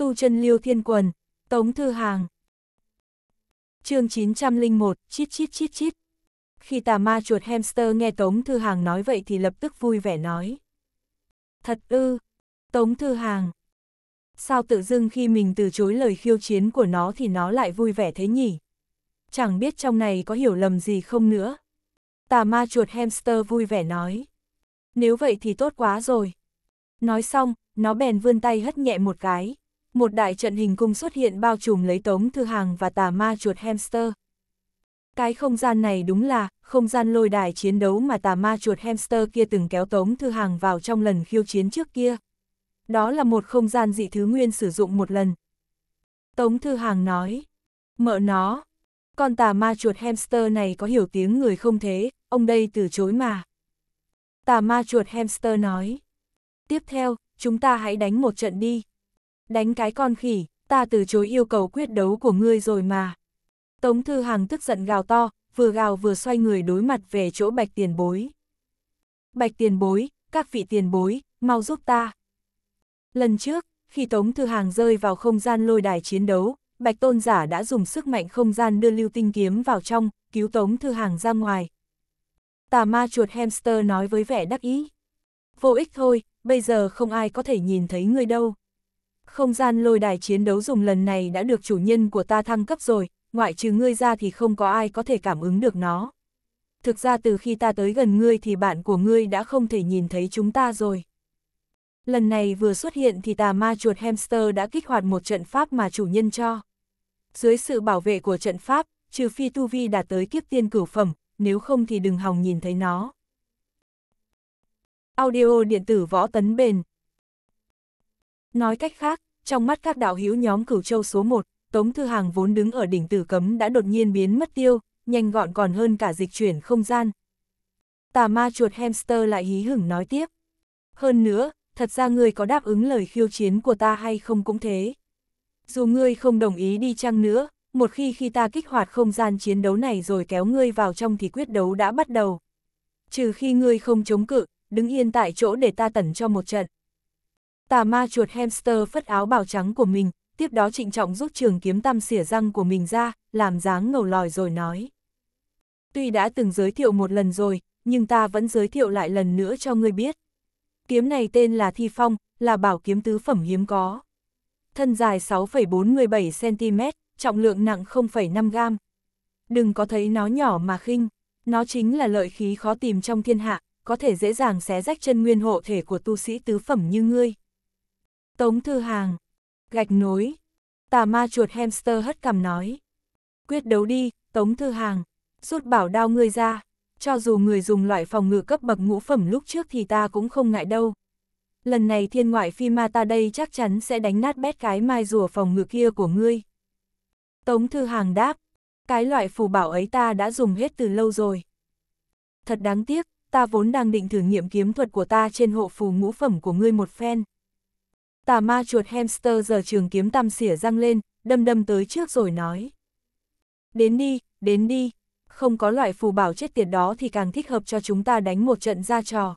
tu chân liêu thiên quần, tống thư hàng. chương 901, chít chít chít chít. Khi tà ma chuột hamster nghe tống thư hàng nói vậy thì lập tức vui vẻ nói. Thật ư, tống thư hàng. Sao tự dưng khi mình từ chối lời khiêu chiến của nó thì nó lại vui vẻ thế nhỉ? Chẳng biết trong này có hiểu lầm gì không nữa. Tà ma chuột hamster vui vẻ nói. Nếu vậy thì tốt quá rồi. Nói xong, nó bèn vươn tay hất nhẹ một cái một đại trận hình cung xuất hiện bao trùm lấy tống thư hàng và tà ma chuột hamster. Cái không gian này đúng là không gian lôi đài chiến đấu mà tà ma chuột hamster kia từng kéo tống thư hàng vào trong lần khiêu chiến trước kia. Đó là một không gian dị thứ nguyên sử dụng một lần. Tống thư hàng nói, mở nó, con tà ma chuột hamster này có hiểu tiếng người không thế, ông đây từ chối mà. Tà ma chuột hamster nói, tiếp theo, chúng ta hãy đánh một trận đi đánh cái con khỉ, ta từ chối yêu cầu quyết đấu của ngươi rồi mà. Tống Thư Hàng tức giận gào to, vừa gào vừa xoay người đối mặt về chỗ bạch tiền bối. Bạch tiền bối, các vị tiền bối, mau giúp ta. Lần trước, khi Tống Thư Hàng rơi vào không gian lôi đài chiến đấu, Bạch Tôn Giả đã dùng sức mạnh không gian đưa lưu tinh kiếm vào trong, cứu Tống Thư Hàng ra ngoài. Tà ma chuột hamster nói với vẻ đắc ý. Vô ích thôi, bây giờ không ai có thể nhìn thấy ngươi đâu. Không gian lôi đài chiến đấu dùng lần này đã được chủ nhân của ta thăng cấp rồi, ngoại trừ ngươi ra thì không có ai có thể cảm ứng được nó. Thực ra từ khi ta tới gần ngươi thì bạn của ngươi đã không thể nhìn thấy chúng ta rồi. Lần này vừa xuất hiện thì tà ma chuột hamster đã kích hoạt một trận pháp mà chủ nhân cho. Dưới sự bảo vệ của trận pháp, trừ phi tu vi đạt tới kiếp tiên cửu phẩm, nếu không thì đừng hòng nhìn thấy nó. Audio điện tử võ tấn bền Nói cách khác, trong mắt các đạo hữu nhóm cửu châu số 1, Tống Thư Hàng vốn đứng ở đỉnh tử cấm đã đột nhiên biến mất tiêu, nhanh gọn còn hơn cả dịch chuyển không gian. Tà ma chuột hamster lại hí hửng nói tiếp. Hơn nữa, thật ra ngươi có đáp ứng lời khiêu chiến của ta hay không cũng thế. Dù ngươi không đồng ý đi chăng nữa, một khi khi ta kích hoạt không gian chiến đấu này rồi kéo ngươi vào trong thì quyết đấu đã bắt đầu. Trừ khi ngươi không chống cự, đứng yên tại chỗ để ta tẩn cho một trận. Tà ma chuột hamster phất áo bào trắng của mình, tiếp đó trịnh trọng rút trường kiếm tăm xỉa răng của mình ra, làm dáng ngầu lòi rồi nói. Tuy đã từng giới thiệu một lần rồi, nhưng ta vẫn giới thiệu lại lần nữa cho ngươi biết. Kiếm này tên là Thi Phong, là bảo kiếm tứ phẩm hiếm có. Thân dài 6,417cm, trọng lượng nặng 0,5 gam. Đừng có thấy nó nhỏ mà khinh, nó chính là lợi khí khó tìm trong thiên hạ, có thể dễ dàng xé rách chân nguyên hộ thể của tu sĩ tứ phẩm như ngươi. Tống Thư Hàng, gạch nối, tà ma chuột hamster hất cằm nói. Quyết đấu đi, Tống Thư Hàng, rút bảo đao ngươi ra, cho dù người dùng loại phòng ngự cấp bậc ngũ phẩm lúc trước thì ta cũng không ngại đâu. Lần này thiên ngoại phi ma ta đây chắc chắn sẽ đánh nát bét cái mai rùa phòng ngự kia của ngươi. Tống Thư Hàng đáp, cái loại phù bảo ấy ta đã dùng hết từ lâu rồi. Thật đáng tiếc, ta vốn đang định thử nghiệm kiếm thuật của ta trên hộ phù ngũ phẩm của ngươi một phen tà ma chuột hamster giờ trường kiếm tăm xỉa răng lên, đâm đâm tới trước rồi nói. Đến đi, đến đi, không có loại phù bảo chết tiệt đó thì càng thích hợp cho chúng ta đánh một trận ra trò.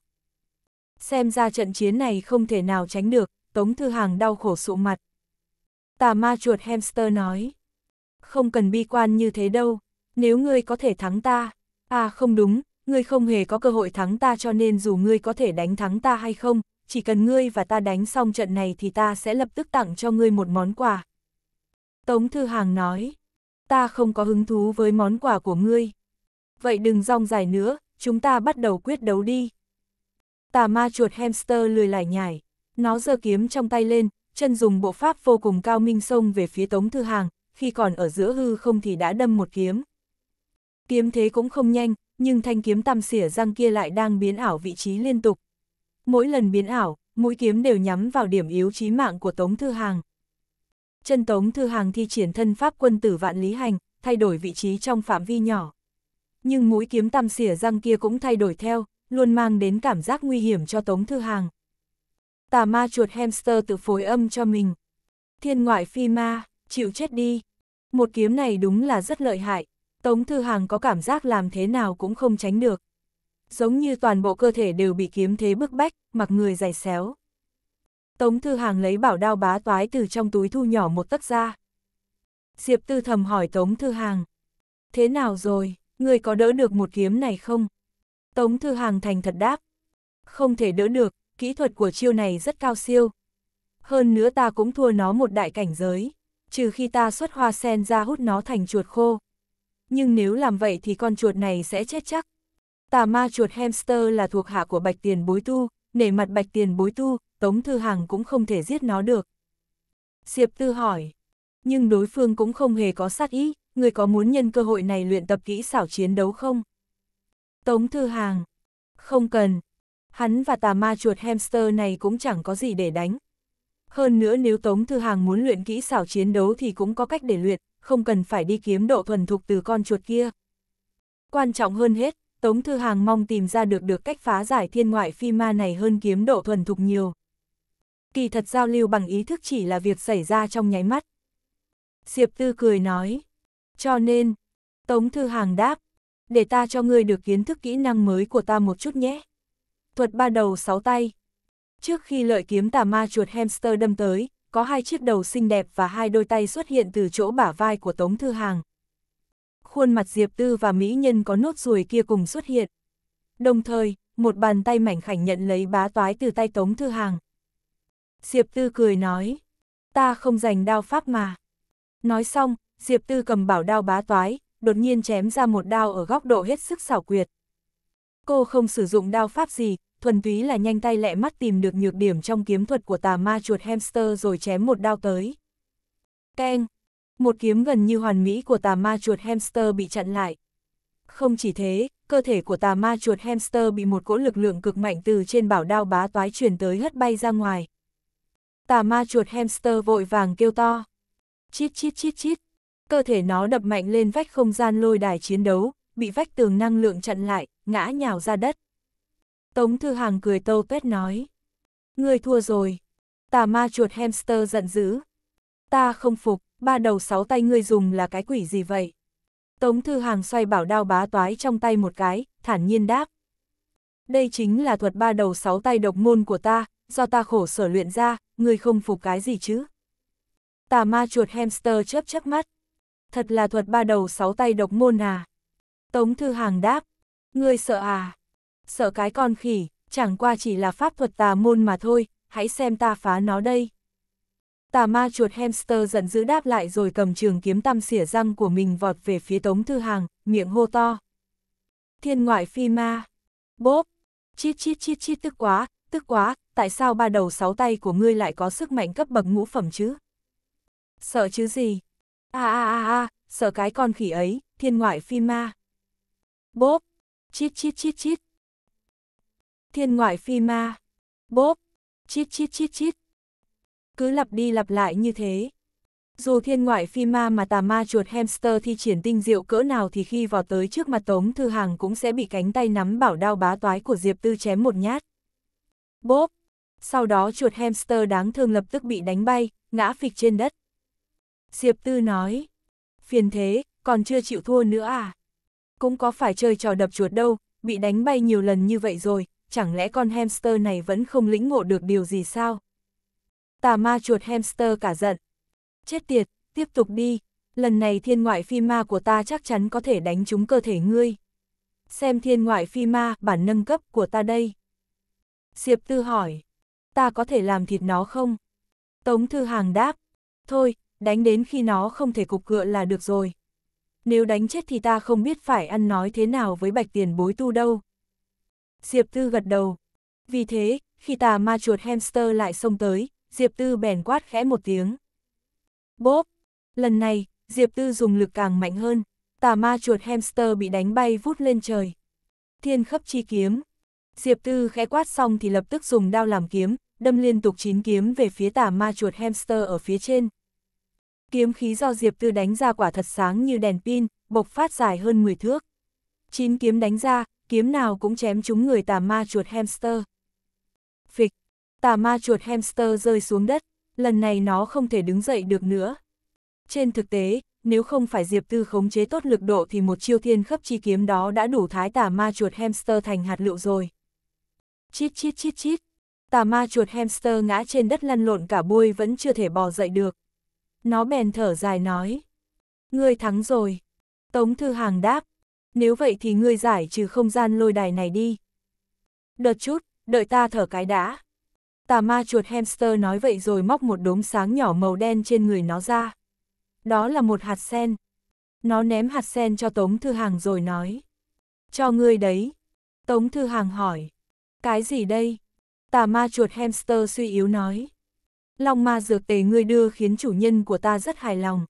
Xem ra trận chiến này không thể nào tránh được, Tống Thư Hàng đau khổ sụ mặt. Tà ma chuột hamster nói. Không cần bi quan như thế đâu, nếu ngươi có thể thắng ta, à không đúng, ngươi không hề có cơ hội thắng ta cho nên dù ngươi có thể đánh thắng ta hay không, chỉ cần ngươi và ta đánh xong trận này thì ta sẽ lập tức tặng cho ngươi một món quà. Tống Thư Hàng nói, ta không có hứng thú với món quà của ngươi. Vậy đừng rong dài nữa, chúng ta bắt đầu quyết đấu đi. Tà ma chuột hamster lười lại nhảy, nó giơ kiếm trong tay lên, chân dùng bộ pháp vô cùng cao minh xông về phía Tống Thư Hàng, khi còn ở giữa hư không thì đã đâm một kiếm. Kiếm thế cũng không nhanh, nhưng thanh kiếm tăm xỉa răng kia lại đang biến ảo vị trí liên tục, mỗi lần biến ảo, mũi kiếm đều nhắm vào điểm yếu chí mạng của Tống Thư Hàng. Chân Tống Thư Hàng thi triển thân pháp quân tử vạn lý hành, thay đổi vị trí trong phạm vi nhỏ. Nhưng mũi kiếm tam xỉa răng kia cũng thay đổi theo, luôn mang đến cảm giác nguy hiểm cho Tống Thư Hàng. Tà ma chuột hamster tự phối âm cho mình. Thiên ngoại phi ma, chịu chết đi. Một kiếm này đúng là rất lợi hại. Tống Thư Hàng có cảm giác làm thế nào cũng không tránh được giống như toàn bộ cơ thể đều bị kiếm thế bức bách, mặc người dày xéo. Tống Thư Hàng lấy bảo đao bá toái từ trong túi thu nhỏ một tấc ra. Diệp Tư thầm hỏi Tống Thư Hàng, thế nào rồi, người có đỡ được một kiếm này không? Tống Thư Hàng thành thật đáp, không thể đỡ được, kỹ thuật của chiêu này rất cao siêu. Hơn nữa ta cũng thua nó một đại cảnh giới, trừ khi ta xuất hoa sen ra hút nó thành chuột khô. Nhưng nếu làm vậy thì con chuột này sẽ chết chắc. Tà ma chuột hamster là thuộc hạ của bạch tiền bối tu, nể mặt bạch tiền bối tu, Tống Thư Hàng cũng không thể giết nó được. Diệp Tư hỏi, nhưng đối phương cũng không hề có sát ý, người có muốn nhân cơ hội này luyện tập kỹ xảo chiến đấu không? Tống Thư Hàng, không cần, hắn và tà ma chuột hamster này cũng chẳng có gì để đánh. Hơn nữa nếu Tống Thư Hàng muốn luyện kỹ xảo chiến đấu thì cũng có cách để luyện, không cần phải đi kiếm độ thuần thục từ con chuột kia. Quan trọng hơn hết, Tống Thư Hàng mong tìm ra được được cách phá giải thiên ngoại phi ma này hơn kiếm độ thuần thục nhiều. Kỳ thật giao lưu bằng ý thức chỉ là việc xảy ra trong nháy mắt. Diệp Tư cười nói, cho nên, Tống Thư Hàng đáp, để ta cho ngươi được kiến thức kỹ năng mới của ta một chút nhé. Thuật ba đầu sáu tay. Trước khi lợi kiếm tà ma chuột hamster đâm tới, có hai chiếc đầu xinh đẹp và hai đôi tay xuất hiện từ chỗ bả vai của Tống Thư Hàng, khuôn mặt Diệp Tư và mỹ nhân có nốt ruồi kia cùng xuất hiện. Đồng thời, một bàn tay mảnh khảnh nhận lấy bá toái từ tay Tống Thư Hàng. Diệp Tư cười nói, ta không giành đao pháp mà. Nói xong, Diệp Tư cầm bảo đao bá toái, đột nhiên chém ra một đao ở góc độ hết sức xảo quyệt. Cô không sử dụng đao pháp gì, thuần túy là nhanh tay lẹ mắt tìm được nhược điểm trong kiếm thuật của tà ma chuột hamster rồi chém một đao tới. Keng, một kiếm gần như hoàn mỹ của tà ma chuột hamster bị chặn lại. Không chỉ thế, cơ thể của tà ma chuột hamster bị một cỗ lực lượng cực mạnh từ trên bảo đao bá toái chuyển tới hất bay ra ngoài. Tà ma chuột hamster vội vàng kêu to. Chít chít chít chít. Cơ thể nó đập mạnh lên vách không gian lôi đài chiến đấu, bị vách tường năng lượng chặn lại, ngã nhào ra đất. Tống Thư Hàng cười tâu tét nói. Người thua rồi. Tà ma chuột hamster giận dữ. Ta không phục ba đầu sáu tay ngươi dùng là cái quỷ gì vậy? Tống Thư Hàng xoay bảo đao bá toái trong tay một cái, thản nhiên đáp. Đây chính là thuật ba đầu sáu tay độc môn của ta, do ta khổ sở luyện ra, ngươi không phục cái gì chứ? Tà ma chuột hamster chớp chớp mắt. Thật là thuật ba đầu sáu tay độc môn à? Tống Thư Hàng đáp. Ngươi sợ à? Sợ cái con khỉ, chẳng qua chỉ là pháp thuật tà môn mà thôi, hãy xem ta phá nó đây. Tà ma chuột hamster giận dữ đáp lại rồi cầm trường kiếm tăm xỉa răng của mình vọt về phía Tống Thư Hàng, miệng hô to. Thiên ngoại phi ma. Bốp. Chít chít chít chít tức quá, tức quá, tại sao ba đầu sáu tay của ngươi lại có sức mạnh cấp bậc ngũ phẩm chứ? Sợ chứ gì? a a a a, sợ cái con khỉ ấy, thiên ngoại phi ma. Bốp. Chít chít chít chít. Thiên ngoại phi ma. Bốp. Chít chít chít chít. Cứ lặp đi lặp lại như thế. Dù thiên ngoại phi ma mà tà ma chuột hamster thi triển tinh diệu cỡ nào thì khi vào tới trước mặt Tống Thư Hàng cũng sẽ bị cánh tay nắm bảo đao bá toái của Diệp Tư chém một nhát. Bốp! Sau đó chuột hamster đáng thương lập tức bị đánh bay, ngã phịch trên đất. Diệp Tư nói, phiền thế, còn chưa chịu thua nữa à? Cũng có phải chơi trò đập chuột đâu, bị đánh bay nhiều lần như vậy rồi, chẳng lẽ con hamster này vẫn không lĩnh ngộ được điều gì sao? tà ma chuột hamster cả giận. Chết tiệt, tiếp tục đi, lần này thiên ngoại phi ma của ta chắc chắn có thể đánh trúng cơ thể ngươi. Xem thiên ngoại phi ma, bản nâng cấp của ta đây. Diệp Tư hỏi, ta có thể làm thịt nó không? Tống Thư Hàng đáp, thôi, đánh đến khi nó không thể cục cựa là được rồi. Nếu đánh chết thì ta không biết phải ăn nói thế nào với bạch tiền bối tu đâu. Diệp Tư gật đầu. Vì thế, khi tà ma chuột hamster lại xông tới, Diệp Tư bèn quát khẽ một tiếng. Bốp! Lần này, Diệp Tư dùng lực càng mạnh hơn, tà ma chuột hamster bị đánh bay vút lên trời. Thiên khấp chi kiếm. Diệp Tư khẽ quát xong thì lập tức dùng đao làm kiếm, đâm liên tục chín kiếm về phía tà ma chuột hamster ở phía trên. Kiếm khí do Diệp Tư đánh ra quả thật sáng như đèn pin, bộc phát dài hơn 10 thước. Chín kiếm đánh ra, kiếm nào cũng chém trúng người tà ma chuột hamster. Phịch, tà ma chuột hamster rơi xuống đất, lần này nó không thể đứng dậy được nữa. Trên thực tế, nếu không phải Diệp Tư khống chế tốt lực độ thì một chiêu thiên khắp chi kiếm đó đã đủ thái tà ma chuột hamster thành hạt lựu rồi. Chít chít chít chít, tà ma chuột hamster ngã trên đất lăn lộn cả bôi vẫn chưa thể bò dậy được. Nó bèn thở dài nói. Ngươi thắng rồi. Tống Thư Hàng đáp. Nếu vậy thì ngươi giải trừ không gian lôi đài này đi. Đợt chút, đợi ta thở cái đã. Tà ma chuột hamster nói vậy rồi móc một đốm sáng nhỏ màu đen trên người nó ra. Đó là một hạt sen. Nó ném hạt sen cho Tống Thư Hàng rồi nói. Cho ngươi đấy. Tống Thư Hàng hỏi. Cái gì đây? Tà ma chuột hamster suy yếu nói. Long ma dược tề ngươi đưa khiến chủ nhân của ta rất hài lòng.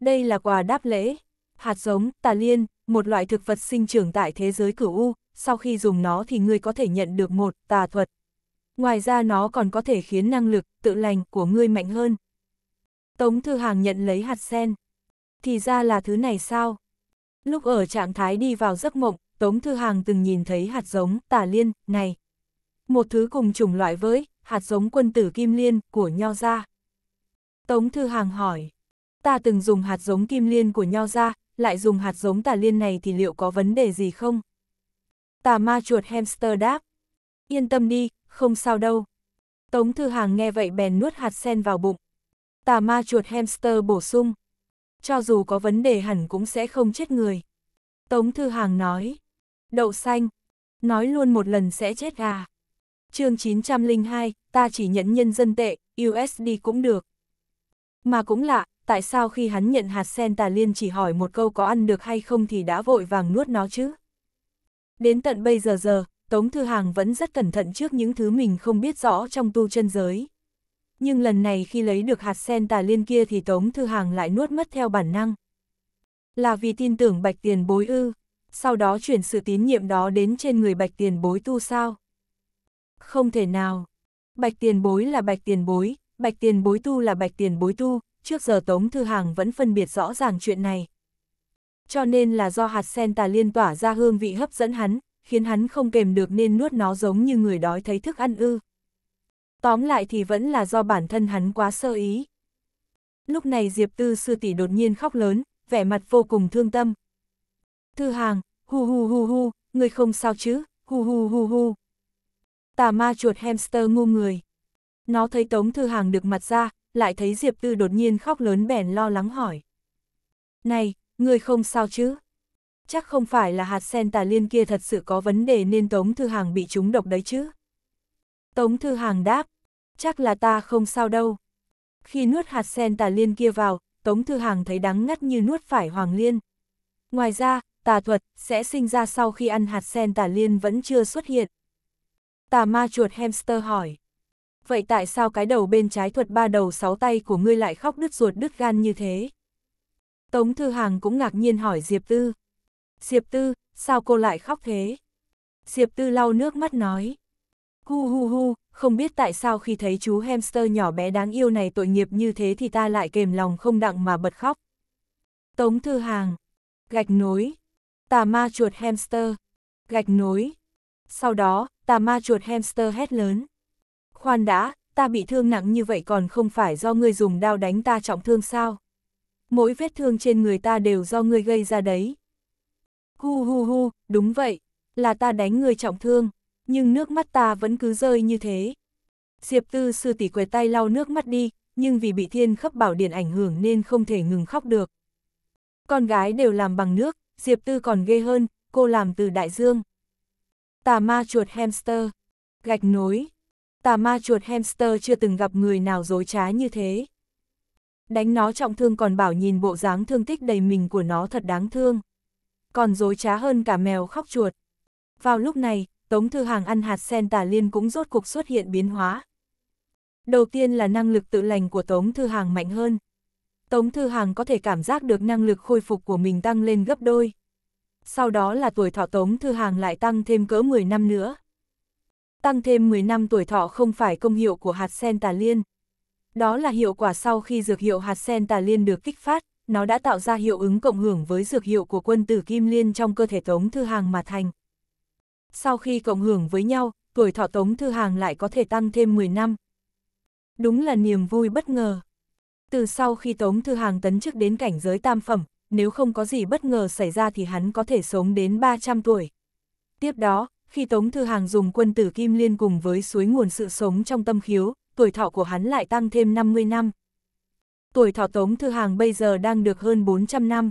Đây là quà đáp lễ. Hạt giống, tà liên, một loại thực vật sinh trưởng tại thế giới cửu U, sau khi dùng nó thì ngươi có thể nhận được một tà thuật, ngoài ra nó còn có thể khiến năng lực tự lành của ngươi mạnh hơn. Tống Thư Hàng nhận lấy hạt sen. Thì ra là thứ này sao? Lúc ở trạng thái đi vào giấc mộng, Tống Thư Hàng từng nhìn thấy hạt giống tà liên này. Một thứ cùng chủng loại với hạt giống quân tử kim liên của nho gia. Tống Thư Hàng hỏi, ta từng dùng hạt giống kim liên của nho gia, lại dùng hạt giống tà liên này thì liệu có vấn đề gì không? Tà ma chuột hamster đáp, yên tâm đi, không sao đâu. Tống Thư Hàng nghe vậy bèn nuốt hạt sen vào bụng. Tà ma chuột hamster bổ sung. Cho dù có vấn đề hẳn cũng sẽ không chết người. Tống Thư Hàng nói. Đậu xanh. Nói luôn một lần sẽ chết gà. chương 902, ta chỉ nhận nhân dân tệ, USD cũng được. Mà cũng lạ, tại sao khi hắn nhận hạt sen tà liên chỉ hỏi một câu có ăn được hay không thì đã vội vàng nuốt nó chứ? Đến tận bây giờ giờ, Tống Thư Hàng vẫn rất cẩn thận trước những thứ mình không biết rõ trong tu chân giới. Nhưng lần này khi lấy được hạt sen tà liên kia thì Tống Thư Hàng lại nuốt mất theo bản năng. Là vì tin tưởng bạch tiền bối ư, sau đó chuyển sự tín nhiệm đó đến trên người bạch tiền bối tu sao? Không thể nào. Bạch tiền bối là bạch tiền bối, bạch tiền bối tu là bạch tiền bối tu, trước giờ Tống Thư Hàng vẫn phân biệt rõ ràng chuyện này. Cho nên là do hạt sen tà liên tỏa ra hương vị hấp dẫn hắn, khiến hắn không kềm được nên nuốt nó giống như người đói thấy thức ăn ư. Tóm lại thì vẫn là do bản thân hắn quá sơ ý. Lúc này Diệp Tư sư tỷ đột nhiên khóc lớn, vẻ mặt vô cùng thương tâm. Thư hàng, hu hu hu hu, người không sao chứ, hu hu hu hu. Tà ma chuột hamster ngu người. Nó thấy Tống Thư Hàng được mặt ra, lại thấy Diệp Tư đột nhiên khóc lớn bèn lo lắng hỏi. Này, người không sao chứ? Chắc không phải là hạt sen tà liên kia thật sự có vấn đề nên Tống Thư Hàng bị trúng độc đấy chứ. Tống Thư Hàng đáp, chắc là ta không sao đâu. Khi nuốt hạt sen tà liên kia vào, Tống Thư Hàng thấy đắng ngắt như nuốt phải Hoàng Liên. Ngoài ra, tà thuật sẽ sinh ra sau khi ăn hạt sen tà liên vẫn chưa xuất hiện. Tà ma chuột hamster hỏi. Vậy tại sao cái đầu bên trái thuật ba đầu sáu tay của ngươi lại khóc đứt ruột đứt gan như thế? Tống Thư Hàng cũng ngạc nhiên hỏi Diệp Tư. Diệp Tư, sao cô lại khóc thế? Diệp Tư lau nước mắt nói. Hu hu hu, không biết tại sao khi thấy chú hamster nhỏ bé đáng yêu này tội nghiệp như thế thì ta lại kềm lòng không đặng mà bật khóc. Tống Thư Hàng. Gạch nối. Tà ma chuột hamster. Gạch nối. Sau đó, tà ma chuột hamster hét lớn. Khoan đã, ta bị thương nặng như vậy còn không phải do ngươi dùng đao đánh ta trọng thương sao? Mỗi vết thương trên người ta đều do ngươi gây ra đấy. Hu hu hu, đúng vậy, là ta đánh người trọng thương, nhưng nước mắt ta vẫn cứ rơi như thế. Diệp Tư sư tỷ quệt tay lau nước mắt đi, nhưng vì bị thiên khấp bảo điện ảnh hưởng nên không thể ngừng khóc được. Con gái đều làm bằng nước, Diệp Tư còn ghê hơn, cô làm từ đại dương. Tà ma chuột hamster, gạch nối. Tà ma chuột hamster chưa từng gặp người nào dối trá như thế. Đánh nó trọng thương còn bảo nhìn bộ dáng thương tích đầy mình của nó thật đáng thương còn dối trá hơn cả mèo khóc chuột. Vào lúc này, Tống Thư Hàng ăn hạt sen tả liên cũng rốt cuộc xuất hiện biến hóa. Đầu tiên là năng lực tự lành của Tống Thư Hàng mạnh hơn. Tống Thư Hàng có thể cảm giác được năng lực khôi phục của mình tăng lên gấp đôi. Sau đó là tuổi thọ Tống Thư Hàng lại tăng thêm cỡ 10 năm nữa. Tăng thêm 10 năm tuổi thọ không phải công hiệu của hạt sen tà liên. Đó là hiệu quả sau khi dược hiệu hạt sen tà liên được kích phát nó đã tạo ra hiệu ứng cộng hưởng với dược hiệu của quân tử kim liên trong cơ thể Tống Thư Hàng mà thành. Sau khi cộng hưởng với nhau, tuổi thọ Tống Thư Hàng lại có thể tăng thêm 10 năm. Đúng là niềm vui bất ngờ. Từ sau khi Tống Thư Hàng tấn chức đến cảnh giới tam phẩm, nếu không có gì bất ngờ xảy ra thì hắn có thể sống đến 300 tuổi. Tiếp đó, khi Tống Thư Hàng dùng quân tử kim liên cùng với suối nguồn sự sống trong tâm khiếu, tuổi thọ của hắn lại tăng thêm 50 năm tuổi thọ Tống Thư Hàng bây giờ đang được hơn 400 năm.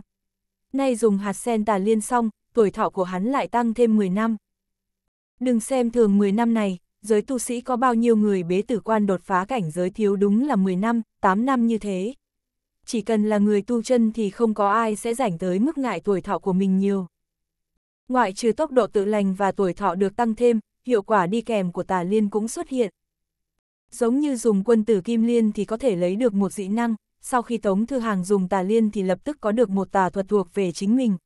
Nay dùng hạt sen tà liên xong, tuổi thọ của hắn lại tăng thêm 10 năm. Đừng xem thường 10 năm này, giới tu sĩ có bao nhiêu người bế tử quan đột phá cảnh giới thiếu đúng là 10 năm, 8 năm như thế. Chỉ cần là người tu chân thì không có ai sẽ rảnh tới mức ngại tuổi thọ của mình nhiều. Ngoại trừ tốc độ tự lành và tuổi thọ được tăng thêm, hiệu quả đi kèm của tà liên cũng xuất hiện. Giống như dùng quân tử kim liên thì có thể lấy được một dị năng, sau khi Tống Thư Hàng dùng tà liên thì lập tức có được một tà thuật thuộc về chính mình.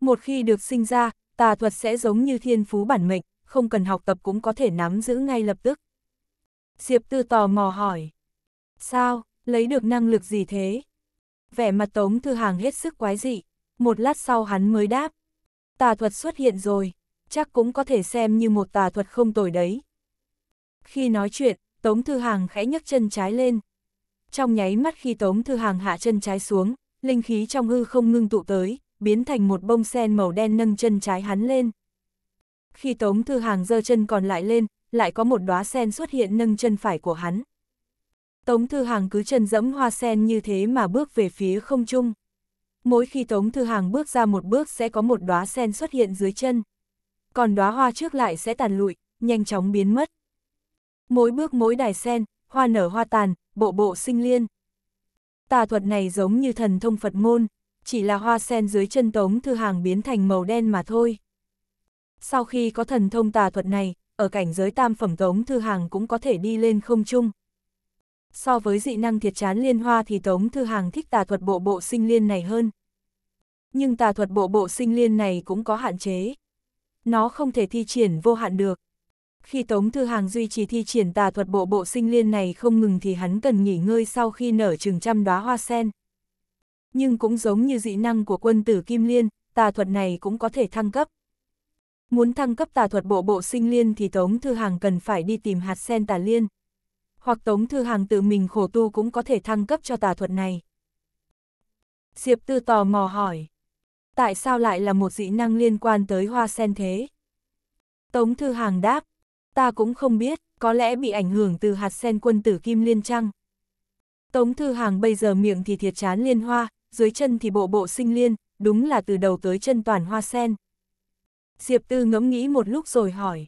Một khi được sinh ra, tà thuật sẽ giống như thiên phú bản mệnh, không cần học tập cũng có thể nắm giữ ngay lập tức. Diệp Tư tò mò hỏi. Sao, lấy được năng lực gì thế? Vẻ mặt Tống Thư Hàng hết sức quái dị, một lát sau hắn mới đáp. Tà thuật xuất hiện rồi, chắc cũng có thể xem như một tà thuật không tồi đấy. Khi nói chuyện, Tống Thư Hàng khẽ nhấc chân trái lên, trong nháy mắt khi Tống Thư Hàng hạ chân trái xuống, linh khí trong hư không ngưng tụ tới, biến thành một bông sen màu đen nâng chân trái hắn lên. Khi Tống Thư Hàng giơ chân còn lại lên, lại có một đóa sen xuất hiện nâng chân phải của hắn. Tống Thư Hàng cứ chân dẫm hoa sen như thế mà bước về phía không trung. Mỗi khi Tống Thư Hàng bước ra một bước sẽ có một đóa sen xuất hiện dưới chân. Còn đóa hoa trước lại sẽ tàn lụi, nhanh chóng biến mất. Mỗi bước mỗi đài sen, hoa nở hoa tàn, bộ bộ sinh liên. Tà thuật này giống như thần thông Phật môn, chỉ là hoa sen dưới chân tống thư hàng biến thành màu đen mà thôi. Sau khi có thần thông tà thuật này, ở cảnh giới tam phẩm tống thư hàng cũng có thể đi lên không chung. So với dị năng thiệt chán liên hoa thì tống thư hàng thích tà thuật bộ bộ sinh liên này hơn. Nhưng tà thuật bộ bộ sinh liên này cũng có hạn chế. Nó không thể thi triển vô hạn được, khi Tống Thư Hàng duy trì thi triển tà thuật bộ bộ sinh liên này không ngừng thì hắn cần nghỉ ngơi sau khi nở chừng trăm đóa hoa sen. Nhưng cũng giống như dị năng của quân tử Kim Liên, tà thuật này cũng có thể thăng cấp. Muốn thăng cấp tà thuật bộ bộ sinh liên thì Tống Thư Hàng cần phải đi tìm hạt sen tà liên. Hoặc Tống Thư Hàng tự mình khổ tu cũng có thể thăng cấp cho tà thuật này. Diệp Tư tò mò hỏi, tại sao lại là một dị năng liên quan tới hoa sen thế? Tống Thư Hàng đáp, ta cũng không biết, có lẽ bị ảnh hưởng từ hạt sen quân tử Kim Liên Trăng. Tống Thư Hàng bây giờ miệng thì thiệt chán liên hoa, dưới chân thì bộ bộ sinh liên, đúng là từ đầu tới chân toàn hoa sen. Diệp Tư ngẫm nghĩ một lúc rồi hỏi,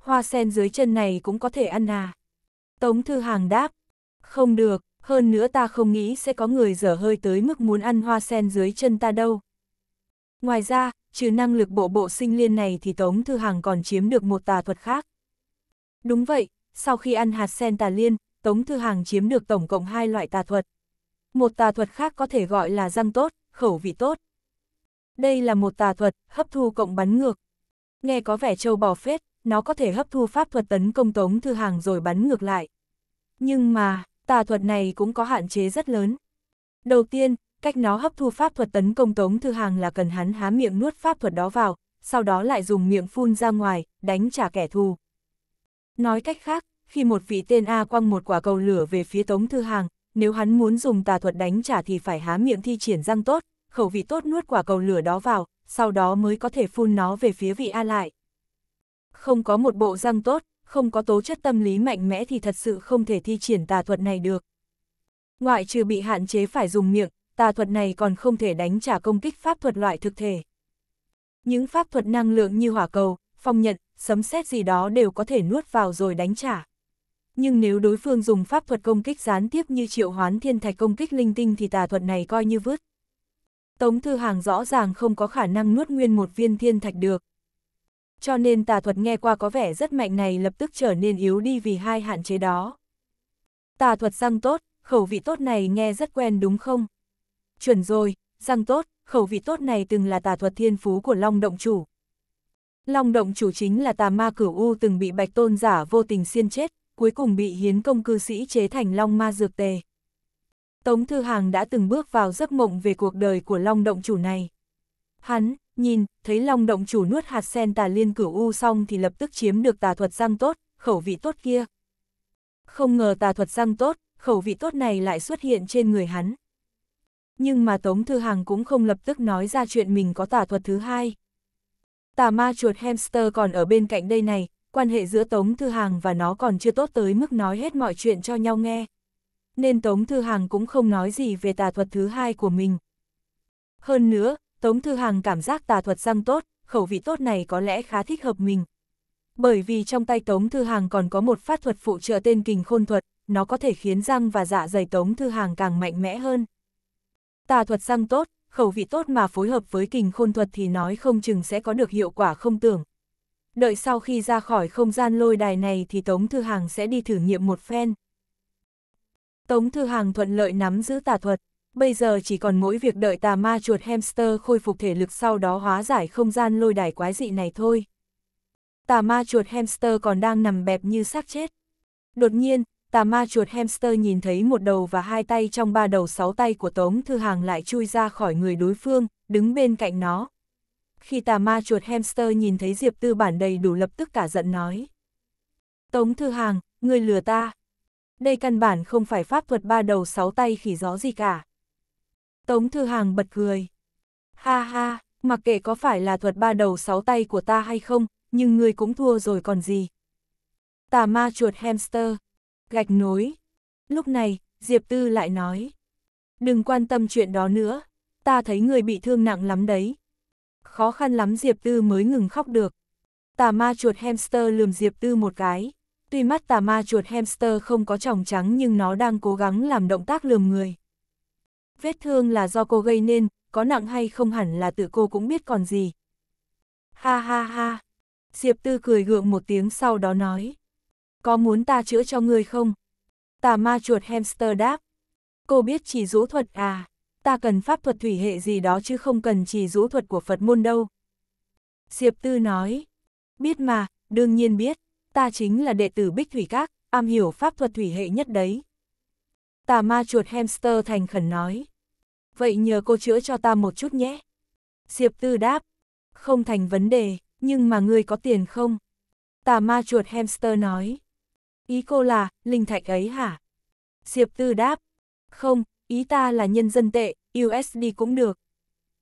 hoa sen dưới chân này cũng có thể ăn à? Tống Thư Hàng đáp, không được, hơn nữa ta không nghĩ sẽ có người dở hơi tới mức muốn ăn hoa sen dưới chân ta đâu. Ngoài ra, trừ năng lực bộ bộ sinh liên này thì Tống Thư Hàng còn chiếm được một tà thuật khác. Đúng vậy, sau khi ăn hạt sen tà liên, Tống Thư Hàng chiếm được tổng cộng hai loại tà thuật. Một tà thuật khác có thể gọi là răng tốt, khẩu vị tốt. Đây là một tà thuật, hấp thu cộng bắn ngược. Nghe có vẻ trâu bò phết, nó có thể hấp thu pháp thuật tấn công Tống Thư Hàng rồi bắn ngược lại. Nhưng mà, tà thuật này cũng có hạn chế rất lớn. Đầu tiên, cách nó hấp thu pháp thuật tấn công Tống Thư Hàng là cần hắn há miệng nuốt pháp thuật đó vào, sau đó lại dùng miệng phun ra ngoài, đánh trả kẻ thù. Nói cách khác, khi một vị tên A quăng một quả cầu lửa về phía Tống Thư Hàng, nếu hắn muốn dùng tà thuật đánh trả thì phải há miệng thi triển răng tốt, khẩu vị tốt nuốt quả cầu lửa đó vào, sau đó mới có thể phun nó về phía vị A lại. Không có một bộ răng tốt, không có tố chất tâm lý mạnh mẽ thì thật sự không thể thi triển tà thuật này được. Ngoại trừ bị hạn chế phải dùng miệng, tà thuật này còn không thể đánh trả công kích pháp thuật loại thực thể. Những pháp thuật năng lượng như hỏa cầu, phong nhận, sấm sét gì đó đều có thể nuốt vào rồi đánh trả. Nhưng nếu đối phương dùng pháp thuật công kích gián tiếp như triệu hoán thiên thạch công kích linh tinh thì tà thuật này coi như vứt. Tống Thư Hàng rõ ràng không có khả năng nuốt nguyên một viên thiên thạch được. Cho nên tà thuật nghe qua có vẻ rất mạnh này lập tức trở nên yếu đi vì hai hạn chế đó. Tà thuật răng tốt, khẩu vị tốt này nghe rất quen đúng không? Chuẩn rồi, răng tốt, khẩu vị tốt này từng là tà thuật thiên phú của Long Động Chủ, Long động chủ chính là tà ma cửu U từng bị bạch tôn giả vô tình xiên chết, cuối cùng bị hiến công cư sĩ chế thành long ma dược tề. Tống Thư Hàng đã từng bước vào giấc mộng về cuộc đời của long động chủ này. Hắn, nhìn, thấy long động chủ nuốt hạt sen tà liên cửu U xong thì lập tức chiếm được tà thuật răng tốt, khẩu vị tốt kia. Không ngờ tà thuật răng tốt, khẩu vị tốt này lại xuất hiện trên người hắn. Nhưng mà Tống Thư Hàng cũng không lập tức nói ra chuyện mình có tà thuật thứ hai tà ma chuột hamster còn ở bên cạnh đây này, quan hệ giữa Tống Thư Hàng và nó còn chưa tốt tới mức nói hết mọi chuyện cho nhau nghe. Nên Tống Thư Hàng cũng không nói gì về tà thuật thứ hai của mình. Hơn nữa, Tống Thư Hàng cảm giác tà thuật răng tốt, khẩu vị tốt này có lẽ khá thích hợp mình. Bởi vì trong tay Tống Thư Hàng còn có một phát thuật phụ trợ tên kình khôn thuật, nó có thể khiến răng và dạ dày Tống Thư Hàng càng mạnh mẽ hơn. Tà thuật răng tốt, khẩu vị tốt mà phối hợp với kình khôn thuật thì nói không chừng sẽ có được hiệu quả không tưởng. Đợi sau khi ra khỏi không gian lôi đài này thì Tống Thư Hàng sẽ đi thử nghiệm một phen. Tống Thư Hàng thuận lợi nắm giữ tà thuật, bây giờ chỉ còn mỗi việc đợi tà ma chuột hamster khôi phục thể lực sau đó hóa giải không gian lôi đài quái dị này thôi. Tà ma chuột hamster còn đang nằm bẹp như xác chết. Đột nhiên, tà ma chuột hamster nhìn thấy một đầu và hai tay trong ba đầu sáu tay của Tống Thư Hàng lại chui ra khỏi người đối phương, đứng bên cạnh nó. Khi tà ma chuột hamster nhìn thấy Diệp Tư Bản đầy đủ lập tức cả giận nói. Tống Thư Hàng, người lừa ta. Đây căn bản không phải pháp thuật ba đầu sáu tay khỉ gió gì cả. Tống Thư Hàng bật cười. Ha ha, mặc kệ có phải là thuật ba đầu sáu tay của ta hay không, nhưng người cũng thua rồi còn gì. Tà ma chuột hamster, gạch nối. Lúc này, Diệp Tư lại nói, đừng quan tâm chuyện đó nữa, ta thấy người bị thương nặng lắm đấy. Khó khăn lắm Diệp Tư mới ngừng khóc được. Tà ma chuột hamster lườm Diệp Tư một cái. Tuy mắt tà ma chuột hamster không có tròng trắng nhưng nó đang cố gắng làm động tác lườm người. Vết thương là do cô gây nên, có nặng hay không hẳn là tự cô cũng biết còn gì. Ha ha ha. Diệp Tư cười gượng một tiếng sau đó nói. Có muốn ta chữa cho ngươi không? Tà ma chuột hamster đáp. Cô biết chỉ rũ thuật à? Ta cần pháp thuật thủy hệ gì đó chứ không cần chỉ rũ thuật của Phật môn đâu. Diệp Tư nói. Biết mà, đương nhiên biết. Ta chính là đệ tử Bích Thủy Các, am hiểu pháp thuật thủy hệ nhất đấy. Tà ma chuột hamster thành khẩn nói. Vậy nhờ cô chữa cho ta một chút nhé. Diệp Tư đáp. Không thành vấn đề, nhưng mà ngươi có tiền không? Tà ma chuột hamster nói. Ý cô là, linh thạch ấy hả? Diệp Tư đáp, không, ý ta là nhân dân tệ, USD cũng được.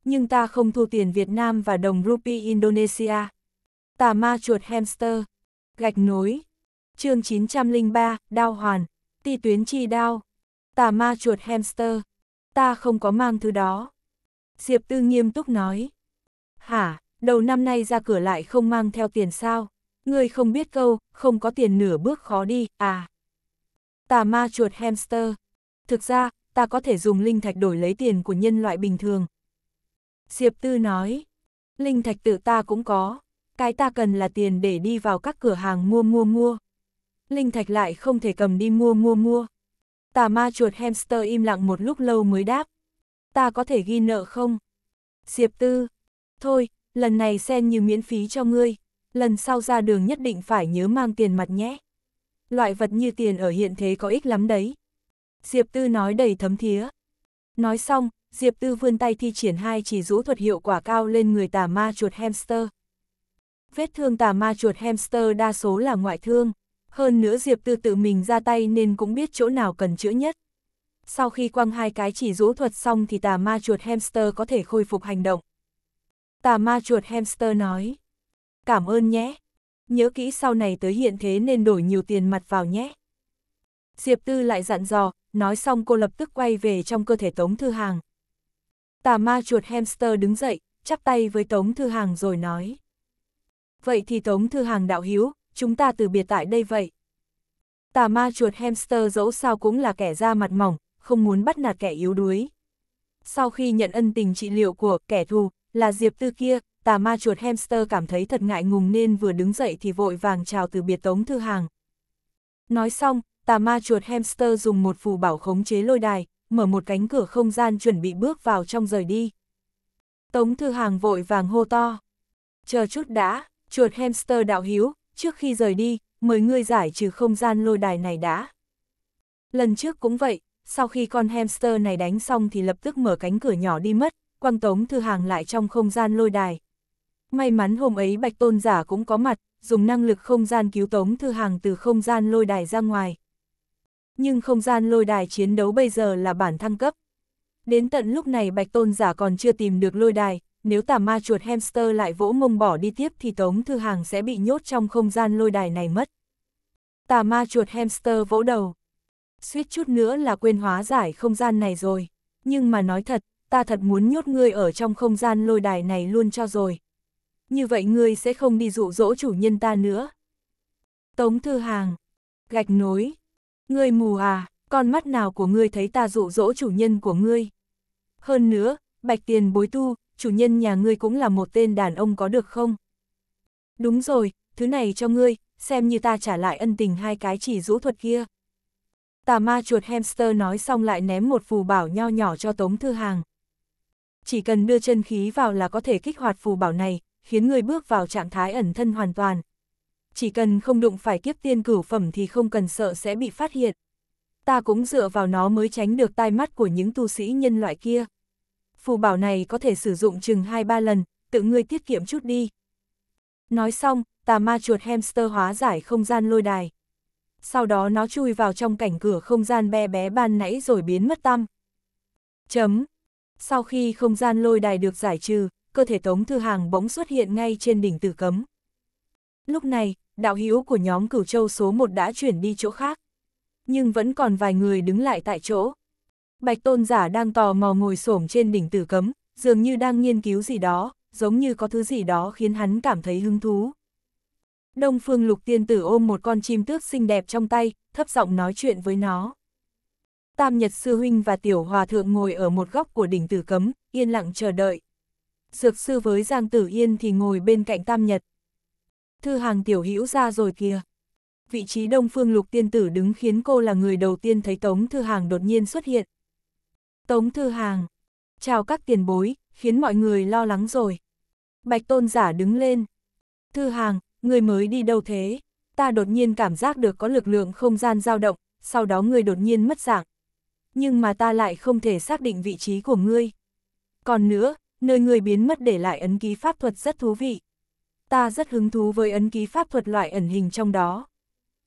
Nhưng ta không thu tiền Việt Nam và đồng rupee Indonesia. Tà ma chuột hamster, gạch nối, chương 903, đao hoàn, ti tuyến chi đao, tà ma chuột hamster, ta không có mang thứ đó. Diệp Tư nghiêm túc nói, hả, đầu năm nay ra cửa lại không mang theo tiền sao? ngươi không biết câu, không có tiền nửa bước khó đi, à. Tà ma chuột hamster. Thực ra, ta có thể dùng linh thạch đổi lấy tiền của nhân loại bình thường. Diệp Tư nói, linh thạch tự ta cũng có, cái ta cần là tiền để đi vào các cửa hàng mua mua mua. Linh thạch lại không thể cầm đi mua mua mua. Tà ma chuột hamster im lặng một lúc lâu mới đáp. Ta có thể ghi nợ không? Diệp Tư, thôi, lần này xem như miễn phí cho ngươi, lần sau ra đường nhất định phải nhớ mang tiền mặt nhé. Loại vật như tiền ở hiện thế có ích lắm đấy. Diệp Tư nói đầy thấm thía. Nói xong, Diệp Tư vươn tay thi triển hai chỉ rũ thuật hiệu quả cao lên người tà ma chuột hamster. Vết thương tà ma chuột hamster đa số là ngoại thương. Hơn nữa Diệp Tư tự mình ra tay nên cũng biết chỗ nào cần chữa nhất. Sau khi quăng hai cái chỉ rũ thuật xong thì tà ma chuột hamster có thể khôi phục hành động. Tà ma chuột hamster nói cảm ơn nhé. Nhớ kỹ sau này tới hiện thế nên đổi nhiều tiền mặt vào nhé. Diệp Tư lại dặn dò, nói xong cô lập tức quay về trong cơ thể Tống Thư Hàng. Tà ma chuột hamster đứng dậy, chắp tay với Tống Thư Hàng rồi nói. Vậy thì Tống Thư Hàng đạo hiếu, chúng ta từ biệt tại đây vậy. Tà ma chuột hamster dẫu sao cũng là kẻ da mặt mỏng, không muốn bắt nạt kẻ yếu đuối. Sau khi nhận ân tình trị liệu của kẻ thù, là Diệp Tư kia, tà ma chuột hamster cảm thấy thật ngại ngùng nên vừa đứng dậy thì vội vàng chào từ biệt Tống Thư Hàng. Nói xong, tà ma chuột hamster dùng một phù bảo khống chế lôi đài, mở một cánh cửa không gian chuẩn bị bước vào trong rời đi. Tống Thư Hàng vội vàng hô to. Chờ chút đã, chuột hamster đạo hiếu, trước khi rời đi, mời ngươi giải trừ không gian lôi đài này đã. Lần trước cũng vậy, sau khi con hamster này đánh xong thì lập tức mở cánh cửa nhỏ đi mất, quăng Tống Thư Hàng lại trong không gian lôi đài. May mắn hôm ấy Bạch Tôn Giả cũng có mặt, dùng năng lực không gian cứu Tống Thư Hàng từ không gian lôi đài ra ngoài. Nhưng không gian lôi đài chiến đấu bây giờ là bản thăng cấp. Đến tận lúc này Bạch Tôn Giả còn chưa tìm được lôi đài, nếu tà ma chuột hamster lại vỗ mông bỏ đi tiếp thì Tống Thư Hàng sẽ bị nhốt trong không gian lôi đài này mất. Tà ma chuột hamster vỗ đầu. Suýt chút nữa là quên hóa giải không gian này rồi. Nhưng mà nói thật, ta thật muốn nhốt ngươi ở trong không gian lôi đài này luôn cho rồi như vậy ngươi sẽ không đi dụ dỗ chủ nhân ta nữa. Tống Thư Hàng, gạch nối, ngươi mù à, con mắt nào của ngươi thấy ta dụ dỗ chủ nhân của ngươi. Hơn nữa, bạch tiền bối tu, chủ nhân nhà ngươi cũng là một tên đàn ông có được không? Đúng rồi, thứ này cho ngươi, xem như ta trả lại ân tình hai cái chỉ rũ thuật kia. Tà ma chuột hamster nói xong lại ném một phù bảo nho nhỏ cho Tống Thư Hàng. Chỉ cần đưa chân khí vào là có thể kích hoạt phù bảo này, khiến người bước vào trạng thái ẩn thân hoàn toàn. Chỉ cần không đụng phải kiếp tiên cửu phẩm thì không cần sợ sẽ bị phát hiện. Ta cũng dựa vào nó mới tránh được tai mắt của những tu sĩ nhân loại kia. Phù bảo này có thể sử dụng chừng 2-3 lần, tự ngươi tiết kiệm chút đi. Nói xong, tà ma chuột hamster hóa giải không gian lôi đài. Sau đó nó chui vào trong cảnh cửa không gian bé bé ban nãy rồi biến mất tâm. Chấm. Sau khi không gian lôi đài được giải trừ, cơ thể Tống Thư Hàng bỗng xuất hiện ngay trên đỉnh tử cấm. Lúc này, đạo hữu của nhóm cửu châu số 1 đã chuyển đi chỗ khác. Nhưng vẫn còn vài người đứng lại tại chỗ. Bạch tôn giả đang tò mò ngồi xổm trên đỉnh tử cấm, dường như đang nghiên cứu gì đó, giống như có thứ gì đó khiến hắn cảm thấy hứng thú. Đông phương lục tiên tử ôm một con chim tước xinh đẹp trong tay, thấp giọng nói chuyện với nó. Tam Nhật Sư Huynh và Tiểu Hòa Thượng ngồi ở một góc của đỉnh tử cấm, yên lặng chờ đợi dược sư với Giang Tử Yên thì ngồi bên cạnh Tam Nhật. Thư hàng tiểu hữu ra rồi kìa. Vị trí đông phương lục tiên tử đứng khiến cô là người đầu tiên thấy Tống Thư Hàng đột nhiên xuất hiện. Tống Thư Hàng, chào các tiền bối, khiến mọi người lo lắng rồi. Bạch Tôn giả đứng lên. Thư Hàng, người mới đi đâu thế? Ta đột nhiên cảm giác được có lực lượng không gian dao động, sau đó người đột nhiên mất dạng. Nhưng mà ta lại không thể xác định vị trí của ngươi. Còn nữa, nơi người biến mất để lại ấn ký pháp thuật rất thú vị. Ta rất hứng thú với ấn ký pháp thuật loại ẩn hình trong đó.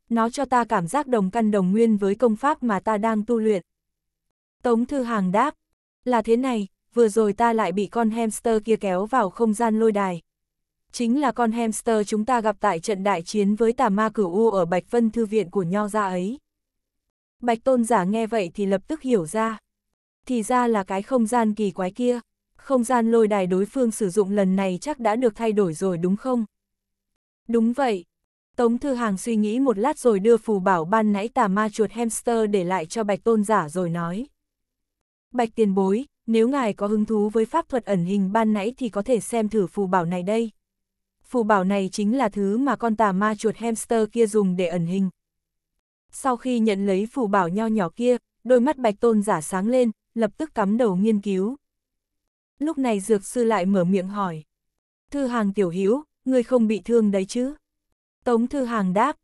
Nó cho ta cảm giác đồng căn đồng nguyên với công pháp mà ta đang tu luyện. Tống Thư Hàng đáp, là thế này, vừa rồi ta lại bị con hamster kia kéo vào không gian lôi đài. Chính là con hamster chúng ta gặp tại trận đại chiến với tà ma cửu u ở Bạch Vân Thư Viện của Nho gia ấy. Bạch Tôn Giả nghe vậy thì lập tức hiểu ra. Thì ra là cái không gian kỳ quái kia không gian lôi đài đối phương sử dụng lần này chắc đã được thay đổi rồi đúng không? Đúng vậy. Tống Thư Hàng suy nghĩ một lát rồi đưa phù bảo ban nãy tà ma chuột hamster để lại cho Bạch Tôn giả rồi nói. Bạch tiền bối, nếu ngài có hứng thú với pháp thuật ẩn hình ban nãy thì có thể xem thử phù bảo này đây. Phù bảo này chính là thứ mà con tà ma chuột hamster kia dùng để ẩn hình. Sau khi nhận lấy phù bảo nho nhỏ kia, đôi mắt Bạch Tôn giả sáng lên, lập tức cắm đầu nghiên cứu, lúc này dược sư lại mở miệng hỏi. Thư hàng tiểu hữu người không bị thương đấy chứ? Tống thư hàng đáp,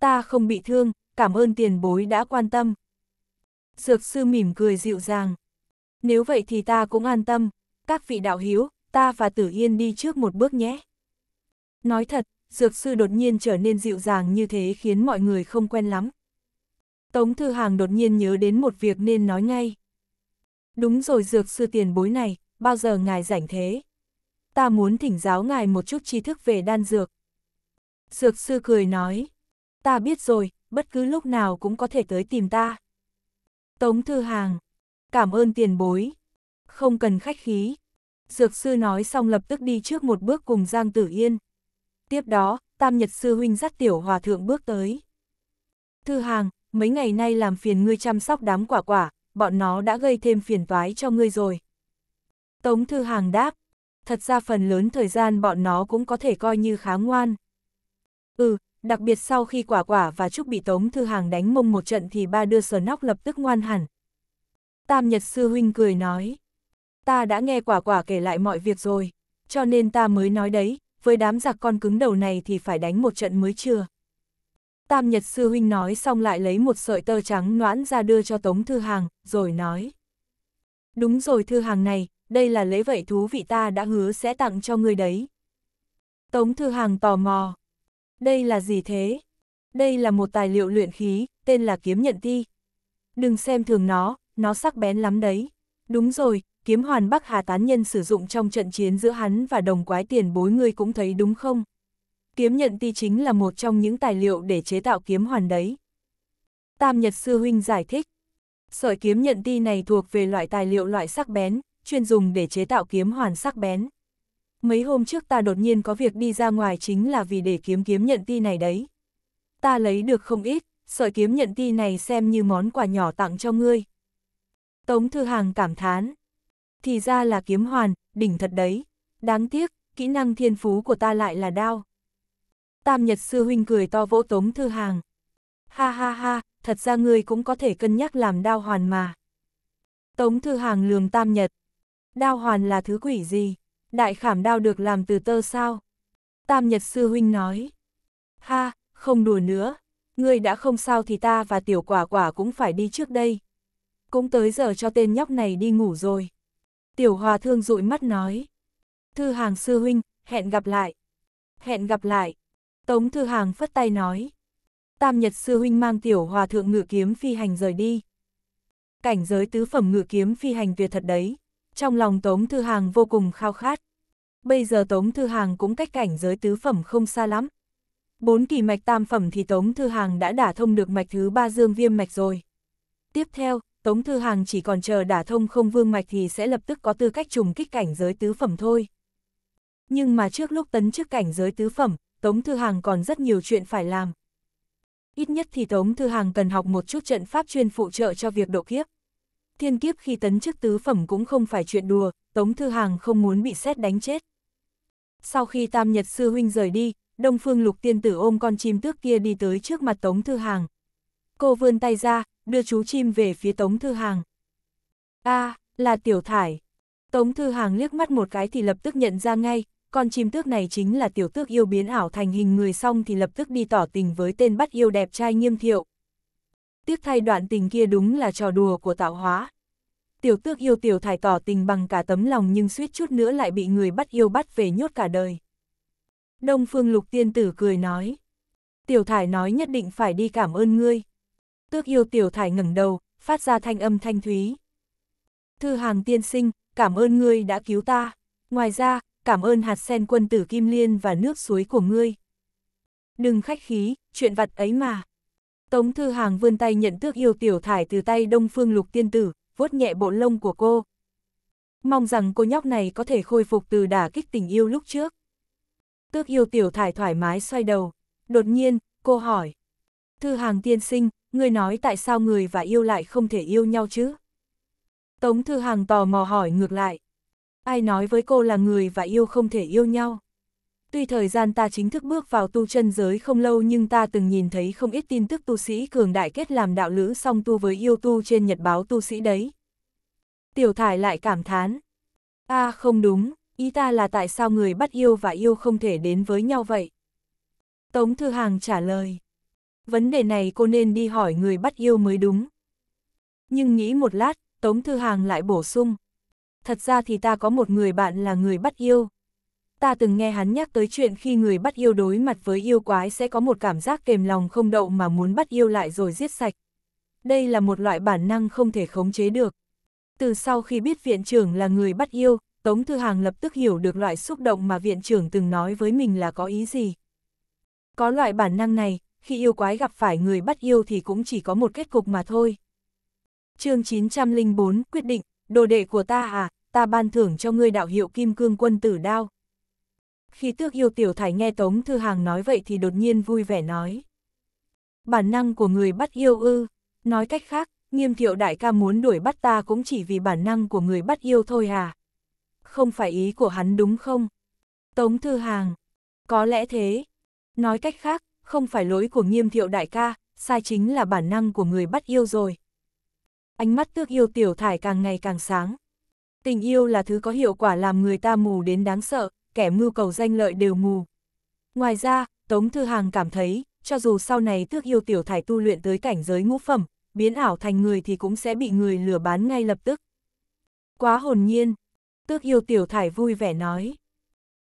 ta không bị thương, cảm ơn tiền bối đã quan tâm. Dược sư mỉm cười dịu dàng. Nếu vậy thì ta cũng an tâm, các vị đạo hiếu, ta và tử yên đi trước một bước nhé. Nói thật, dược sư đột nhiên trở nên dịu dàng như thế khiến mọi người không quen lắm. Tống Thư Hàng đột nhiên nhớ đến một việc nên nói ngay. Đúng rồi dược sư tiền bối này, bao giờ ngài rảnh thế? Ta muốn thỉnh giáo ngài một chút tri thức về đan dược. Dược sư cười nói, ta biết rồi, bất cứ lúc nào cũng có thể tới tìm ta. Tống Thư Hàng, cảm ơn tiền bối, không cần khách khí. Dược sư nói xong lập tức đi trước một bước cùng Giang Tử Yên. Tiếp đó, Tam Nhật Sư Huynh dắt Tiểu Hòa Thượng bước tới. Thư Hàng, mấy ngày nay làm phiền ngươi chăm sóc đám quả quả, bọn nó đã gây thêm phiền toái cho ngươi rồi, Tống Thư Hàng đáp, thật ra phần lớn thời gian bọn nó cũng có thể coi như khá ngoan. Ừ, đặc biệt sau khi quả quả và Trúc bị Tống Thư Hàng đánh mông một trận thì ba đưa sờ nóc lập tức ngoan hẳn. Tam Nhật Sư Huynh cười nói, ta đã nghe quả quả kể lại mọi việc rồi, cho nên ta mới nói đấy, với đám giặc con cứng đầu này thì phải đánh một trận mới chưa. Tam Nhật Sư Huynh nói xong lại lấy một sợi tơ trắng noãn ra đưa cho Tống Thư Hàng, rồi nói. Đúng rồi thư hàng này, đây là lễ vậy thú vị ta đã hứa sẽ tặng cho người đấy. Tống thư hàng tò mò. Đây là gì thế? Đây là một tài liệu luyện khí, tên là kiếm nhận ti. Đừng xem thường nó, nó sắc bén lắm đấy. Đúng rồi, kiếm hoàn Bắc Hà Tán Nhân sử dụng trong trận chiến giữa hắn và đồng quái tiền bối ngươi cũng thấy đúng không? Kiếm nhận ti chính là một trong những tài liệu để chế tạo kiếm hoàn đấy. Tam Nhật Sư Huynh giải thích, Sợi kiếm nhận ti này thuộc về loại tài liệu loại sắc bén, chuyên dùng để chế tạo kiếm hoàn sắc bén. Mấy hôm trước ta đột nhiên có việc đi ra ngoài chính là vì để kiếm kiếm nhận ti này đấy. Ta lấy được không ít, sợi kiếm nhận ti này xem như món quà nhỏ tặng cho ngươi. Tống Thư Hàng cảm thán. Thì ra là kiếm hoàn, đỉnh thật đấy. Đáng tiếc, kỹ năng thiên phú của ta lại là đao. Tam Nhật Sư Huynh cười to vỗ Tống Thư Hàng. Ha ha ha, thật ra ngươi cũng có thể cân nhắc làm đao hoàn mà. Tống Thư Hàng lườm tam nhật. Đao hoàn là thứ quỷ gì? Đại khảm đao được làm từ tơ sao? Tam nhật sư huynh nói. Ha, không đùa nữa. Ngươi đã không sao thì ta và tiểu quả quả cũng phải đi trước đây. Cũng tới giờ cho tên nhóc này đi ngủ rồi. Tiểu hòa thương dụi mắt nói. Thư Hàng sư huynh, hẹn gặp lại. Hẹn gặp lại. Tống Thư Hàng phất tay nói. Tam Nhật Sư Huynh mang tiểu hòa thượng ngự kiếm phi hành rời đi. Cảnh giới tứ phẩm ngự kiếm phi hành tuyệt thật đấy. Trong lòng Tống Thư Hàng vô cùng khao khát. Bây giờ Tống Thư Hàng cũng cách cảnh giới tứ phẩm không xa lắm. Bốn kỳ mạch tam phẩm thì Tống Thư Hàng đã đả thông được mạch thứ ba dương viêm mạch rồi. Tiếp theo, Tống Thư Hàng chỉ còn chờ đả thông không vương mạch thì sẽ lập tức có tư cách trùng kích cảnh giới tứ phẩm thôi. Nhưng mà trước lúc tấn trước cảnh giới tứ phẩm, Tống Thư Hàng còn rất nhiều chuyện phải làm. Ít nhất thì Tống Thư Hàng cần học một chút trận pháp chuyên phụ trợ cho việc độ kiếp. Thiên kiếp khi tấn chức tứ phẩm cũng không phải chuyện đùa, Tống Thư Hàng không muốn bị xét đánh chết. Sau khi Tam Nhật Sư Huynh rời đi, Đông Phương Lục Tiên Tử ôm con chim tước kia đi tới trước mặt Tống Thư Hàng. Cô vươn tay ra, đưa chú chim về phía Tống Thư Hàng. a là Tiểu Thải. Tống Thư Hàng liếc mắt một cái thì lập tức nhận ra ngay, con chim tước này chính là tiểu tước yêu biến ảo thành hình người xong thì lập tức đi tỏ tình với tên bắt yêu đẹp trai nghiêm thiệu. Tiếc thay đoạn tình kia đúng là trò đùa của tạo hóa. Tiểu tước yêu tiểu thải tỏ tình bằng cả tấm lòng nhưng suýt chút nữa lại bị người bắt yêu bắt về nhốt cả đời. Đông phương lục tiên tử cười nói. Tiểu thải nói nhất định phải đi cảm ơn ngươi. Tước yêu tiểu thải ngẩng đầu, phát ra thanh âm thanh thúy. Thư hàng tiên sinh, cảm ơn ngươi đã cứu ta. Ngoài ra, cảm ơn hạt sen quân tử Kim Liên và nước suối của ngươi. Đừng khách khí, chuyện vặt ấy mà. Tống Thư Hàng vươn tay nhận tước yêu tiểu thải từ tay Đông Phương Lục Tiên Tử, vuốt nhẹ bộ lông của cô. Mong rằng cô nhóc này có thể khôi phục từ đả kích tình yêu lúc trước. Tước yêu tiểu thải thoải mái xoay đầu. Đột nhiên, cô hỏi. Thư Hàng tiên sinh, ngươi nói tại sao người và yêu lại không thể yêu nhau chứ? Tống Thư Hàng tò mò hỏi ngược lại. Ai nói với cô là người và yêu không thể yêu nhau? Tuy thời gian ta chính thức bước vào tu chân giới không lâu nhưng ta từng nhìn thấy không ít tin tức tu sĩ cường đại kết làm đạo lữ song tu với yêu tu trên nhật báo tu sĩ đấy. Tiểu thải lại cảm thán. a à, không đúng, ý ta là tại sao người bắt yêu và yêu không thể đến với nhau vậy? Tống Thư Hàng trả lời. Vấn đề này cô nên đi hỏi người bắt yêu mới đúng. Nhưng nghĩ một lát, Tống Thư Hàng lại bổ sung thật ra thì ta có một người bạn là người bắt yêu. Ta từng nghe hắn nhắc tới chuyện khi người bắt yêu đối mặt với yêu quái sẽ có một cảm giác kềm lòng không đậu mà muốn bắt yêu lại rồi giết sạch. Đây là một loại bản năng không thể khống chế được. Từ sau khi biết viện trưởng là người bắt yêu, Tống Thư Hàng lập tức hiểu được loại xúc động mà viện trưởng từng nói với mình là có ý gì. Có loại bản năng này, khi yêu quái gặp phải người bắt yêu thì cũng chỉ có một kết cục mà thôi. chương 904 quyết định đồ đệ của ta à, ta ban thưởng cho ngươi đạo hiệu kim cương quân tử đao. Khi tước yêu tiểu thải nghe Tống Thư Hàng nói vậy thì đột nhiên vui vẻ nói. Bản năng của người bắt yêu ư, nói cách khác, nghiêm thiệu đại ca muốn đuổi bắt ta cũng chỉ vì bản năng của người bắt yêu thôi à. Không phải ý của hắn đúng không? Tống Thư Hàng, có lẽ thế. Nói cách khác, không phải lỗi của nghiêm thiệu đại ca, sai chính là bản năng của người bắt yêu rồi. Ánh mắt tước yêu tiểu thải càng ngày càng sáng. Tình yêu là thứ có hiệu quả làm người ta mù đến đáng sợ, kẻ mưu cầu danh lợi đều mù. Ngoài ra, Tống Thư Hàng cảm thấy, cho dù sau này tước yêu tiểu thải tu luyện tới cảnh giới ngũ phẩm, biến ảo thành người thì cũng sẽ bị người lừa bán ngay lập tức. Quá hồn nhiên, tước yêu tiểu thải vui vẻ nói.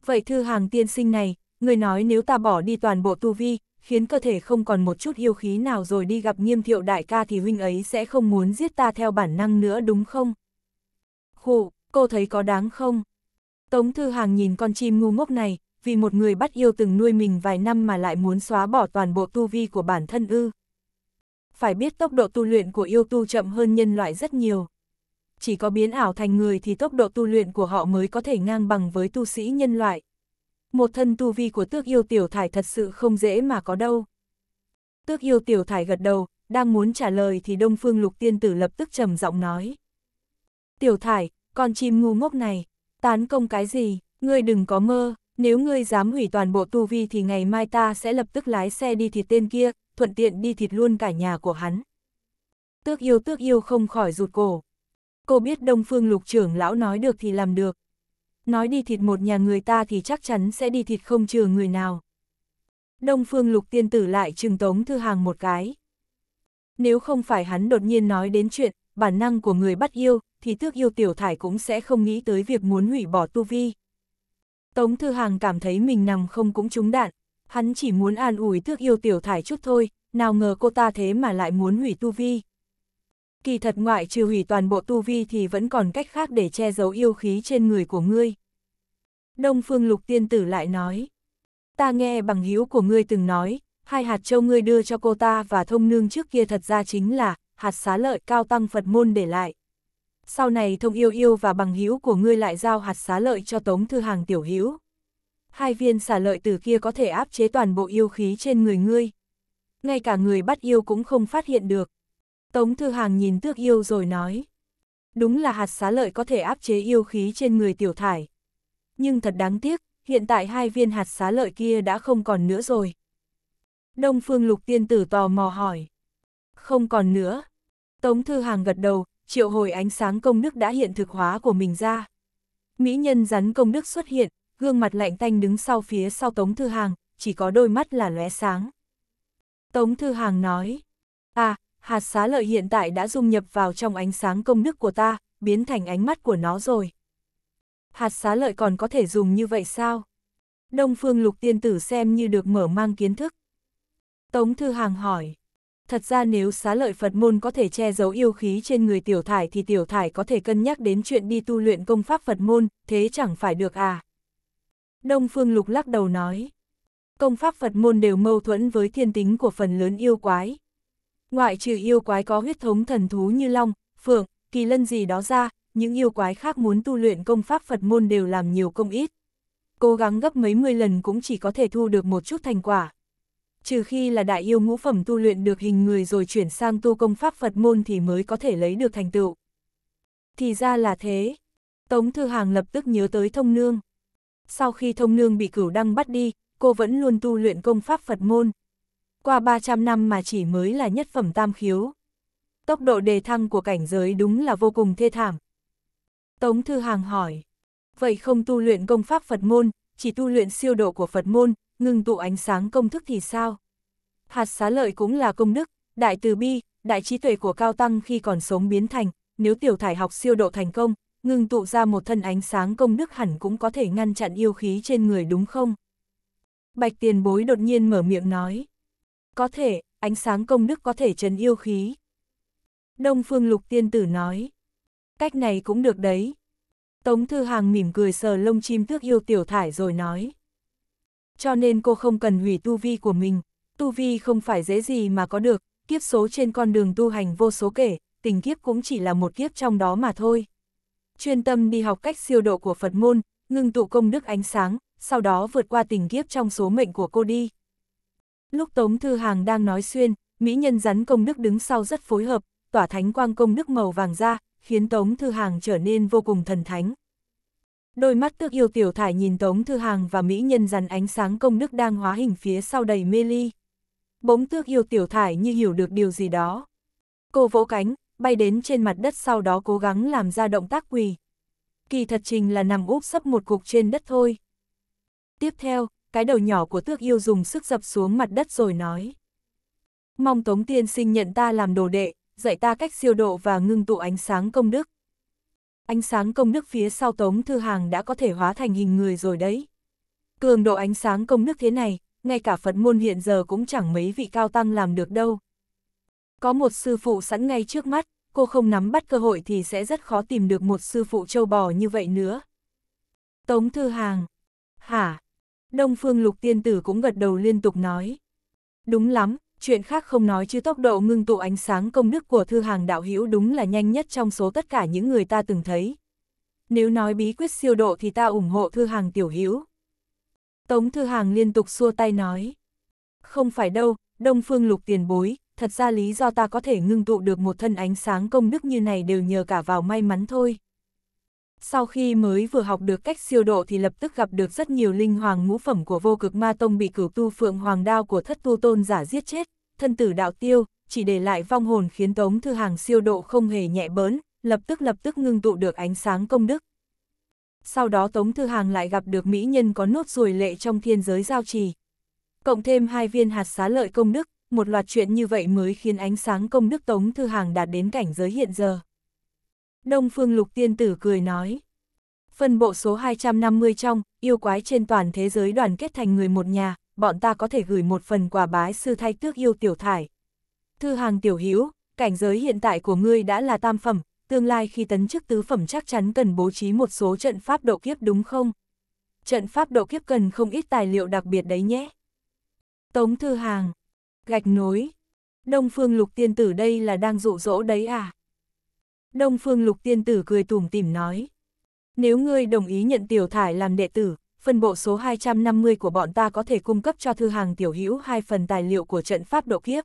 Vậy Thư Hàng tiên sinh này, người nói nếu ta bỏ đi toàn bộ tu vi, khiến cơ thể không còn một chút yêu khí nào rồi đi gặp nghiêm thiệu đại ca thì huynh ấy sẽ không muốn giết ta theo bản năng nữa đúng không? Khụ, cô thấy có đáng không? Tống Thư Hàng nhìn con chim ngu ngốc này, vì một người bắt yêu từng nuôi mình vài năm mà lại muốn xóa bỏ toàn bộ tu vi của bản thân ư. Phải biết tốc độ tu luyện của yêu tu chậm hơn nhân loại rất nhiều. Chỉ có biến ảo thành người thì tốc độ tu luyện của họ mới có thể ngang bằng với tu sĩ nhân loại một thân tu vi của tước yêu tiểu thải thật sự không dễ mà có đâu. Tước yêu tiểu thải gật đầu, đang muốn trả lời thì Đông Phương Lục Tiên Tử lập tức trầm giọng nói. Tiểu thải, con chim ngu ngốc này, tán công cái gì, ngươi đừng có mơ, nếu ngươi dám hủy toàn bộ tu vi thì ngày mai ta sẽ lập tức lái xe đi thịt tên kia, thuận tiện đi thịt luôn cả nhà của hắn. Tước yêu tước yêu không khỏi rụt cổ. Cô biết Đông Phương Lục trưởng lão nói được thì làm được, nói đi thịt một nhà người ta thì chắc chắn sẽ đi thịt không chừa người nào. Đông Phương Lục Tiên Tử lại trừng Tống Thư Hàng một cái. Nếu không phải hắn đột nhiên nói đến chuyện, bản năng của người bắt yêu, thì tước yêu tiểu thải cũng sẽ không nghĩ tới việc muốn hủy bỏ tu vi. Tống Thư Hàng cảm thấy mình nằm không cũng trúng đạn, hắn chỉ muốn an ủi tước yêu tiểu thải chút thôi, nào ngờ cô ta thế mà lại muốn hủy tu vi kỳ thật ngoại trừ hủy toàn bộ tu vi thì vẫn còn cách khác để che giấu yêu khí trên người của ngươi. Đông Phương Lục Tiên Tử lại nói, ta nghe bằng hữu của ngươi từng nói, hai hạt châu ngươi đưa cho cô ta và thông nương trước kia thật ra chính là hạt xá lợi cao tăng Phật môn để lại. Sau này thông yêu yêu và bằng hữu của ngươi lại giao hạt xá lợi cho tống thư hàng tiểu hiếu. Hai viên xả lợi từ kia có thể áp chế toàn bộ yêu khí trên người ngươi. Ngay cả người bắt yêu cũng không phát hiện được. Tống Thư Hàng nhìn tước yêu rồi nói. Đúng là hạt xá lợi có thể áp chế yêu khí trên người tiểu thải. Nhưng thật đáng tiếc, hiện tại hai viên hạt xá lợi kia đã không còn nữa rồi. Đông Phương Lục Tiên Tử tò mò hỏi. Không còn nữa. Tống Thư Hàng gật đầu, triệu hồi ánh sáng công đức đã hiện thực hóa của mình ra. Mỹ nhân rắn công đức xuất hiện, gương mặt lạnh tanh đứng sau phía sau Tống Thư Hàng, chỉ có đôi mắt là lóe sáng. Tống Thư Hàng nói, à, hạt xá lợi hiện tại đã dung nhập vào trong ánh sáng công đức của ta, biến thành ánh mắt của nó rồi. Hạt xá lợi còn có thể dùng như vậy sao? Đông phương lục tiên tử xem như được mở mang kiến thức. Tống Thư Hàng hỏi. Thật ra nếu xá lợi Phật môn có thể che giấu yêu khí trên người tiểu thải thì tiểu thải có thể cân nhắc đến chuyện đi tu luyện công pháp Phật môn, thế chẳng phải được à? Đông Phương Lục lắc đầu nói. Công pháp Phật môn đều mâu thuẫn với thiên tính của phần lớn yêu quái, Ngoại trừ yêu quái có huyết thống thần thú như long, phượng, kỳ lân gì đó ra, những yêu quái khác muốn tu luyện công pháp Phật môn đều làm nhiều công ít. Cố gắng gấp mấy mươi lần cũng chỉ có thể thu được một chút thành quả. Trừ khi là đại yêu ngũ phẩm tu luyện được hình người rồi chuyển sang tu công pháp Phật môn thì mới có thể lấy được thành tựu. Thì ra là thế. Tống Thư Hàng lập tức nhớ tới thông nương. Sau khi thông nương bị cửu đăng bắt đi, cô vẫn luôn tu luyện công pháp Phật môn qua 300 năm mà chỉ mới là nhất phẩm tam khiếu. Tốc độ đề thăng của cảnh giới đúng là vô cùng thê thảm. Tống Thư Hàng hỏi, vậy không tu luyện công pháp Phật môn, chỉ tu luyện siêu độ của Phật môn, ngừng tụ ánh sáng công thức thì sao? Hạt xá lợi cũng là công đức, đại từ bi, đại trí tuệ của Cao Tăng khi còn sống biến thành, nếu tiểu thải học siêu độ thành công, ngừng tụ ra một thân ánh sáng công đức hẳn cũng có thể ngăn chặn yêu khí trên người đúng không? Bạch tiền bối đột nhiên mở miệng nói có thể, ánh sáng công đức có thể trấn yêu khí. Đông Phương Lục Tiên Tử nói, cách này cũng được đấy. Tống Thư Hàng mỉm cười sờ lông chim tước yêu tiểu thải rồi nói. Cho nên cô không cần hủy tu vi của mình, tu vi không phải dễ gì mà có được, kiếp số trên con đường tu hành vô số kể, tình kiếp cũng chỉ là một kiếp trong đó mà thôi. Chuyên tâm đi học cách siêu độ của Phật môn, ngưng tụ công đức ánh sáng, sau đó vượt qua tình kiếp trong số mệnh của cô đi. Lúc Tống Thư Hàng đang nói xuyên, mỹ nhân rắn công đức đứng sau rất phối hợp, tỏa thánh quang công đức màu vàng ra, khiến Tống Thư Hàng trở nên vô cùng thần thánh. Đôi mắt tước yêu tiểu thải nhìn Tống Thư Hàng và mỹ nhân rắn ánh sáng công đức đang hóa hình phía sau đầy mê ly. Bỗng tước yêu tiểu thải như hiểu được điều gì đó. Cô vỗ cánh, bay đến trên mặt đất sau đó cố gắng làm ra động tác quỳ. Kỳ thật trình là nằm úp sấp một cục trên đất thôi. Tiếp theo, cái đầu nhỏ của tước yêu dùng sức dập xuống mặt đất rồi nói. Mong Tống Tiên Sinh nhận ta làm đồ đệ, dạy ta cách siêu độ và ngưng tụ ánh sáng công đức. Ánh sáng công đức phía sau Tống Thư Hàng đã có thể hóa thành hình người rồi đấy. Cường độ ánh sáng công đức thế này, ngay cả Phật môn hiện giờ cũng chẳng mấy vị cao tăng làm được đâu. Có một sư phụ sẵn ngay trước mắt, cô không nắm bắt cơ hội thì sẽ rất khó tìm được một sư phụ châu bò như vậy nữa. Tống Thư Hàng. Hả? Đông Phương Lục Tiên Tử cũng gật đầu liên tục nói. Đúng lắm, chuyện khác không nói chứ tốc độ ngưng tụ ánh sáng công đức của thư hàng đạo hữu đúng là nhanh nhất trong số tất cả những người ta từng thấy. Nếu nói bí quyết siêu độ thì ta ủng hộ thư hàng tiểu hữu. Tống thư hàng liên tục xua tay nói. Không phải đâu, Đông Phương Lục tiền bối, thật ra lý do ta có thể ngưng tụ được một thân ánh sáng công đức như này đều nhờ cả vào may mắn thôi. Sau khi mới vừa học được cách siêu độ thì lập tức gặp được rất nhiều linh hoàng ngũ phẩm của vô cực ma tông bị cửu tu phượng hoàng đao của thất tu tôn giả giết chết, thân tử đạo tiêu, chỉ để lại vong hồn khiến tống thư hàng siêu độ không hề nhẹ bớn, lập tức lập tức ngưng tụ được ánh sáng công đức. Sau đó tống thư hàng lại gặp được mỹ nhân có nốt ruồi lệ trong thiên giới giao trì. Cộng thêm hai viên hạt xá lợi công đức, một loạt chuyện như vậy mới khiến ánh sáng công đức tống thư hàng đạt đến cảnh giới hiện giờ. Đông Phương Lục Tiên Tử cười nói. Phân bộ số 250 trong, yêu quái trên toàn thế giới đoàn kết thành người một nhà, bọn ta có thể gửi một phần quà bái sư thay tước yêu tiểu thải. Thư hàng tiểu hữu cảnh giới hiện tại của ngươi đã là tam phẩm, tương lai khi tấn chức tứ phẩm chắc chắn cần bố trí một số trận pháp độ kiếp đúng không? Trận pháp độ kiếp cần không ít tài liệu đặc biệt đấy nhé. Tống Thư Hàng, gạch nối, Đông Phương Lục Tiên Tử đây là đang dụ dỗ đấy à? Đông Phương Lục Tiên Tử cười tủm tỉm nói. Nếu ngươi đồng ý nhận Tiểu Thải làm đệ tử, phần bộ số 250 của bọn ta có thể cung cấp cho thư hàng Tiểu Hữu hai phần tài liệu của trận pháp độ kiếp.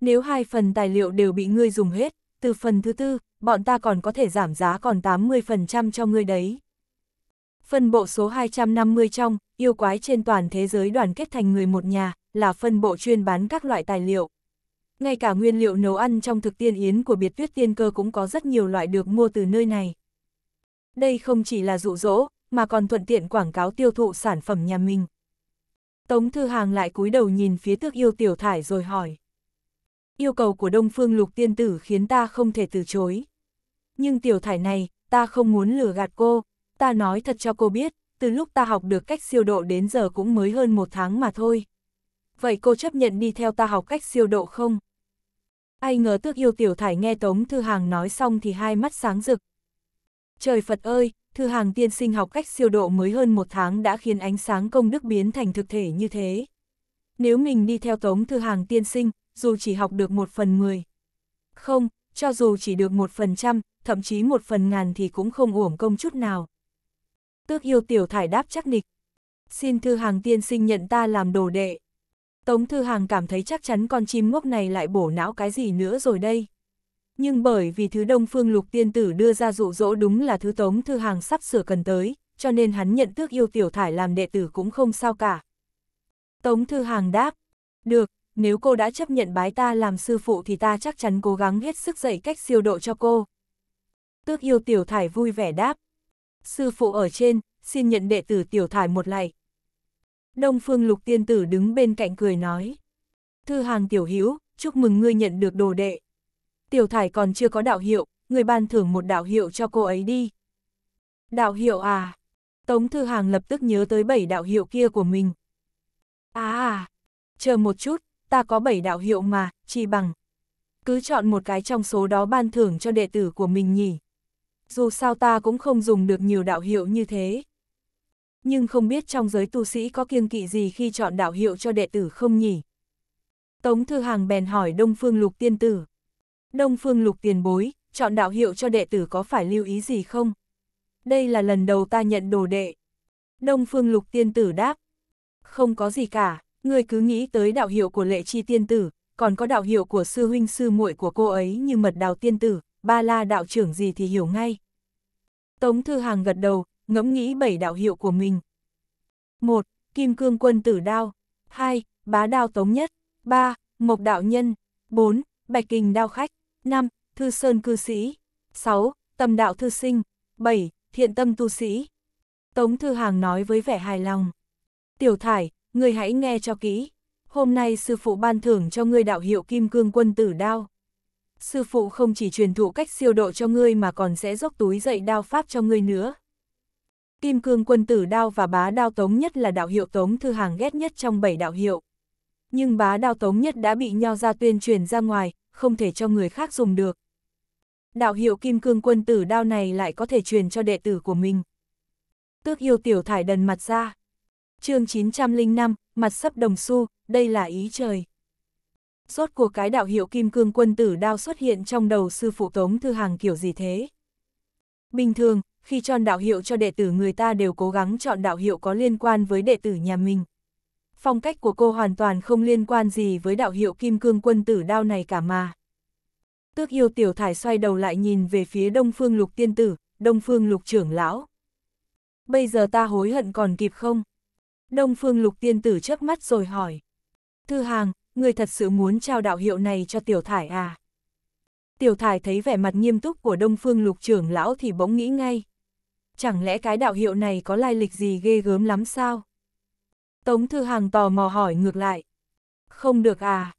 Nếu hai phần tài liệu đều bị ngươi dùng hết, từ phần thứ tư, bọn ta còn có thể giảm giá còn 80% cho ngươi đấy. Phân bộ số 250 trong, yêu quái trên toàn thế giới đoàn kết thành người một nhà, là phân bộ chuyên bán các loại tài liệu. Ngay cả nguyên liệu nấu ăn trong thực tiên yến của biệt tuyết tiên cơ cũng có rất nhiều loại được mua từ nơi này. Đây không chỉ là dụ dỗ, mà còn thuận tiện quảng cáo tiêu thụ sản phẩm nhà mình. Tống Thư Hàng lại cúi đầu nhìn phía tước yêu tiểu thải rồi hỏi. Yêu cầu của Đông Phương Lục Tiên Tử khiến ta không thể từ chối. Nhưng tiểu thải này, ta không muốn lừa gạt cô. Ta nói thật cho cô biết, từ lúc ta học được cách siêu độ đến giờ cũng mới hơn một tháng mà thôi vậy cô chấp nhận đi theo ta học cách siêu độ không? Ai ngờ tước yêu tiểu thải nghe Tống Thư Hàng nói xong thì hai mắt sáng rực. Trời Phật ơi, Thư Hàng tiên sinh học cách siêu độ mới hơn một tháng đã khiến ánh sáng công đức biến thành thực thể như thế. Nếu mình đi theo Tống Thư Hàng tiên sinh, dù chỉ học được một phần mười. Không, cho dù chỉ được một phần trăm, thậm chí một phần ngàn thì cũng không uổng công chút nào. Tước yêu tiểu thải đáp chắc nịch. Xin Thư Hàng tiên sinh nhận ta làm đồ đệ. Tống Thư Hàng cảm thấy chắc chắn con chim ngốc này lại bổ não cái gì nữa rồi đây. Nhưng bởi vì thứ Đông Phương Lục Tiên Tử đưa ra dụ dỗ đúng là thứ Tống Thư Hàng sắp sửa cần tới, cho nên hắn nhận tước yêu Tiểu Thải làm đệ tử cũng không sao cả. Tống Thư Hàng đáp, được, nếu cô đã chấp nhận bái ta làm sư phụ thì ta chắc chắn cố gắng hết sức dạy cách siêu độ cho cô. Tước yêu Tiểu Thải vui vẻ đáp, sư phụ ở trên, xin nhận đệ tử Tiểu Thải một lạy. Đông Phương Lục Tiên Tử đứng bên cạnh cười nói. Thư hàng tiểu hữu chúc mừng ngươi nhận được đồ đệ. Tiểu thải còn chưa có đạo hiệu, người ban thưởng một đạo hiệu cho cô ấy đi. Đạo hiệu à? Tống Thư Hàng lập tức nhớ tới bảy đạo hiệu kia của mình. À, à chờ một chút, ta có bảy đạo hiệu mà, chỉ bằng. Cứ chọn một cái trong số đó ban thưởng cho đệ tử của mình nhỉ. Dù sao ta cũng không dùng được nhiều đạo hiệu như thế nhưng không biết trong giới tu sĩ có kiêng kỵ gì khi chọn đạo hiệu cho đệ tử không nhỉ? Tống Thư Hàng bèn hỏi Đông Phương Lục Tiên Tử. Đông Phương Lục Tiền Bối, chọn đạo hiệu cho đệ tử có phải lưu ý gì không? Đây là lần đầu ta nhận đồ đệ. Đông Phương Lục Tiên Tử đáp. Không có gì cả, người cứ nghĩ tới đạo hiệu của lệ chi tiên tử, còn có đạo hiệu của sư huynh sư muội của cô ấy như mật đào tiên tử, ba la đạo trưởng gì thì hiểu ngay. Tống Thư Hàng gật đầu, ngẫm nghĩ bảy đạo hiệu của mình. 1. Kim cương quân tử đao 2. Bá đao tống nhất 3. Mộc đạo nhân 4. Bạch kình đao khách 5. Thư sơn cư sĩ 6. Tầm đạo thư sinh 7. Thiện tâm tu sĩ Tống Thư Hàng nói với vẻ hài lòng. Tiểu Thải, người hãy nghe cho kỹ. Hôm nay sư phụ ban thưởng cho ngươi đạo hiệu kim cương quân tử đao. Sư phụ không chỉ truyền thụ cách siêu độ cho ngươi mà còn sẽ dốc túi dạy đao pháp cho ngươi nữa. Kim cương quân tử đao và bá đao tống nhất là đạo hiệu tống thư hàng ghét nhất trong bảy đạo hiệu. Nhưng bá đao tống nhất đã bị nho ra tuyên truyền ra ngoài, không thể cho người khác dùng được. Đạo hiệu kim cương quân tử đao này lại có thể truyền cho đệ tử của mình. Tước yêu tiểu thải đần mặt ra. chương 905, mặt sấp đồng xu, đây là ý trời. Rốt cuộc cái đạo hiệu kim cương quân tử đao xuất hiện trong đầu sư phụ tống thư hàng kiểu gì thế? Bình thường, khi chọn đạo hiệu cho đệ tử người ta đều cố gắng chọn đạo hiệu có liên quan với đệ tử nhà mình. Phong cách của cô hoàn toàn không liên quan gì với đạo hiệu kim cương quân tử đao này cả mà. Tước yêu tiểu thải xoay đầu lại nhìn về phía đông phương lục tiên tử, đông phương lục trưởng lão. Bây giờ ta hối hận còn kịp không? Đông phương lục tiên tử chớp mắt rồi hỏi. Thư hàng, người thật sự muốn trao đạo hiệu này cho tiểu thải à? Tiểu thải thấy vẻ mặt nghiêm túc của đông phương lục trưởng lão thì bỗng nghĩ ngay chẳng lẽ cái đạo hiệu này có lai lịch gì ghê gớm lắm sao? Tống Thư Hàng tò mò hỏi ngược lại. Không được à?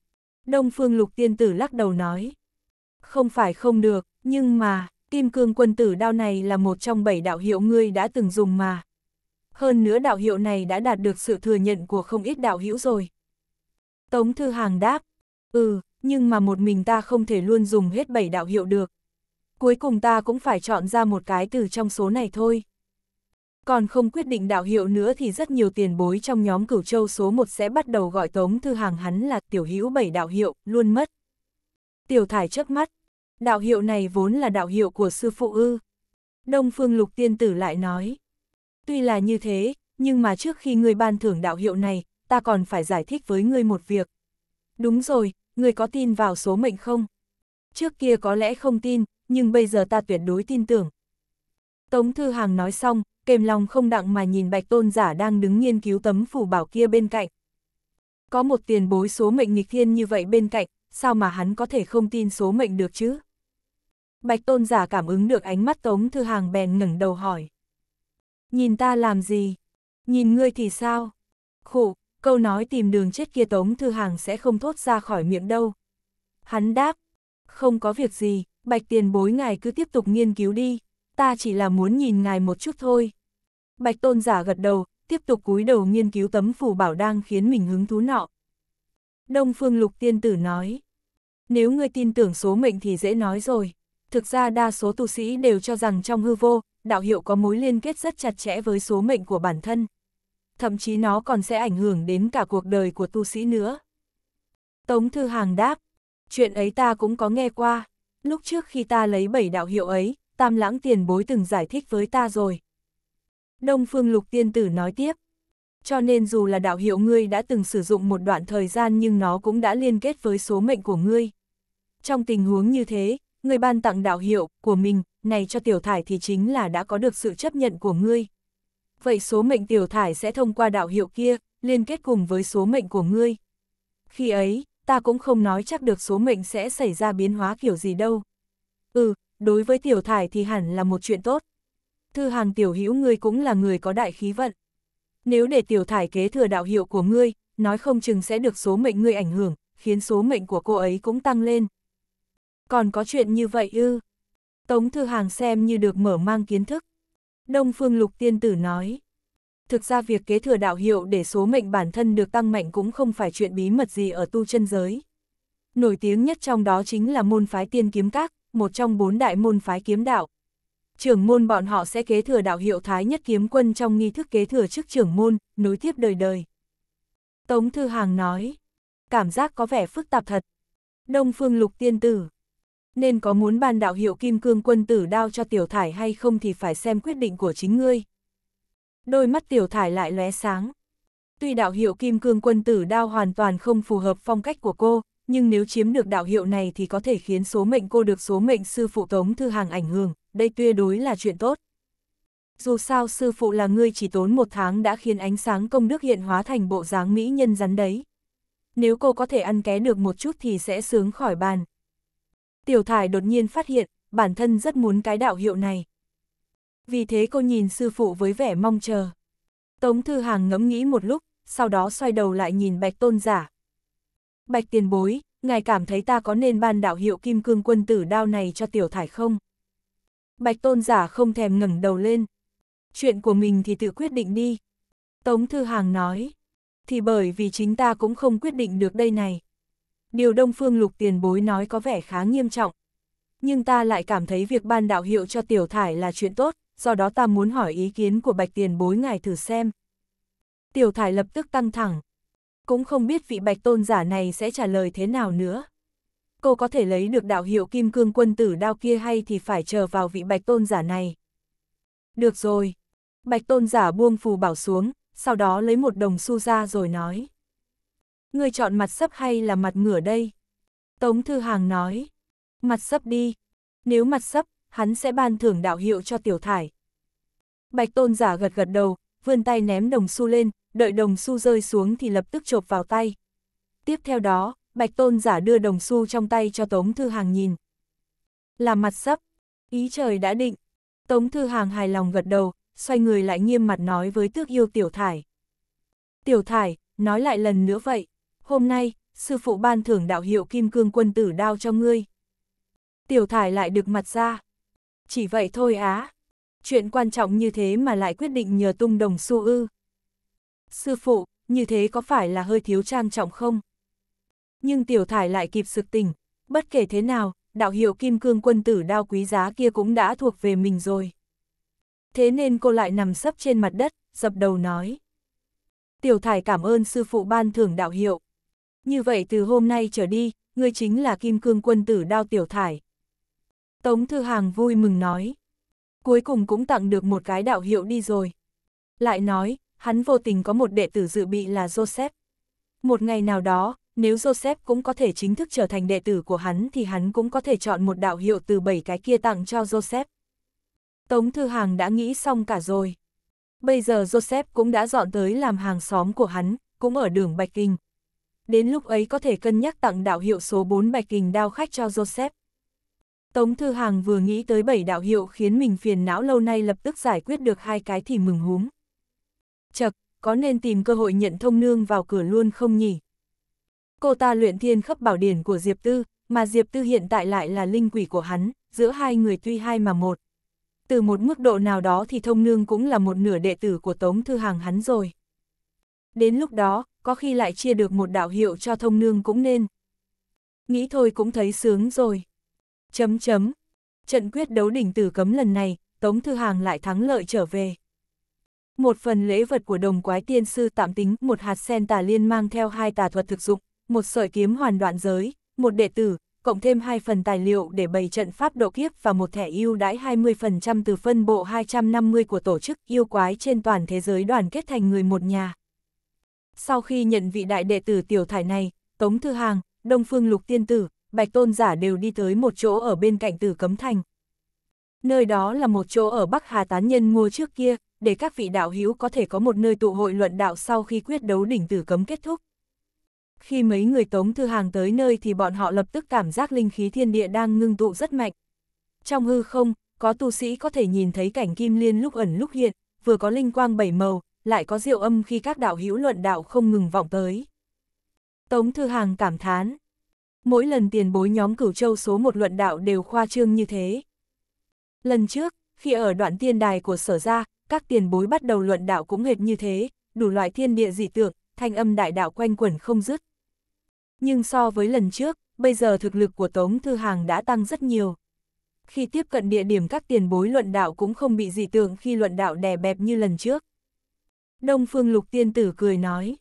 Đông Phương Lục Tiên Tử lắc đầu nói. Không phải không được, nhưng mà, Kim Cương Quân Tử đao này là một trong bảy đạo hiệu ngươi đã từng dùng mà. Hơn nữa đạo hiệu này đã đạt được sự thừa nhận của không ít đạo hữu rồi. Tống Thư Hàng đáp. Ừ, nhưng mà một mình ta không thể luôn dùng hết bảy đạo hiệu được, cuối cùng ta cũng phải chọn ra một cái từ trong số này thôi. Còn không quyết định đạo hiệu nữa thì rất nhiều tiền bối trong nhóm cửu châu số 1 sẽ bắt đầu gọi Tống Thư Hàng hắn là tiểu hữu bảy đạo hiệu, luôn mất. Tiểu thải trước mắt, đạo hiệu này vốn là đạo hiệu của sư phụ ư. Đông Phương Lục Tiên Tử lại nói, tuy là như thế, nhưng mà trước khi ngươi ban thưởng đạo hiệu này, ta còn phải giải thích với ngươi một việc. Đúng rồi, ngươi có tin vào số mệnh không? Trước kia có lẽ không tin, nhưng bây giờ ta tuyệt đối tin tưởng. Tống Thư Hàng nói xong, kềm lòng không đặng mà nhìn bạch tôn giả đang đứng nghiên cứu tấm phủ bảo kia bên cạnh. Có một tiền bối số mệnh nghịch thiên như vậy bên cạnh, sao mà hắn có thể không tin số mệnh được chứ? Bạch tôn giả cảm ứng được ánh mắt Tống Thư Hàng bèn ngẩng đầu hỏi. Nhìn ta làm gì? Nhìn ngươi thì sao? khổ câu nói tìm đường chết kia Tống Thư Hàng sẽ không thốt ra khỏi miệng đâu. Hắn đáp, không có việc gì, bạch tiền bối ngài cứ tiếp tục nghiên cứu đi, ta chỉ là muốn nhìn ngài một chút thôi. Bạch tôn giả gật đầu, tiếp tục cúi đầu nghiên cứu tấm phù bảo đang khiến mình hứng thú nọ. Đông phương lục tiên tử nói, nếu ngươi tin tưởng số mệnh thì dễ nói rồi. Thực ra đa số tu sĩ đều cho rằng trong hư vô, đạo hiệu có mối liên kết rất chặt chẽ với số mệnh của bản thân. Thậm chí nó còn sẽ ảnh hưởng đến cả cuộc đời của tu sĩ nữa. Tống Thư Hàng đáp, chuyện ấy ta cũng có nghe qua, lúc trước khi ta lấy bảy đạo hiệu ấy, tam lãng tiền bối từng giải thích với ta rồi. Đông Phương Lục Tiên Tử nói tiếp, cho nên dù là đạo hiệu ngươi đã từng sử dụng một đoạn thời gian nhưng nó cũng đã liên kết với số mệnh của ngươi. Trong tình huống như thế, ngươi ban tặng đạo hiệu của mình này cho tiểu thải thì chính là đã có được sự chấp nhận của ngươi. Vậy số mệnh tiểu thải sẽ thông qua đạo hiệu kia, liên kết cùng với số mệnh của ngươi. Khi ấy, ta cũng không nói chắc được số mệnh sẽ xảy ra biến hóa kiểu gì đâu. Ừ, đối với tiểu thải thì hẳn là một chuyện tốt. Thư hàng tiểu hữu ngươi cũng là người có đại khí vận. Nếu để tiểu thải kế thừa đạo hiệu của ngươi, nói không chừng sẽ được số mệnh ngươi ảnh hưởng, khiến số mệnh của cô ấy cũng tăng lên. Còn có chuyện như vậy ư? Tống Thư Hàng xem như được mở mang kiến thức. Đông Phương Lục Tiên Tử nói. Thực ra việc kế thừa đạo hiệu để số mệnh bản thân được tăng mạnh cũng không phải chuyện bí mật gì ở tu chân giới. Nổi tiếng nhất trong đó chính là môn phái tiên kiếm các, một trong bốn đại môn phái kiếm đạo. Trưởng môn bọn họ sẽ kế thừa đạo hiệu Thái Nhất Kiếm Quân trong nghi thức kế thừa chức trưởng môn, nối tiếp đời đời. Tống Thư Hàng nói, cảm giác có vẻ phức tạp thật. Đông Phương Lục Tiên Tử, nên có muốn ban đạo hiệu Kim Cương Quân Tử Đao cho Tiểu Thải hay không thì phải xem quyết định của chính ngươi đôi mắt tiểu thải lại lóe sáng. Tuy đạo hiệu kim cương quân tử đao hoàn toàn không phù hợp phong cách của cô, nhưng nếu chiếm được đạo hiệu này thì có thể khiến số mệnh cô được số mệnh sư phụ Tống Thư Hàng ảnh hưởng, đây tuyệt đối là chuyện tốt. Dù sao sư phụ là người chỉ tốn một tháng đã khiến ánh sáng công đức hiện hóa thành bộ dáng mỹ nhân rắn đấy. Nếu cô có thể ăn ké được một chút thì sẽ sướng khỏi bàn. Tiểu thải đột nhiên phát hiện, bản thân rất muốn cái đạo hiệu này vì thế cô nhìn sư phụ với vẻ mong chờ. Tống Thư Hàng ngẫm nghĩ một lúc, sau đó xoay đầu lại nhìn Bạch Tôn giả. Bạch tiền bối, ngài cảm thấy ta có nên ban đạo hiệu kim cương quân tử đao này cho tiểu thải không? Bạch Tôn giả không thèm ngẩng đầu lên. Chuyện của mình thì tự quyết định đi. Tống Thư Hàng nói. Thì bởi vì chính ta cũng không quyết định được đây này. Điều Đông Phương Lục tiền bối nói có vẻ khá nghiêm trọng. Nhưng ta lại cảm thấy việc ban đạo hiệu cho tiểu thải là chuyện tốt do đó ta muốn hỏi ý kiến của bạch tiền bối ngài thử xem. Tiểu thải lập tức tăng thẳng. Cũng không biết vị bạch tôn giả này sẽ trả lời thế nào nữa. Cô có thể lấy được đạo hiệu kim cương quân tử đao kia hay thì phải chờ vào vị bạch tôn giả này. Được rồi. Bạch tôn giả buông phù bảo xuống, sau đó lấy một đồng xu ra rồi nói. Người chọn mặt sấp hay là mặt ngửa đây? Tống Thư Hàng nói. Mặt sấp đi. Nếu mặt sấp, hắn sẽ ban thưởng đạo hiệu cho tiểu thải. Bạch tôn giả gật gật đầu, vươn tay ném đồng xu lên, đợi đồng xu rơi xuống thì lập tức chộp vào tay. Tiếp theo đó, bạch tôn giả đưa đồng xu trong tay cho Tống Thư Hàng nhìn. Là mặt sắp, ý trời đã định. Tống Thư Hàng hài lòng gật đầu, xoay người lại nghiêm mặt nói với tước yêu tiểu thải. Tiểu thải, nói lại lần nữa vậy, hôm nay, sư phụ ban thưởng đạo hiệu kim cương quân tử đao cho ngươi. Tiểu thải lại được mặt ra, chỉ vậy thôi á. Chuyện quan trọng như thế mà lại quyết định nhờ tung đồng xu ư. Sư phụ, như thế có phải là hơi thiếu trang trọng không? Nhưng tiểu thải lại kịp sực tỉnh, bất kể thế nào, đạo hiệu kim cương quân tử đao quý giá kia cũng đã thuộc về mình rồi. Thế nên cô lại nằm sấp trên mặt đất, dập đầu nói. Tiểu thải cảm ơn sư phụ ban thưởng đạo hiệu. Như vậy từ hôm nay trở đi, ngươi chính là kim cương quân tử đao tiểu thải, Tống Thư Hàng vui mừng nói. Cuối cùng cũng tặng được một cái đạo hiệu đi rồi. Lại nói, hắn vô tình có một đệ tử dự bị là Joseph. Một ngày nào đó, nếu Joseph cũng có thể chính thức trở thành đệ tử của hắn thì hắn cũng có thể chọn một đạo hiệu từ bảy cái kia tặng cho Joseph. Tống Thư Hàng đã nghĩ xong cả rồi. Bây giờ Joseph cũng đã dọn tới làm hàng xóm của hắn, cũng ở đường Bạch Kinh. Đến lúc ấy có thể cân nhắc tặng đạo hiệu số 4 Bạch Kinh đao khách cho Joseph. Tống Thư Hàng vừa nghĩ tới bảy đạo hiệu khiến mình phiền não lâu nay lập tức giải quyết được hai cái thì mừng húm. Chật, có nên tìm cơ hội nhận thông nương vào cửa luôn không nhỉ? Cô ta luyện thiên khắp bảo điển của Diệp Tư, mà Diệp Tư hiện tại lại là linh quỷ của hắn, giữa hai người tuy hai mà một. Từ một mức độ nào đó thì thông nương cũng là một nửa đệ tử của Tống Thư Hàng hắn rồi. Đến lúc đó, có khi lại chia được một đạo hiệu cho thông nương cũng nên. Nghĩ thôi cũng thấy sướng rồi. Chấm chấm. Trận quyết đấu đỉnh tử cấm lần này, Tống Thư Hàng lại thắng lợi trở về. Một phần lễ vật của đồng quái tiên sư tạm tính, một hạt sen tà liên mang theo hai tà thuật thực dụng, một sợi kiếm hoàn đoạn giới, một đệ tử, cộng thêm hai phần tài liệu để bày trận pháp độ kiếp và một thẻ ưu đãi 20% từ phân bộ 250 của tổ chức yêu quái trên toàn thế giới đoàn kết thành người một nhà. Sau khi nhận vị đại đệ tử tiểu thải này, Tống Thư Hàng, Đông Phương Lục Tiên Tử, bạch tôn giả đều đi tới một chỗ ở bên cạnh tử cấm thành. Nơi đó là một chỗ ở Bắc Hà Tán Nhân mua trước kia, để các vị đạo hữu có thể có một nơi tụ hội luận đạo sau khi quyết đấu đỉnh tử cấm kết thúc. Khi mấy người tống thư hàng tới nơi thì bọn họ lập tức cảm giác linh khí thiên địa đang ngưng tụ rất mạnh. Trong hư không, có tu sĩ có thể nhìn thấy cảnh kim liên lúc ẩn lúc hiện, vừa có linh quang bảy màu, lại có diệu âm khi các đạo hữu luận đạo không ngừng vọng tới. Tống Thư Hàng cảm thán, mỗi lần tiền bối nhóm cửu châu số một luận đạo đều khoa trương như thế. Lần trước, khi ở đoạn tiên đài của sở ra, các tiền bối bắt đầu luận đạo cũng hệt như thế, đủ loại thiên địa dị tượng, thanh âm đại đạo quanh quẩn không dứt. Nhưng so với lần trước, bây giờ thực lực của Tống Thư Hàng đã tăng rất nhiều. Khi tiếp cận địa điểm các tiền bối luận đạo cũng không bị dị tượng khi luận đạo đè bẹp như lần trước. Đông Phương Lục Tiên Tử cười nói.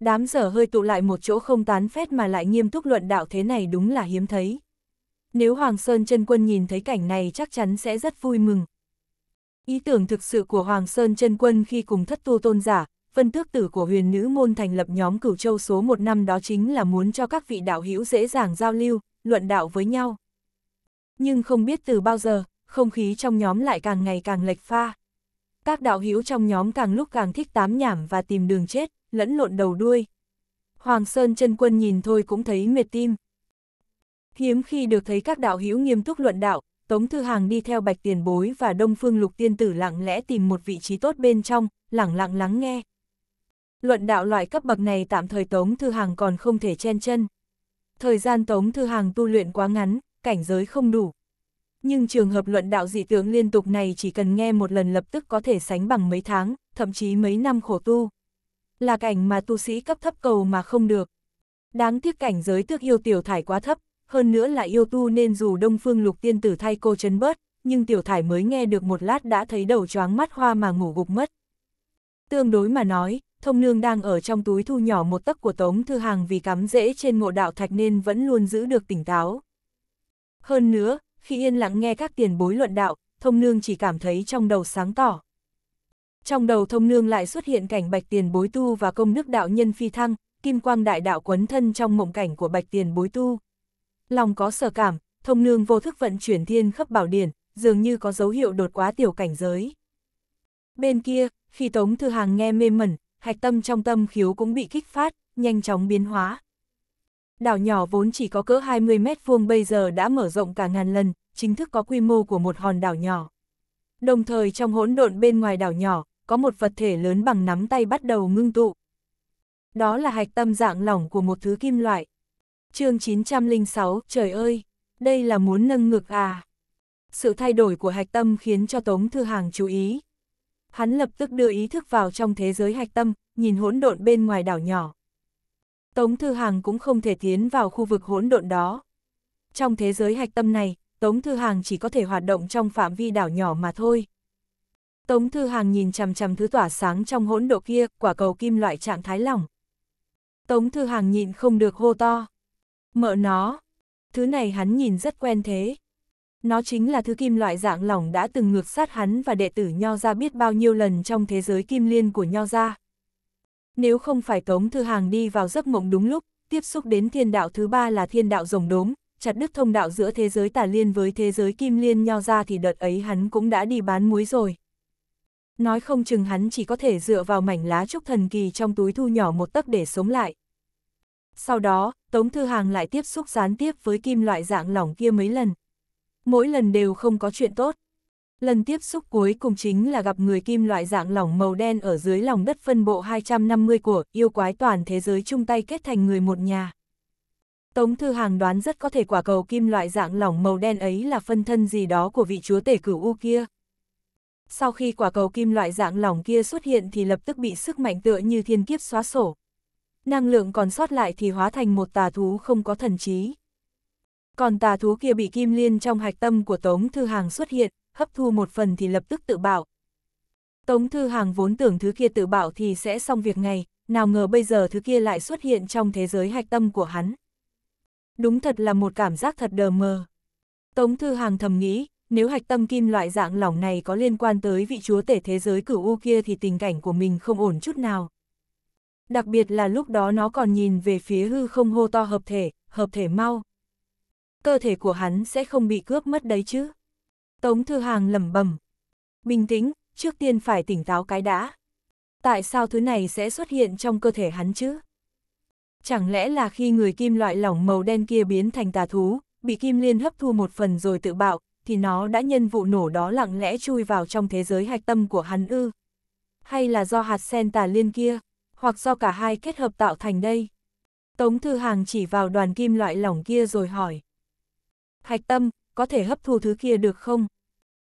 Đám dở hơi tụ lại một chỗ không tán phét mà lại nghiêm túc luận đạo thế này đúng là hiếm thấy. Nếu Hoàng Sơn chân Quân nhìn thấy cảnh này chắc chắn sẽ rất vui mừng. Ý tưởng thực sự của Hoàng Sơn chân Quân khi cùng thất tu tôn giả, phân tước tử của huyền nữ môn thành lập nhóm cửu châu số một năm đó chính là muốn cho các vị đạo hữu dễ dàng giao lưu, luận đạo với nhau. Nhưng không biết từ bao giờ, không khí trong nhóm lại càng ngày càng lệch pha. Các đạo hữu trong nhóm càng lúc càng thích tám nhảm và tìm đường chết lẫn lộn đầu đuôi. Hoàng Sơn chân quân nhìn thôi cũng thấy mệt tim. Hiếm khi được thấy các đạo hữu nghiêm túc luận đạo, Tống Thư Hàng đi theo Bạch Tiền Bối và Đông Phương Lục Tiên Tử lặng lẽ tìm một vị trí tốt bên trong, lặng lặng lắng nghe. Luận đạo loại cấp bậc này tạm thời Tống Thư Hàng còn không thể chen chân. Thời gian Tống Thư Hàng tu luyện quá ngắn, cảnh giới không đủ. Nhưng trường hợp luận đạo dị tướng liên tục này chỉ cần nghe một lần lập tức có thể sánh bằng mấy tháng, thậm chí mấy năm khổ tu là cảnh mà tu sĩ cấp thấp cầu mà không được. Đáng tiếc cảnh giới thước yêu tiểu thải quá thấp, hơn nữa là yêu tu nên dù đông phương lục tiên tử thay cô chấn bớt, nhưng tiểu thải mới nghe được một lát đã thấy đầu choáng mắt hoa mà ngủ gục mất. Tương đối mà nói, thông nương đang ở trong túi thu nhỏ một tấc của tống thư hàng vì cắm rễ trên ngộ đạo thạch nên vẫn luôn giữ được tỉnh táo. Hơn nữa, khi yên lặng nghe các tiền bối luận đạo, thông nương chỉ cảm thấy trong đầu sáng tỏ. Trong đầu thông nương lại xuất hiện cảnh bạch tiền bối tu và công đức đạo nhân phi thăng, kim quang đại đạo quấn thân trong mộng cảnh của bạch tiền bối tu. Lòng có sở cảm, thông nương vô thức vận chuyển thiên khắp bảo điển, dường như có dấu hiệu đột quá tiểu cảnh giới. Bên kia, khi Tống Thư Hàng nghe mê mẩn, hạch tâm trong tâm khiếu cũng bị kích phát, nhanh chóng biến hóa. Đảo nhỏ vốn chỉ có cỡ 20 mét vuông bây giờ đã mở rộng cả ngàn lần, chính thức có quy mô của một hòn đảo nhỏ. Đồng thời trong hỗn độn bên ngoài đảo nhỏ, có một vật thể lớn bằng nắm tay bắt đầu ngưng tụ. Đó là hạch tâm dạng lỏng của một thứ kim loại. chương 906, trời ơi, đây là muốn nâng ngực à. Sự thay đổi của hạch tâm khiến cho Tống Thư Hàng chú ý. Hắn lập tức đưa ý thức vào trong thế giới hạch tâm, nhìn hỗn độn bên ngoài đảo nhỏ. Tống Thư Hàng cũng không thể tiến vào khu vực hỗn độn đó. Trong thế giới hạch tâm này, Tống Thư Hàng chỉ có thể hoạt động trong phạm vi đảo nhỏ mà thôi. Tống Thư Hàng nhìn chằm chằm thứ tỏa sáng trong hỗn độ kia, quả cầu kim loại trạng thái lỏng. Tống Thư Hàng nhịn không được hô to. Mợ nó, thứ này hắn nhìn rất quen thế. Nó chính là thứ kim loại dạng lỏng đã từng ngược sát hắn và đệ tử Nho Gia biết bao nhiêu lần trong thế giới kim liên của Nho Gia. Nếu không phải Tống Thư Hàng đi vào giấc mộng đúng lúc, tiếp xúc đến thiên đạo thứ ba là thiên đạo rồng đốm, chặt đứt thông đạo giữa thế giới tà liên với thế giới kim liên Nho Gia thì đợt ấy hắn cũng đã đi bán muối rồi nói không chừng hắn chỉ có thể dựa vào mảnh lá trúc thần kỳ trong túi thu nhỏ một tấc để sống lại. Sau đó, Tống Thư Hàng lại tiếp xúc gián tiếp với kim loại dạng lỏng kia mấy lần. Mỗi lần đều không có chuyện tốt. Lần tiếp xúc cuối cùng chính là gặp người kim loại dạng lỏng màu đen ở dưới lòng đất phân bộ 250 của yêu quái toàn thế giới chung tay kết thành người một nhà. Tống Thư Hàng đoán rất có thể quả cầu kim loại dạng lỏng màu đen ấy là phân thân gì đó của vị chúa tể cửu u kia sau khi quả cầu kim loại dạng lỏng kia xuất hiện thì lập tức bị sức mạnh tựa như thiên kiếp xóa sổ. Năng lượng còn sót lại thì hóa thành một tà thú không có thần trí. Còn tà thú kia bị kim liên trong hạch tâm của Tống Thư Hàng xuất hiện, hấp thu một phần thì lập tức tự bạo. Tống Thư Hàng vốn tưởng thứ kia tự bạo thì sẽ xong việc ngay, nào ngờ bây giờ thứ kia lại xuất hiện trong thế giới hạch tâm của hắn. Đúng thật là một cảm giác thật đờ mờ. Tống Thư Hàng thầm nghĩ, nếu hạch tâm kim loại dạng lỏng này có liên quan tới vị chúa tể thế giới cửu u kia thì tình cảnh của mình không ổn chút nào. Đặc biệt là lúc đó nó còn nhìn về phía hư không hô to hợp thể, hợp thể mau. Cơ thể của hắn sẽ không bị cướp mất đấy chứ. Tống Thư Hàng lẩm bẩm Bình tĩnh, trước tiên phải tỉnh táo cái đã. Tại sao thứ này sẽ xuất hiện trong cơ thể hắn chứ? Chẳng lẽ là khi người kim loại lỏng màu đen kia biến thành tà thú, bị kim liên hấp thu một phần rồi tự bạo, thì nó đã nhân vụ nổ đó lặng lẽ chui vào trong thế giới hạch tâm của hắn ư. Hay là do hạt sen tà liên kia, hoặc do cả hai kết hợp tạo thành đây. Tống Thư Hàng chỉ vào đoàn kim loại lỏng kia rồi hỏi. Hạch tâm, có thể hấp thu thứ kia được không?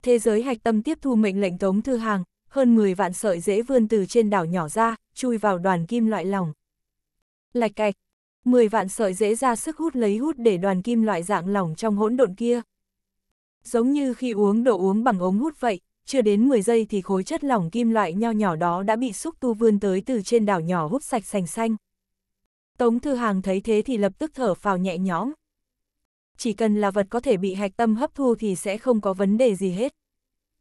Thế giới hạch tâm tiếp thu mệnh lệnh Tống Thư Hàng, hơn 10 vạn sợi dễ vươn từ trên đảo nhỏ ra, chui vào đoàn kim loại lỏng. Lạch cạch, 10 vạn sợi dễ ra sức hút lấy hút để đoàn kim loại dạng lỏng trong hỗn độn kia giống như khi uống đồ uống bằng ống hút vậy, chưa đến 10 giây thì khối chất lỏng kim loại nho nhỏ đó đã bị xúc tu vươn tới từ trên đảo nhỏ hút sạch sành xanh. Tống Thư Hàng thấy thế thì lập tức thở phào nhẹ nhõm. Chỉ cần là vật có thể bị hạch tâm hấp thu thì sẽ không có vấn đề gì hết.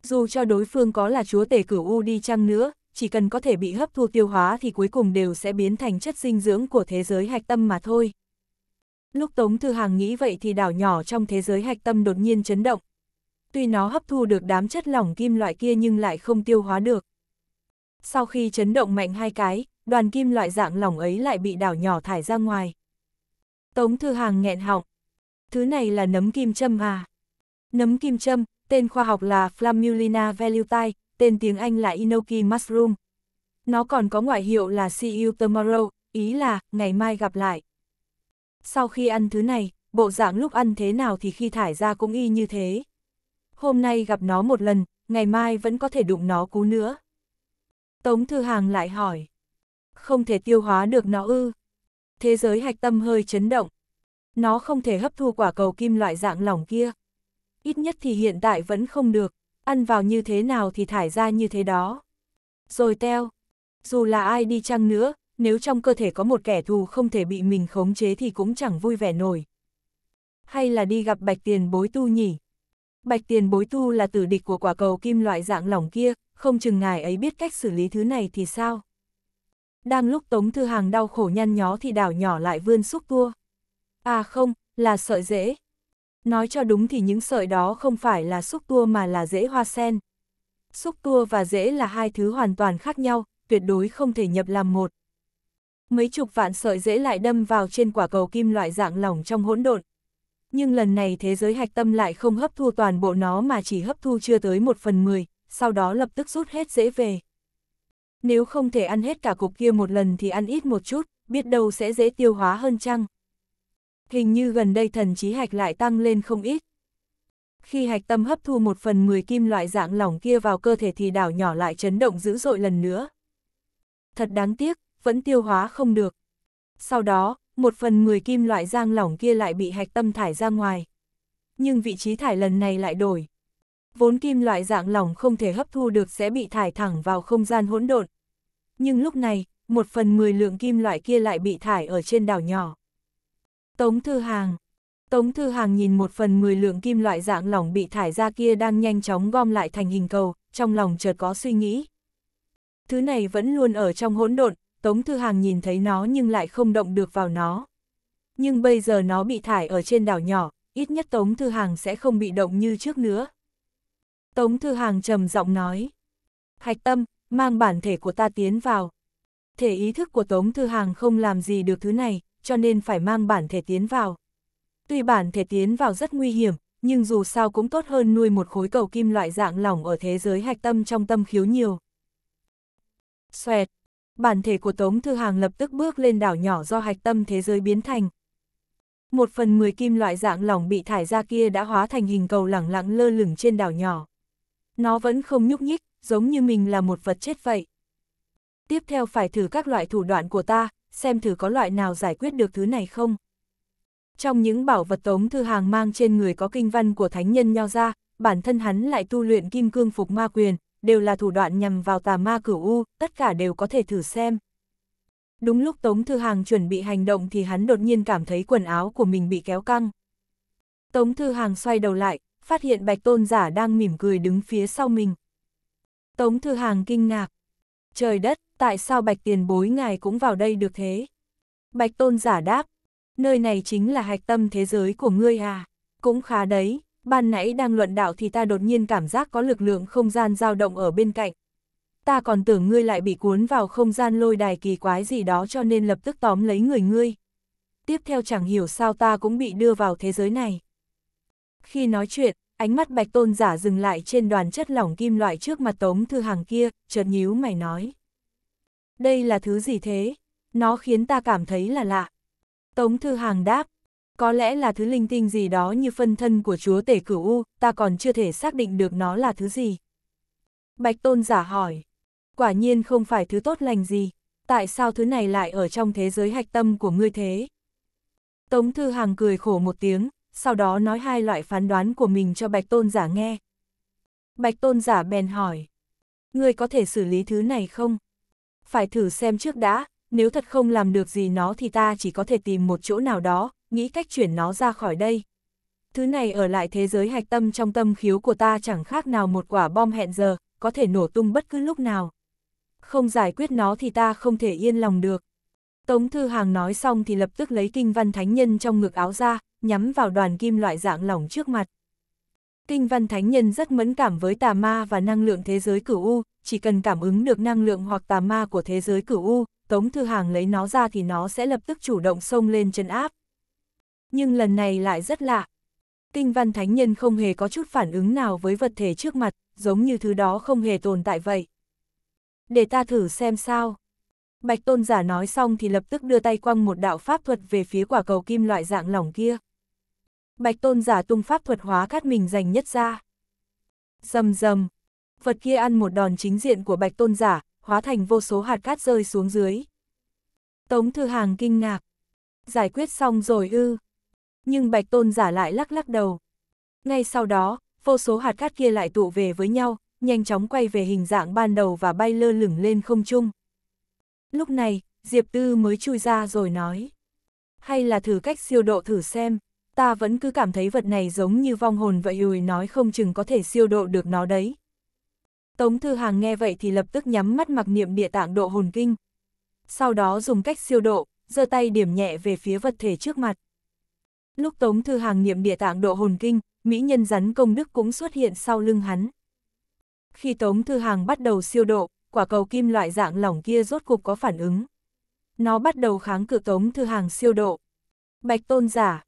Dù cho đối phương có là chúa tể cửu u đi chăng nữa, chỉ cần có thể bị hấp thu tiêu hóa thì cuối cùng đều sẽ biến thành chất dinh dưỡng của thế giới hạch tâm mà thôi. Lúc Tống Thư Hàng nghĩ vậy thì đảo nhỏ trong thế giới hạch tâm đột nhiên chấn động, tuy nó hấp thu được đám chất lỏng kim loại kia nhưng lại không tiêu hóa được. Sau khi chấn động mạnh hai cái, đoàn kim loại dạng lỏng ấy lại bị đảo nhỏ thải ra ngoài. Tống Thư Hàng nghẹn họng. Thứ này là nấm kim châm à? Nấm kim châm, tên khoa học là Flammulina velutai, tên tiếng Anh là Inoki mushroom. Nó còn có ngoại hiệu là See you tomorrow, ý là ngày mai gặp lại. Sau khi ăn thứ này, bộ dạng lúc ăn thế nào thì khi thải ra cũng y như thế hôm nay gặp nó một lần, ngày mai vẫn có thể đụng nó cú nữa. Tống Thư Hàng lại hỏi, không thể tiêu hóa được nó ư. Thế giới hạch tâm hơi chấn động. Nó không thể hấp thu quả cầu kim loại dạng lỏng kia. Ít nhất thì hiện tại vẫn không được, ăn vào như thế nào thì thải ra như thế đó. Rồi teo, dù là ai đi chăng nữa, nếu trong cơ thể có một kẻ thù không thể bị mình khống chế thì cũng chẳng vui vẻ nổi. Hay là đi gặp bạch tiền bối tu nhỉ? bạch tiền bối thu là tử địch của quả cầu kim loại dạng lỏng kia, không chừng ngài ấy biết cách xử lý thứ này thì sao. Đang lúc Tống Thư Hàng đau khổ nhăn nhó thì đảo nhỏ lại vươn xúc tua. À không, là sợi rễ. Nói cho đúng thì những sợi đó không phải là xúc tua mà là rễ hoa sen. Xúc tua và rễ là hai thứ hoàn toàn khác nhau, tuyệt đối không thể nhập làm một. Mấy chục vạn sợi rễ lại đâm vào trên quả cầu kim loại dạng lỏng trong hỗn độn, nhưng lần này thế giới hạch tâm lại không hấp thu toàn bộ nó mà chỉ hấp thu chưa tới một phần mười, sau đó lập tức rút hết dễ về. Nếu không thể ăn hết cả cục kia một lần thì ăn ít một chút, biết đâu sẽ dễ tiêu hóa hơn chăng. Hình như gần đây thần trí hạch lại tăng lên không ít. Khi hạch tâm hấp thu một phần mười kim loại dạng lỏng kia vào cơ thể thì đảo nhỏ lại chấn động dữ dội lần nữa. Thật đáng tiếc, vẫn tiêu hóa không được. Sau đó, một phần 10 kim loại giang lỏng kia lại bị hạch tâm thải ra ngoài. Nhưng vị trí thải lần này lại đổi. Vốn kim loại dạng lỏng không thể hấp thu được sẽ bị thải thẳng vào không gian hỗn độn. Nhưng lúc này, một phần 10 lượng kim loại kia lại bị thải ở trên đảo nhỏ. Tống Thư Hàng Tống Thư Hàng nhìn một phần 10 lượng kim loại dạng lỏng bị thải ra kia đang nhanh chóng gom lại thành hình cầu, trong lòng chợt có suy nghĩ. Thứ này vẫn luôn ở trong hỗn độn, Tống Thư Hàng nhìn thấy nó nhưng lại không động được vào nó. Nhưng bây giờ nó bị thải ở trên đảo nhỏ, ít nhất Tống Thư Hàng sẽ không bị động như trước nữa. Tống Thư Hàng trầm giọng nói. Hạch tâm, mang bản thể của ta tiến vào. Thể ý thức của Tống Thư Hàng không làm gì được thứ này, cho nên phải mang bản thể tiến vào. Tuy bản thể tiến vào rất nguy hiểm, nhưng dù sao cũng tốt hơn nuôi một khối cầu kim loại dạng lỏng ở thế giới hạch tâm trong tâm khiếu nhiều. Xoẹt, bản thể của Tống Thư Hàng lập tức bước lên đảo nhỏ do hạch tâm thế giới biến thành. Một phần mười kim loại dạng lỏng bị thải ra kia đã hóa thành hình cầu lẳng lặng lơ lửng trên đảo nhỏ. Nó vẫn không nhúc nhích, giống như mình là một vật chết vậy. Tiếp theo phải thử các loại thủ đoạn của ta, xem thử có loại nào giải quyết được thứ này không. Trong những bảo vật Tống Thư Hàng mang trên người có kinh văn của thánh nhân nho ra, bản thân hắn lại tu luyện kim cương phục ma quyền, đều là thủ đoạn nhằm vào tà ma cửu U, tất cả đều có thể thử xem. Đúng lúc Tống Thư Hàng chuẩn bị hành động thì hắn đột nhiên cảm thấy quần áo của mình bị kéo căng. Tống Thư Hàng xoay đầu lại, phát hiện Bạch Tôn Giả đang mỉm cười đứng phía sau mình. Tống Thư Hàng kinh ngạc. Trời đất, tại sao Bạch Tiền Bối ngài cũng vào đây được thế? Bạch Tôn Giả đáp, nơi này chính là hạch tâm thế giới của ngươi à? Cũng khá đấy, ban nãy đang luận đạo thì ta đột nhiên cảm giác có lực lượng không gian dao động ở bên cạnh. Ta còn tưởng ngươi lại bị cuốn vào không gian lôi đài kỳ quái gì đó cho nên lập tức tóm lấy người ngươi. Tiếp theo chẳng hiểu sao ta cũng bị đưa vào thế giới này. Khi nói chuyện, ánh mắt bạch tôn giả dừng lại trên đoàn chất lỏng kim loại trước mặt tống thư hàng kia, chợt nhíu mày nói. Đây là thứ gì thế? Nó khiến ta cảm thấy là lạ. Tống thư hàng đáp, có lẽ là thứ linh tinh gì đó như phân thân của chúa tể cửu U, ta còn chưa thể xác định được nó là thứ gì. Bạch tôn giả hỏi, quả nhiên không phải thứ tốt lành gì, tại sao thứ này lại ở trong thế giới hạch tâm của ngươi thế? Tống Thư hằng cười khổ một tiếng, sau đó nói hai loại phán đoán của mình cho Bạch Tôn Giả nghe. Bạch Tôn Giả bèn hỏi, ngươi có thể xử lý thứ này không? Phải thử xem trước đã, nếu thật không làm được gì nó thì ta chỉ có thể tìm một chỗ nào đó, nghĩ cách chuyển nó ra khỏi đây. Thứ này ở lại thế giới hạch tâm trong tâm khiếu của ta chẳng khác nào một quả bom hẹn giờ, có thể nổ tung bất cứ lúc nào. Không giải quyết nó thì ta không thể yên lòng được. Tống Thư Hàng nói xong thì lập tức lấy kinh văn thánh nhân trong ngực áo ra, nhắm vào đoàn kim loại dạng lỏng trước mặt. Kinh văn thánh nhân rất mẫn cảm với tà ma và năng lượng thế giới cửu U, chỉ cần cảm ứng được năng lượng hoặc tà ma của thế giới cửu U, Tống Thư Hàng lấy nó ra thì nó sẽ lập tức chủ động xông lên chân áp. Nhưng lần này lại rất lạ. Tinh văn thánh nhân không hề có chút phản ứng nào với vật thể trước mặt, giống như thứ đó không hề tồn tại vậy. Để ta thử xem sao. Bạch tôn giả nói xong thì lập tức đưa tay quăng một đạo pháp thuật về phía quả cầu kim loại dạng lỏng kia. Bạch tôn giả tung pháp thuật hóa cát mình dành nhất ra. Dầm dầm, vật kia ăn một đòn chính diện của bạch tôn giả, hóa thành vô số hạt cát rơi xuống dưới. Tống thư hàng kinh ngạc. Giải quyết xong rồi ư nhưng bạch tôn giả lại lắc lắc đầu. Ngay sau đó, vô số hạt cát kia lại tụ về với nhau, nhanh chóng quay về hình dạng ban đầu và bay lơ lửng lên không trung. Lúc này, Diệp Tư mới chui ra rồi nói. Hay là thử cách siêu độ thử xem, ta vẫn cứ cảm thấy vật này giống như vong hồn vậy ùi nói không chừng có thể siêu độ được nó đấy. Tống Thư Hàng nghe vậy thì lập tức nhắm mắt mặc niệm địa tạng độ hồn kinh. Sau đó dùng cách siêu độ, giơ tay điểm nhẹ về phía vật thể trước mặt. Lúc Tống Thư Hàng niệm địa tạng độ hồn kinh, mỹ nhân rắn công đức cũng xuất hiện sau lưng hắn. Khi Tống Thư Hàng bắt đầu siêu độ, quả cầu kim loại dạng lỏng kia rốt cục có phản ứng. Nó bắt đầu kháng cự Tống Thư Hàng siêu độ. Bạch Tôn giả.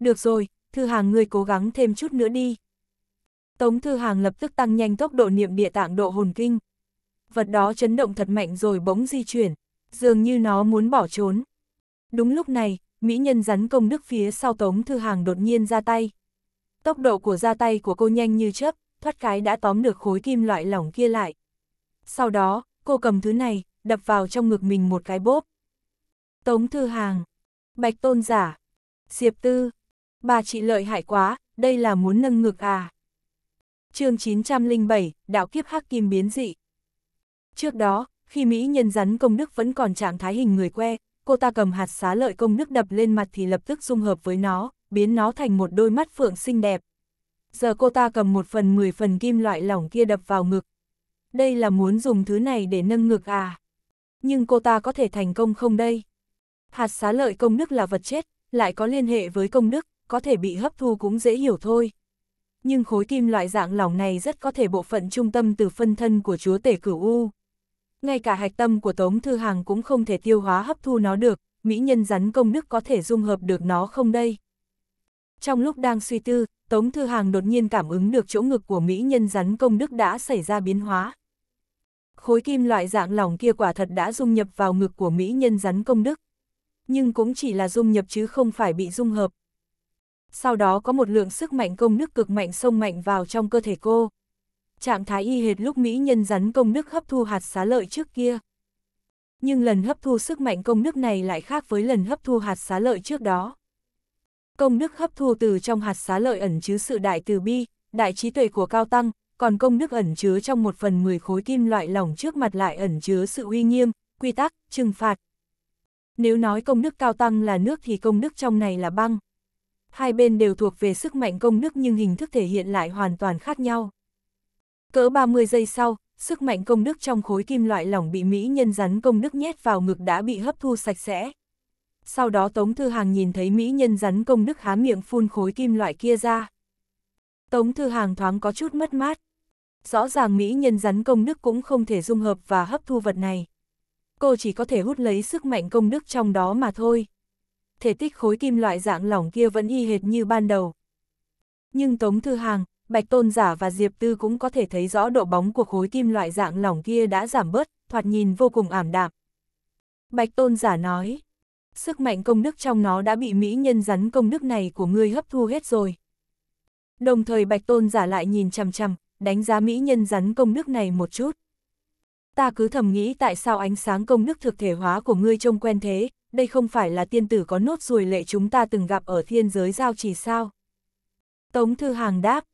Được rồi, Thư Hàng ngươi cố gắng thêm chút nữa đi. Tống Thư Hàng lập tức tăng nhanh tốc độ niệm địa tạng độ hồn kinh. Vật đó chấn động thật mạnh rồi bỗng di chuyển, dường như nó muốn bỏ trốn. Đúng lúc này, mỹ nhân rắn công đức phía sau Tống Thư Hàng đột nhiên ra tay. Tốc độ của ra tay của cô nhanh như chớp, thoát cái đã tóm được khối kim loại lỏng kia lại. Sau đó, cô cầm thứ này, đập vào trong ngực mình một cái bốp. Tống Thư Hàng, Bạch Tôn Giả, Diệp Tư, bà chị lợi hại quá, đây là muốn nâng ngực à. chương 907, Đạo Kiếp Hắc Kim Biến Dị Trước đó, khi Mỹ nhân rắn công đức vẫn còn trạng thái hình người que, cô ta cầm hạt xá lợi công nước đập lên mặt thì lập tức dung hợp với nó, biến nó thành một đôi mắt phượng xinh đẹp. Giờ cô ta cầm một phần mười phần kim loại lỏng kia đập vào ngực. Đây là muốn dùng thứ này để nâng ngực à? Nhưng cô ta có thể thành công không đây? Hạt xá lợi công đức là vật chết, lại có liên hệ với công đức, có thể bị hấp thu cũng dễ hiểu thôi. Nhưng khối kim loại dạng lỏng này rất có thể bộ phận trung tâm từ phân thân của chúa tể cửu U ngay cả hạch tâm của Tống Thư Hàng cũng không thể tiêu hóa hấp thu nó được, mỹ nhân rắn công đức có thể dung hợp được nó không đây? Trong lúc đang suy tư, Tống Thư Hàng đột nhiên cảm ứng được chỗ ngực của mỹ nhân rắn công đức đã xảy ra biến hóa. Khối kim loại dạng lỏng kia quả thật đã dung nhập vào ngực của mỹ nhân rắn công đức. Nhưng cũng chỉ là dung nhập chứ không phải bị dung hợp. Sau đó có một lượng sức mạnh công đức cực mạnh xông mạnh vào trong cơ thể cô trạng thái y hệt lúc Mỹ nhân rắn công đức hấp thu hạt xá lợi trước kia. Nhưng lần hấp thu sức mạnh công đức này lại khác với lần hấp thu hạt xá lợi trước đó. Công đức hấp thu từ trong hạt xá lợi ẩn chứa sự đại từ bi, đại trí tuệ của cao tăng, còn công đức ẩn chứa trong một phần mười khối kim loại lỏng trước mặt lại ẩn chứa sự uy nghiêm, quy tắc, trừng phạt. Nếu nói công đức cao tăng là nước thì công đức trong này là băng. Hai bên đều thuộc về sức mạnh công đức nhưng hình thức thể hiện lại hoàn toàn khác nhau. Cỡ 30 giây sau, sức mạnh công đức trong khối kim loại lỏng bị Mỹ nhân rắn công đức nhét vào ngực đã bị hấp thu sạch sẽ. Sau đó Tống Thư Hàng nhìn thấy Mỹ nhân rắn công đức há miệng phun khối kim loại kia ra. Tống Thư Hàng thoáng có chút mất mát. Rõ ràng Mỹ nhân rắn công đức cũng không thể dung hợp và hấp thu vật này. Cô chỉ có thể hút lấy sức mạnh công đức trong đó mà thôi. Thể tích khối kim loại dạng lỏng kia vẫn y hệt như ban đầu. Nhưng Tống Thư Hàng, Bạch Tôn Giả và Diệp Tư cũng có thể thấy rõ độ bóng của khối kim loại dạng lỏng kia đã giảm bớt, thoạt nhìn vô cùng ảm đạm. Bạch Tôn Giả nói, sức mạnh công đức trong nó đã bị mỹ nhân rắn công đức này của ngươi hấp thu hết rồi. Đồng thời Bạch Tôn Giả lại nhìn chằm chằm, đánh giá mỹ nhân rắn công đức này một chút. Ta cứ thầm nghĩ tại sao ánh sáng công đức thực thể hóa của ngươi trông quen thế, đây không phải là tiên tử có nốt ruồi lệ chúng ta từng gặp ở thiên giới giao trì sao. Tống Thư Hàng đáp,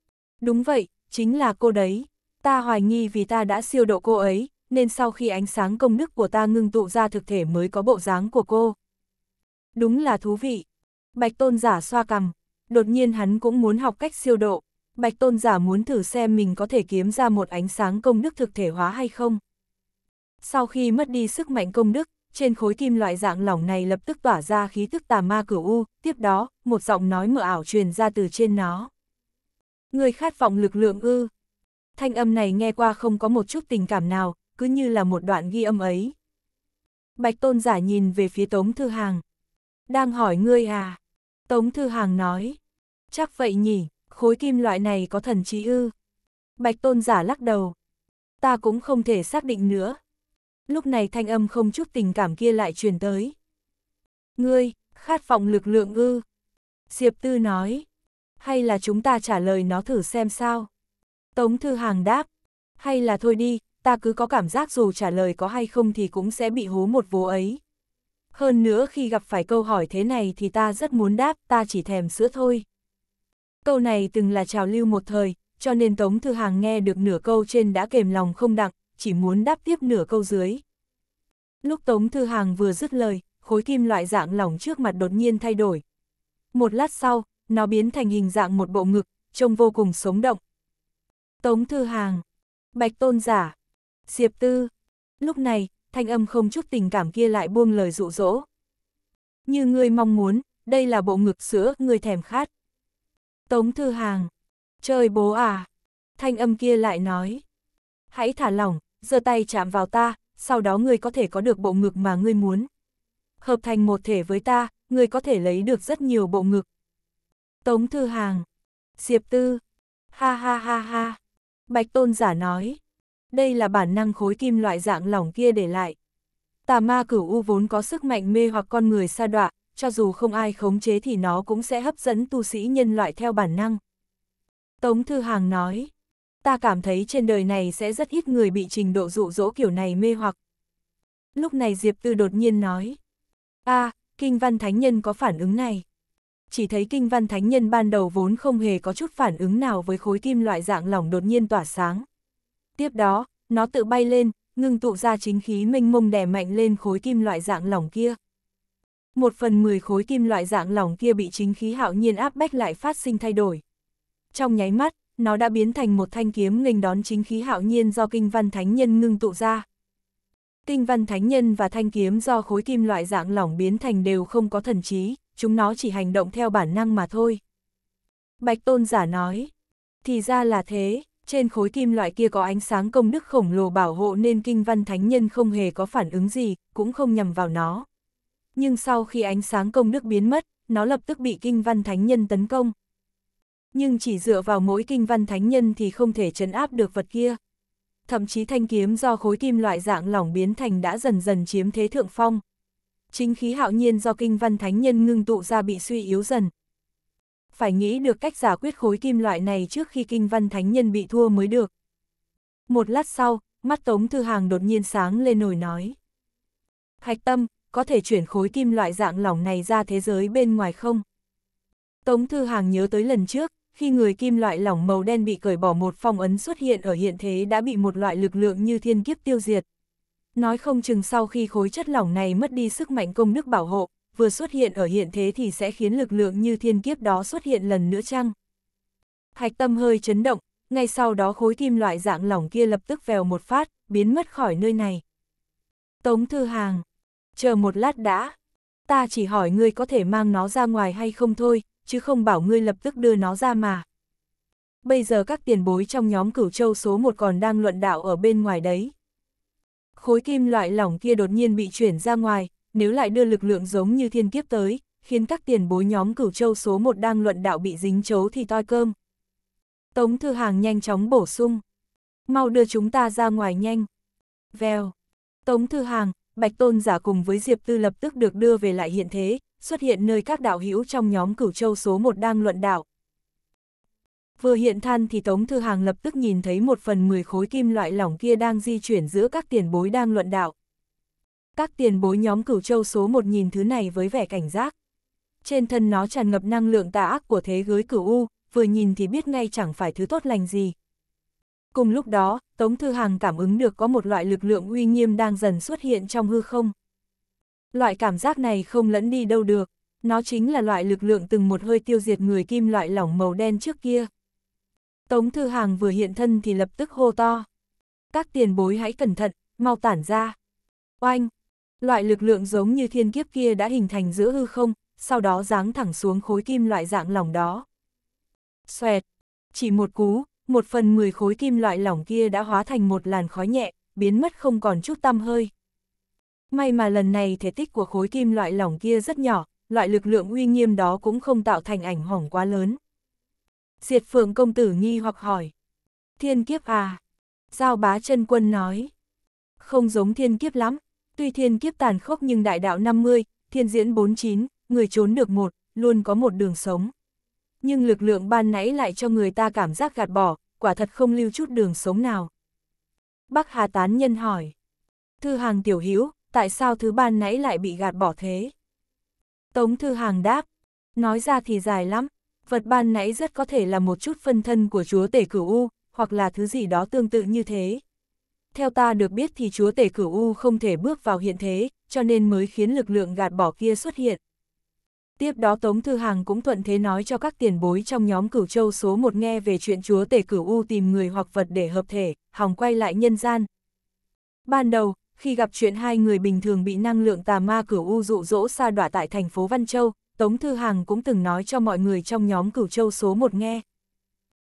Đúng vậy, chính là cô đấy. Ta hoài nghi vì ta đã siêu độ cô ấy, nên sau khi ánh sáng công đức của ta ngưng tụ ra thực thể mới có bộ dáng của cô. Đúng là thú vị. Bạch tôn giả xoa cằm, đột nhiên hắn cũng muốn học cách siêu độ. Bạch tôn giả muốn thử xem mình có thể kiếm ra một ánh sáng công đức thực thể hóa hay không. Sau khi mất đi sức mạnh công đức, trên khối kim loại dạng lỏng này lập tức tỏa ra khí tức tà ma cửu u, tiếp đó, một giọng nói mờ ảo truyền ra từ trên nó. Người khát vọng lực lượng ư. Thanh âm này nghe qua không có một chút tình cảm nào, cứ như là một đoạn ghi âm ấy. Bạch tôn giả nhìn về phía Tống Thư Hàng. Đang hỏi ngươi à? Tống Thư Hàng nói. Chắc vậy nhỉ, khối kim loại này có thần trí ư. Bạch tôn giả lắc đầu. Ta cũng không thể xác định nữa. Lúc này thanh âm không chút tình cảm kia lại truyền tới. Ngươi, khát vọng lực lượng ư. Diệp Tư nói. Hay là chúng ta trả lời nó thử xem sao? Tống Thư Hàng đáp. Hay là thôi đi, ta cứ có cảm giác dù trả lời có hay không thì cũng sẽ bị hố một vố ấy. Hơn nữa khi gặp phải câu hỏi thế này thì ta rất muốn đáp, ta chỉ thèm sữa thôi. Câu này từng là trào lưu một thời, cho nên Tống Thư Hàng nghe được nửa câu trên đã kềm lòng không đặng, chỉ muốn đáp tiếp nửa câu dưới. Lúc Tống Thư Hàng vừa dứt lời, khối kim loại dạng lỏng trước mặt đột nhiên thay đổi. Một lát sau, nó biến thành hình dạng một bộ ngực, trông vô cùng sống động. Tống Thư Hàng, Bạch Tôn Giả, Diệp Tư. Lúc này, thanh âm không chút tình cảm kia lại buông lời dụ dỗ. Như ngươi mong muốn, đây là bộ ngực sữa ngươi thèm khát. Tống Thư Hàng, trời bố à. Thanh âm kia lại nói, hãy thả lỏng, giơ tay chạm vào ta, sau đó ngươi có thể có được bộ ngực mà ngươi muốn. Hợp thành một thể với ta, ngươi có thể lấy được rất nhiều bộ ngực. Tống Thư Hàng, Diệp Tư, ha ha ha ha, Bạch Tôn giả nói, đây là bản năng khối kim loại dạng lỏng kia để lại. Tà ma cửu u vốn có sức mạnh mê hoặc con người sa đọa, cho dù không ai khống chế thì nó cũng sẽ hấp dẫn tu sĩ nhân loại theo bản năng. Tống Thư Hàng nói, ta cảm thấy trên đời này sẽ rất ít người bị trình độ dụ dỗ kiểu này mê hoặc. Lúc này Diệp Tư đột nhiên nói, a à, Kinh Văn Thánh Nhân có phản ứng này chỉ thấy kinh văn thánh nhân ban đầu vốn không hề có chút phản ứng nào với khối kim loại dạng lỏng đột nhiên tỏa sáng. Tiếp đó, nó tự bay lên, ngưng tụ ra chính khí mênh mông đè mạnh lên khối kim loại dạng lỏng kia. Một phần mười khối kim loại dạng lỏng kia bị chính khí hạo nhiên áp bách lại phát sinh thay đổi. Trong nháy mắt, nó đã biến thành một thanh kiếm nghênh đón chính khí hạo nhiên do kinh văn thánh nhân ngưng tụ ra. Kinh văn thánh nhân và thanh kiếm do khối kim loại dạng lỏng biến thành đều không có thần trí, chúng nó chỉ hành động theo bản năng mà thôi. Bạch tôn giả nói, thì ra là thế, trên khối kim loại kia có ánh sáng công đức khổng lồ bảo hộ nên kinh văn thánh nhân không hề có phản ứng gì, cũng không nhằm vào nó. Nhưng sau khi ánh sáng công đức biến mất, nó lập tức bị kinh văn thánh nhân tấn công. Nhưng chỉ dựa vào mỗi kinh văn thánh nhân thì không thể chấn áp được vật kia. Thậm chí thanh kiếm do khối kim loại dạng lỏng biến thành đã dần dần chiếm thế thượng phong, chính khí hạo nhiên do kinh văn thánh nhân ngưng tụ ra bị suy yếu dần. Phải nghĩ được cách giả quyết khối kim loại này trước khi kinh văn thánh nhân bị thua mới được. Một lát sau, mắt Tống Thư Hàng đột nhiên sáng lên nổi nói. Hạch tâm, có thể chuyển khối kim loại dạng lỏng này ra thế giới bên ngoài không? Tống Thư Hàng nhớ tới lần trước, khi người kim loại lỏng màu đen bị cởi bỏ một phong ấn xuất hiện ở hiện thế đã bị một loại lực lượng như thiên kiếp tiêu diệt. Nói không chừng sau khi khối chất lỏng này mất đi sức mạnh công đức bảo hộ, vừa xuất hiện ở hiện thế thì sẽ khiến lực lượng như thiên kiếp đó xuất hiện lần nữa chăng? Hạch tâm hơi chấn động, ngay sau đó khối kim loại dạng lỏng kia lập tức vèo một phát, biến mất khỏi nơi này. Tống Thư Hàng, chờ một lát đã. Ta chỉ hỏi ngươi có thể mang nó ra ngoài hay không thôi, chứ không bảo ngươi lập tức đưa nó ra mà. Bây giờ các tiền bối trong nhóm cửu châu số một còn đang luận đạo ở bên ngoài đấy khối kim loại lỏng kia đột nhiên bị chuyển ra ngoài, nếu lại đưa lực lượng giống như thiên kiếp tới, khiến các tiền bối nhóm cửu châu số 1 đang luận đạo bị dính chấu thì toi cơm. Tống Thư Hàng nhanh chóng bổ sung. Mau đưa chúng ta ra ngoài nhanh. Vèo. Tống Thư Hàng, Bạch Tôn giả cùng với Diệp Tư lập tức được đưa về lại hiện thế, xuất hiện nơi các đạo hữu trong nhóm cửu châu số 1 đang luận đạo, Vừa hiện thân thì Tống Thư Hàng lập tức nhìn thấy một phần 10 khối kim loại lỏng kia đang di chuyển giữa các tiền bối đang luận đạo. Các tiền bối nhóm cửu châu số một nhìn thứ này với vẻ cảnh giác. Trên thân nó tràn ngập năng lượng tà ác của thế giới cửu U, vừa nhìn thì biết ngay chẳng phải thứ tốt lành gì. Cùng lúc đó, Tống Thư Hàng cảm ứng được có một loại lực lượng uy nghiêm đang dần xuất hiện trong hư không. Loại cảm giác này không lẫn đi đâu được, nó chính là loại lực lượng từng một hơi tiêu diệt người kim loại lỏng màu đen trước kia. Tống Thư Hàng vừa hiện thân thì lập tức hô to. Các tiền bối hãy cẩn thận, mau tản ra. Oanh! Loại lực lượng giống như thiên kiếp kia đã hình thành giữa hư không, sau đó giáng thẳng xuống khối kim loại dạng lỏng đó. Xoẹt! Chỉ một cú, một phần mười khối kim loại lỏng kia đã hóa thành một làn khói nhẹ, biến mất không còn chút tăm hơi. May mà lần này thể tích của khối kim loại lỏng kia rất nhỏ, loại lực lượng uy nghiêm đó cũng không tạo thành ảnh hưởng quá lớn. Diệt phượng công tử nghi hoặc hỏi. Thiên kiếp à? Giao bá chân quân nói. Không giống thiên kiếp lắm, tuy thiên kiếp tàn khốc nhưng đại đạo 50, thiên diễn 49, người trốn được một, luôn có một đường sống. Nhưng lực lượng ban nãy lại cho người ta cảm giác gạt bỏ, quả thật không lưu chút đường sống nào. Bác Hà Tán Nhân hỏi. Thư hàng tiểu Hiếu tại sao thứ ban nãy lại bị gạt bỏ thế? Tống Thư hàng đáp. Nói ra thì dài lắm, vật ban nãy rất có thể là một chút phân thân của chúa tể cửu U, hoặc là thứ gì đó tương tự như thế. Theo ta được biết thì chúa tể cửu U không thể bước vào hiện thế, cho nên mới khiến lực lượng gạt bỏ kia xuất hiện. Tiếp đó Tống Thư Hàng cũng thuận thế nói cho các tiền bối trong nhóm cửu châu số một nghe về chuyện chúa tể cửu U tìm người hoặc vật để hợp thể, hòng quay lại nhân gian. Ban đầu, khi gặp chuyện hai người bình thường bị năng lượng tà ma cửu U dụ dỗ xa đọa tại thành phố Văn Châu, Tống Thư Hàng cũng từng nói cho mọi người trong nhóm cửu châu số 1 nghe.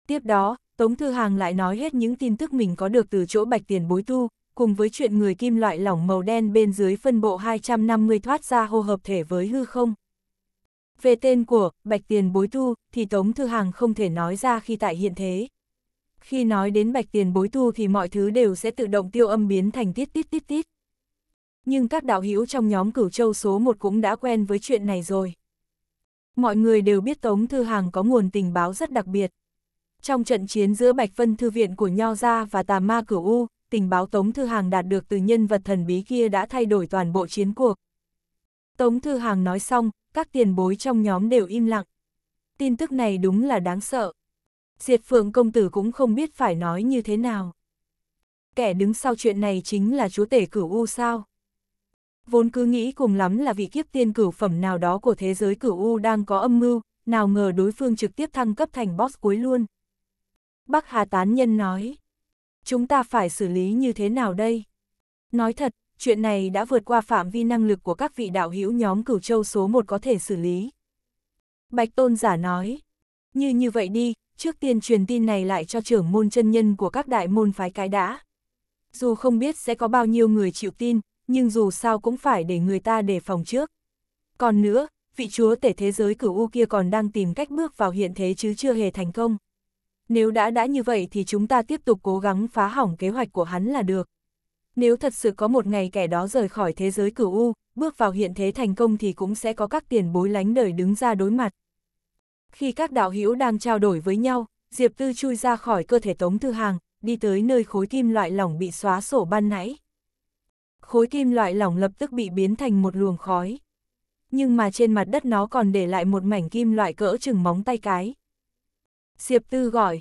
Tiếp đó, Tống Thư Hàng lại nói hết những tin tức mình có được từ chỗ bạch tiền bối tu, cùng với chuyện người kim loại lỏng màu đen bên dưới phân bộ 250 thoát ra hô hợp thể với hư không. Về tên của Bạch Tiền Bối Tu thì Tống Thư Hàng không thể nói ra khi tại hiện thế. Khi nói đến Bạch Tiền Bối Tu thì mọi thứ đều sẽ tự động tiêu âm biến thành tít tít tít tít. Nhưng các đạo hữu trong nhóm cửu châu số 1 cũng đã quen với chuyện này rồi. Mọi người đều biết Tống Thư Hàng có nguồn tình báo rất đặc biệt. Trong trận chiến giữa Bạch Vân Thư Viện của Nho Gia và Tà Ma Cửu U, tình báo Tống Thư Hàng đạt được từ nhân vật thần bí kia đã thay đổi toàn bộ chiến cuộc. Tống Thư Hàng nói xong, các tiền bối trong nhóm đều im lặng. Tin tức này đúng là đáng sợ. Diệt Phượng Công Tử cũng không biết phải nói như thế nào. Kẻ đứng sau chuyện này chính là chúa tể cửu U sao? vốn cứ nghĩ cùng lắm là vị kiếp tiên cửu phẩm nào đó của thế giới cửu U đang có âm mưu, nào ngờ đối phương trực tiếp thăng cấp thành boss cuối luôn. Bác Hà Tán Nhân nói, chúng ta phải xử lý như thế nào đây? Nói thật, chuyện này đã vượt qua phạm vi năng lực của các vị đạo hữu nhóm cửu châu số 1 có thể xử lý. Bạch Tôn Giả nói, như như vậy đi, trước tiên truyền tin này lại cho trưởng môn chân nhân của các đại môn phái cái đã. Dù không biết sẽ có bao nhiêu người chịu tin, nhưng dù sao cũng phải để người ta đề phòng trước. Còn nữa, vị chúa tể thế giới cửu u kia còn đang tìm cách bước vào hiện thế chứ chưa hề thành công. Nếu đã đã như vậy thì chúng ta tiếp tục cố gắng phá hỏng kế hoạch của hắn là được. Nếu thật sự có một ngày kẻ đó rời khỏi thế giới cửu u, bước vào hiện thế thành công thì cũng sẽ có các tiền bối lánh đời đứng ra đối mặt. Khi các đạo hữu đang trao đổi với nhau, Diệp Tư chui ra khỏi cơ thể Tống Thư Hàng, đi tới nơi khối kim loại lỏng bị xóa sổ ban nãy khối kim loại lỏng lập tức bị biến thành một luồng khói. Nhưng mà trên mặt đất nó còn để lại một mảnh kim loại cỡ chừng móng tay cái. Diệp Tư gọi,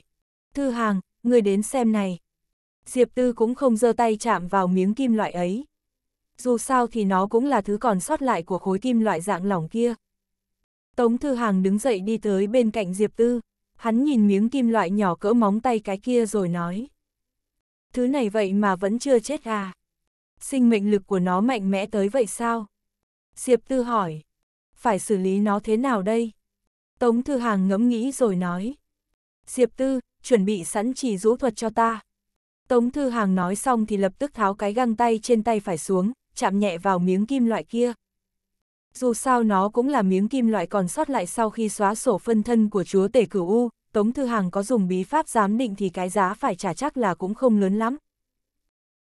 Thư Hàng, người đến xem này. Diệp Tư cũng không giơ tay chạm vào miếng kim loại ấy. Dù sao thì nó cũng là thứ còn sót lại của khối kim loại dạng lỏng kia. Tống Thư Hàng đứng dậy đi tới bên cạnh Diệp Tư, hắn nhìn miếng kim loại nhỏ cỡ móng tay cái kia rồi nói. Thứ này vậy mà vẫn chưa chết à? Sinh mệnh lực của nó mạnh mẽ tới vậy sao? Diệp Tư hỏi. Phải xử lý nó thế nào đây? Tống Thư Hàng ngẫm nghĩ rồi nói. Diệp Tư, chuẩn bị sẵn chỉ rũ thuật cho ta. Tống Thư Hàng nói xong thì lập tức tháo cái găng tay trên tay phải xuống, chạm nhẹ vào miếng kim loại kia. Dù sao nó cũng là miếng kim loại còn sót lại sau khi xóa sổ phân thân của chúa tể cửu U, Tống Thư Hàng có dùng bí pháp giám định thì cái giá phải trả chắc là cũng không lớn lắm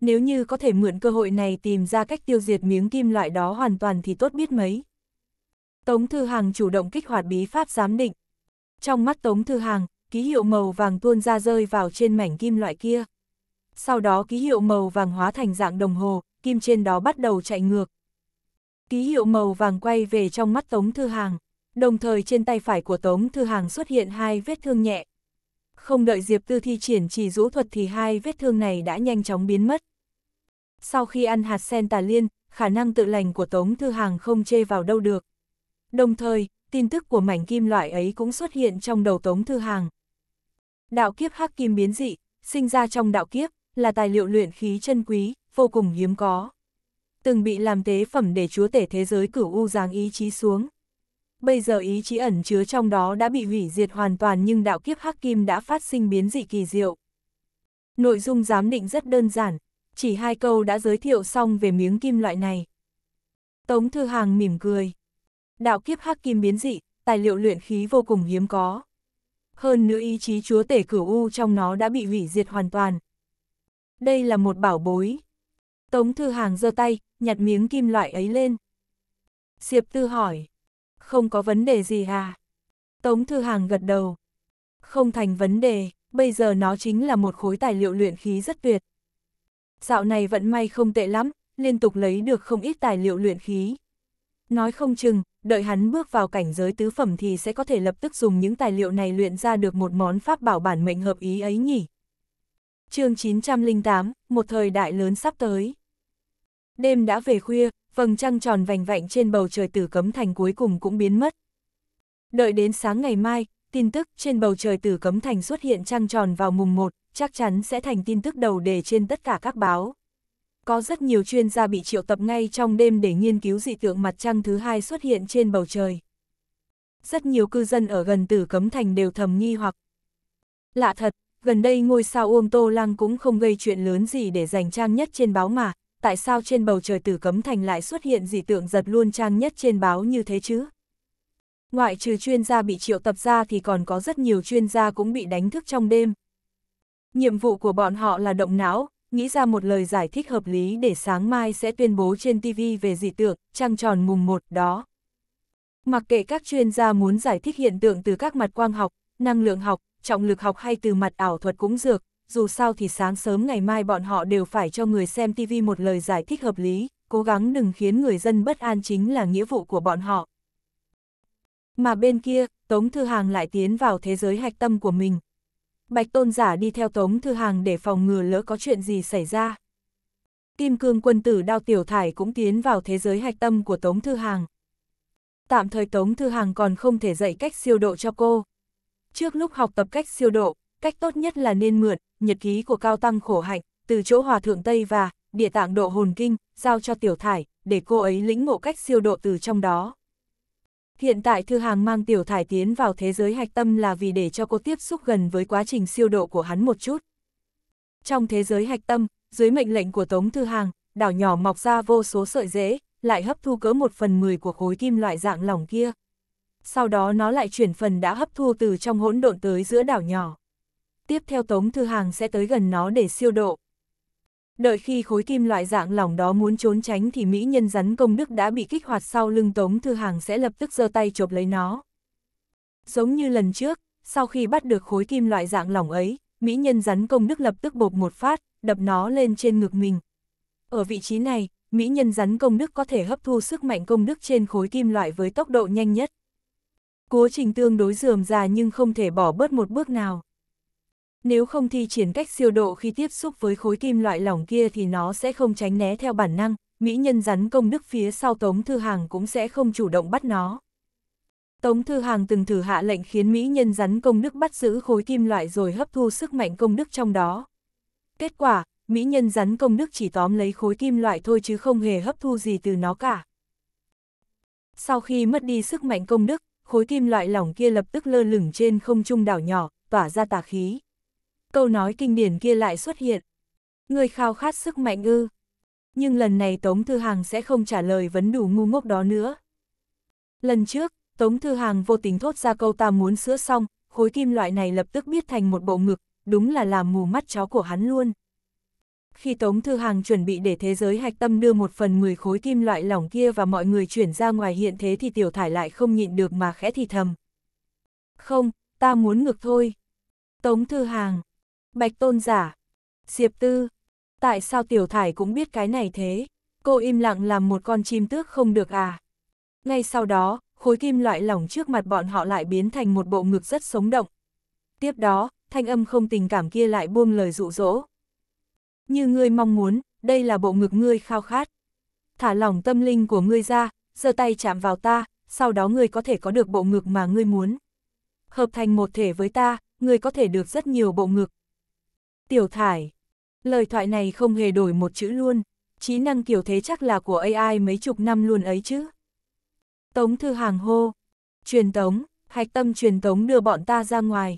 nếu như có thể mượn cơ hội này tìm ra cách tiêu diệt miếng kim loại đó hoàn toàn thì tốt biết mấy. Tống Thư Hàng chủ động kích hoạt bí pháp giám định. Trong mắt Tống Thư Hàng, ký hiệu màu vàng tuôn ra rơi vào trên mảnh kim loại kia. Sau đó ký hiệu màu vàng hóa thành dạng đồng hồ, kim trên đó bắt đầu chạy ngược. Ký hiệu màu vàng quay về trong mắt Tống Thư Hàng, đồng thời trên tay phải của Tống Thư Hàng xuất hiện hai vết thương nhẹ. Không đợi Diệp Tư thi triển chỉ rũ thuật thì hai vết thương này đã nhanh chóng biến mất sau khi ăn hạt sen tà liên, khả năng tự lành của Tống Thư Hàng không chê vào đâu được. Đồng thời, tin tức của mảnh kim loại ấy cũng xuất hiện trong đầu Tống Thư Hàng. Đạo kiếp hắc kim biến dị, sinh ra trong đạo kiếp, là tài liệu luyện khí chân quý, vô cùng hiếm có. Từng bị làm tế phẩm để chúa tể thế giới cửu u giáng ý chí xuống. Bây giờ ý chí ẩn chứa trong đó đã bị hủy diệt hoàn toàn nhưng đạo kiếp hắc kim đã phát sinh biến dị kỳ diệu. Nội dung giám định rất đơn giản, chỉ hai câu đã giới thiệu xong về miếng kim loại này. Tống Thư Hàng mỉm cười. Đạo kiếp hắc kim biến dị, tài liệu luyện khí vô cùng hiếm có. Hơn nữa ý chí chúa tể cửu U trong nó đã bị hủy diệt hoàn toàn. Đây là một bảo bối. Tống Thư Hàng giơ tay, nhặt miếng kim loại ấy lên. Diệp Tư hỏi. Không có vấn đề gì à? Tống Thư Hàng gật đầu. Không thành vấn đề, bây giờ nó chính là một khối tài liệu luyện khí rất tuyệt dạo này vận may không tệ lắm, liên tục lấy được không ít tài liệu luyện khí. Nói không chừng, đợi hắn bước vào cảnh giới tứ phẩm thì sẽ có thể lập tức dùng những tài liệu này luyện ra được một món pháp bảo bản mệnh hợp ý ấy nhỉ. chương 908, một thời đại lớn sắp tới. Đêm đã về khuya, vầng trăng tròn vành vạnh trên bầu trời tử cấm thành cuối cùng cũng biến mất. Đợi đến sáng ngày mai, tin tức trên bầu trời tử cấm thành xuất hiện trăng tròn vào mùng 1, chắc chắn sẽ thành tin tức đầu đề trên tất cả các báo. Có rất nhiều chuyên gia bị triệu tập ngay trong đêm để nghiên cứu dị tượng mặt trăng thứ hai xuất hiện trên bầu trời. Rất nhiều cư dân ở gần tử cấm thành đều thầm nghi hoặc. Lạ thật, gần đây ngôi sao Uông tô lăng cũng không gây chuyện lớn gì để giành trang nhất trên báo mà, tại sao trên bầu trời tử cấm thành lại xuất hiện dị tượng giật luôn trang nhất trên báo như thế chứ? Ngoại trừ chuyên gia bị triệu tập ra thì còn có rất nhiều chuyên gia cũng bị đánh thức trong đêm, Nhiệm vụ của bọn họ là động não, nghĩ ra một lời giải thích hợp lý để sáng mai sẽ tuyên bố trên TV về dị tượng, trăng tròn mùng 1 đó. Mặc kệ các chuyên gia muốn giải thích hiện tượng từ các mặt quang học, năng lượng học, trọng lực học hay từ mặt ảo thuật cũng dược, dù sao thì sáng sớm ngày mai bọn họ đều phải cho người xem TV một lời giải thích hợp lý, cố gắng đừng khiến người dân bất an chính là nghĩa vụ của bọn họ. Mà bên kia, Tống Thư Hàng lại tiến vào thế giới hạch tâm của mình, Bạch Tôn giả đi theo Tống Thư Hàng để phòng ngừa lỡ có chuyện gì xảy ra. Kim cương quân tử đao tiểu thải cũng tiến vào thế giới hạch tâm của Tống Thư Hàng. Tạm thời Tống Thư Hàng còn không thể dạy cách siêu độ cho cô. Trước lúc học tập cách siêu độ, cách tốt nhất là nên mượn, nhật ký của Cao Tăng Khổ Hạnh, từ chỗ Hòa Thượng Tây và Địa Tạng Độ Hồn Kinh, giao cho Tiểu Thải, để cô ấy lĩnh ngộ cách siêu độ từ trong đó. Hiện tại Thư Hàng mang Tiểu Thải tiến vào thế giới hạch tâm là vì để cho cô tiếp xúc gần với quá trình siêu độ của hắn một chút. Trong thế giới hạch tâm, dưới mệnh lệnh của Tống Thư Hàng, đảo nhỏ mọc ra vô số sợi rễ, lại hấp thu cỡ một phần mười của khối kim loại dạng lỏng kia. Sau đó nó lại chuyển phần đã hấp thu từ trong hỗn độn tới giữa đảo nhỏ. Tiếp theo Tống Thư Hàng sẽ tới gần nó để siêu độ. Đợi khi khối kim loại dạng lỏng đó muốn trốn tránh thì mỹ nhân rắn công đức đã bị kích hoạt sau lưng Tống Thư Hàng sẽ lập tức giơ tay chộp lấy nó. Giống như lần trước, sau khi bắt được khối kim loại dạng lỏng ấy, mỹ nhân rắn công đức lập tức bột một phát, đập nó lên trên ngực mình. Ở vị trí này, mỹ nhân rắn công đức có thể hấp thu sức mạnh công đức trên khối kim loại với tốc độ nhanh nhất. Cố trình tương đối dườm già nhưng không thể bỏ bớt một bước nào. Nếu không thi triển cách siêu độ khi tiếp xúc với khối kim loại lỏng kia thì nó sẽ không tránh né theo bản năng, mỹ nhân rắn công đức phía sau Tống Thư Hàng cũng sẽ không chủ động bắt nó. Tống Thư Hàng từng thử hạ lệnh khiến mỹ nhân rắn công đức bắt giữ khối kim loại rồi hấp thu sức mạnh công đức trong đó. Kết quả, mỹ nhân rắn công đức chỉ tóm lấy khối kim loại thôi chứ không hề hấp thu gì từ nó cả. Sau khi mất đi sức mạnh công đức, khối kim loại lỏng kia lập tức lơ lửng trên không trung đảo nhỏ, tỏa ra tà khí câu nói kinh điển kia lại xuất hiện. Người khao khát sức mạnh ư. Nhưng lần này Tống Thư Hàng sẽ không trả lời vấn đủ ngu ngốc đó nữa. Lần trước, Tống Thư Hàng vô tình thốt ra câu ta muốn sữa xong, khối kim loại này lập tức biết thành một bộ ngực, đúng là làm mù mắt chó của hắn luôn. Khi Tống Thư Hàng chuẩn bị để thế giới hạch tâm đưa một phần 10 khối kim loại lỏng kia và mọi người chuyển ra ngoài hiện thế thì Tiểu Thải lại không nhịn được mà khẽ thì thầm. Không, ta muốn ngược thôi. Tống Thư Hàng, Bạch tôn giả. Diệp tư. Tại sao tiểu thải cũng biết cái này thế? Cô im lặng làm một con chim tước không được à? Ngay sau đó, khối kim loại lỏng trước mặt bọn họ lại biến thành một bộ ngực rất sống động. Tiếp đó, thanh âm không tình cảm kia lại buông lời dụ dỗ. Như ngươi mong muốn, đây là bộ ngực ngươi khao khát. Thả lỏng tâm linh của ngươi ra, giơ tay chạm vào ta, sau đó ngươi có thể có được bộ ngực mà ngươi muốn. Hợp thành một thể với ta, ngươi có thể được rất nhiều bộ ngực. Tiểu thải. Lời thoại này không hề đổi một chữ luôn, trí năng kiểu thế chắc là của AI mấy chục năm luôn ấy chứ. Tống thư hàng hô. Truyền tống, hạch tâm truyền tống đưa bọn ta ra ngoài.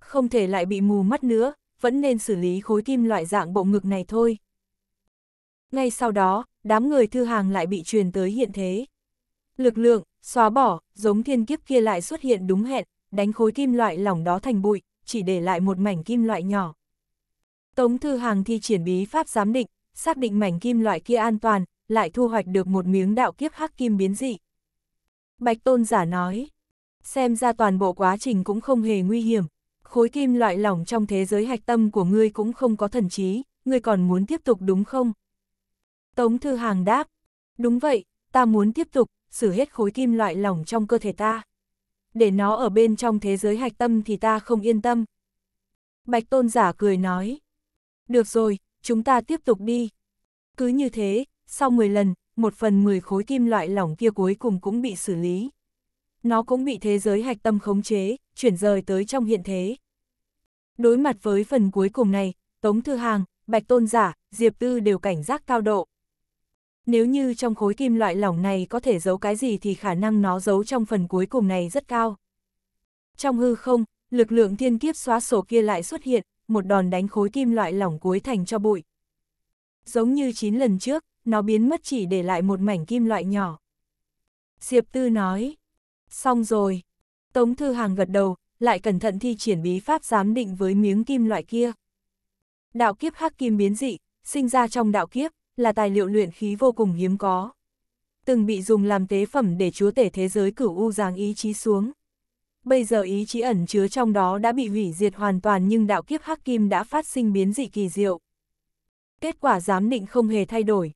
Không thể lại bị mù mắt nữa, vẫn nên xử lý khối kim loại dạng bộ ngực này thôi. Ngay sau đó, đám người thư hàng lại bị truyền tới hiện thế. Lực lượng, xóa bỏ, giống thiên kiếp kia lại xuất hiện đúng hẹn, đánh khối kim loại lỏng đó thành bụi, chỉ để lại một mảnh kim loại nhỏ. Tống Thư Hàng thi triển bí pháp giám định, xác định mảnh kim loại kia an toàn, lại thu hoạch được một miếng đạo kiếp hắc kim biến dị. Bạch Tôn giả nói, xem ra toàn bộ quá trình cũng không hề nguy hiểm, khối kim loại lỏng trong thế giới hạch tâm của ngươi cũng không có thần trí, ngươi còn muốn tiếp tục đúng không? Tống Thư Hàng đáp, đúng vậy, ta muốn tiếp tục, xử hết khối kim loại lỏng trong cơ thể ta. Để nó ở bên trong thế giới hạch tâm thì ta không yên tâm. Bạch Tôn giả cười nói, được rồi, chúng ta tiếp tục đi. Cứ như thế, sau 10 lần, một phần 10 khối kim loại lỏng kia cuối cùng cũng bị xử lý. Nó cũng bị thế giới hạch tâm khống chế, chuyển rời tới trong hiện thế. Đối mặt với phần cuối cùng này, Tống Thư Hàng, Bạch Tôn Giả, Diệp Tư đều cảnh giác cao độ. Nếu như trong khối kim loại lỏng này có thể giấu cái gì thì khả năng nó giấu trong phần cuối cùng này rất cao. Trong hư không, lực lượng thiên kiếp xóa sổ kia lại xuất hiện, một đòn đánh khối kim loại lỏng cuối thành cho bụi. Giống như 9 lần trước, nó biến mất chỉ để lại một mảnh kim loại nhỏ. Diệp Tư nói, xong rồi. Tống Thư Hàng gật đầu, lại cẩn thận thi triển bí pháp giám định với miếng kim loại kia. Đạo kiếp hắc kim biến dị, sinh ra trong đạo kiếp, là tài liệu luyện khí vô cùng hiếm có. Từng bị dùng làm tế phẩm để chúa tể thế giới cửu u giáng ý chí xuống, bây giờ ý chí ẩn chứa trong đó đã bị hủy diệt hoàn toàn nhưng đạo kiếp hắc kim đã phát sinh biến dị kỳ diệu. Kết quả giám định không hề thay đổi.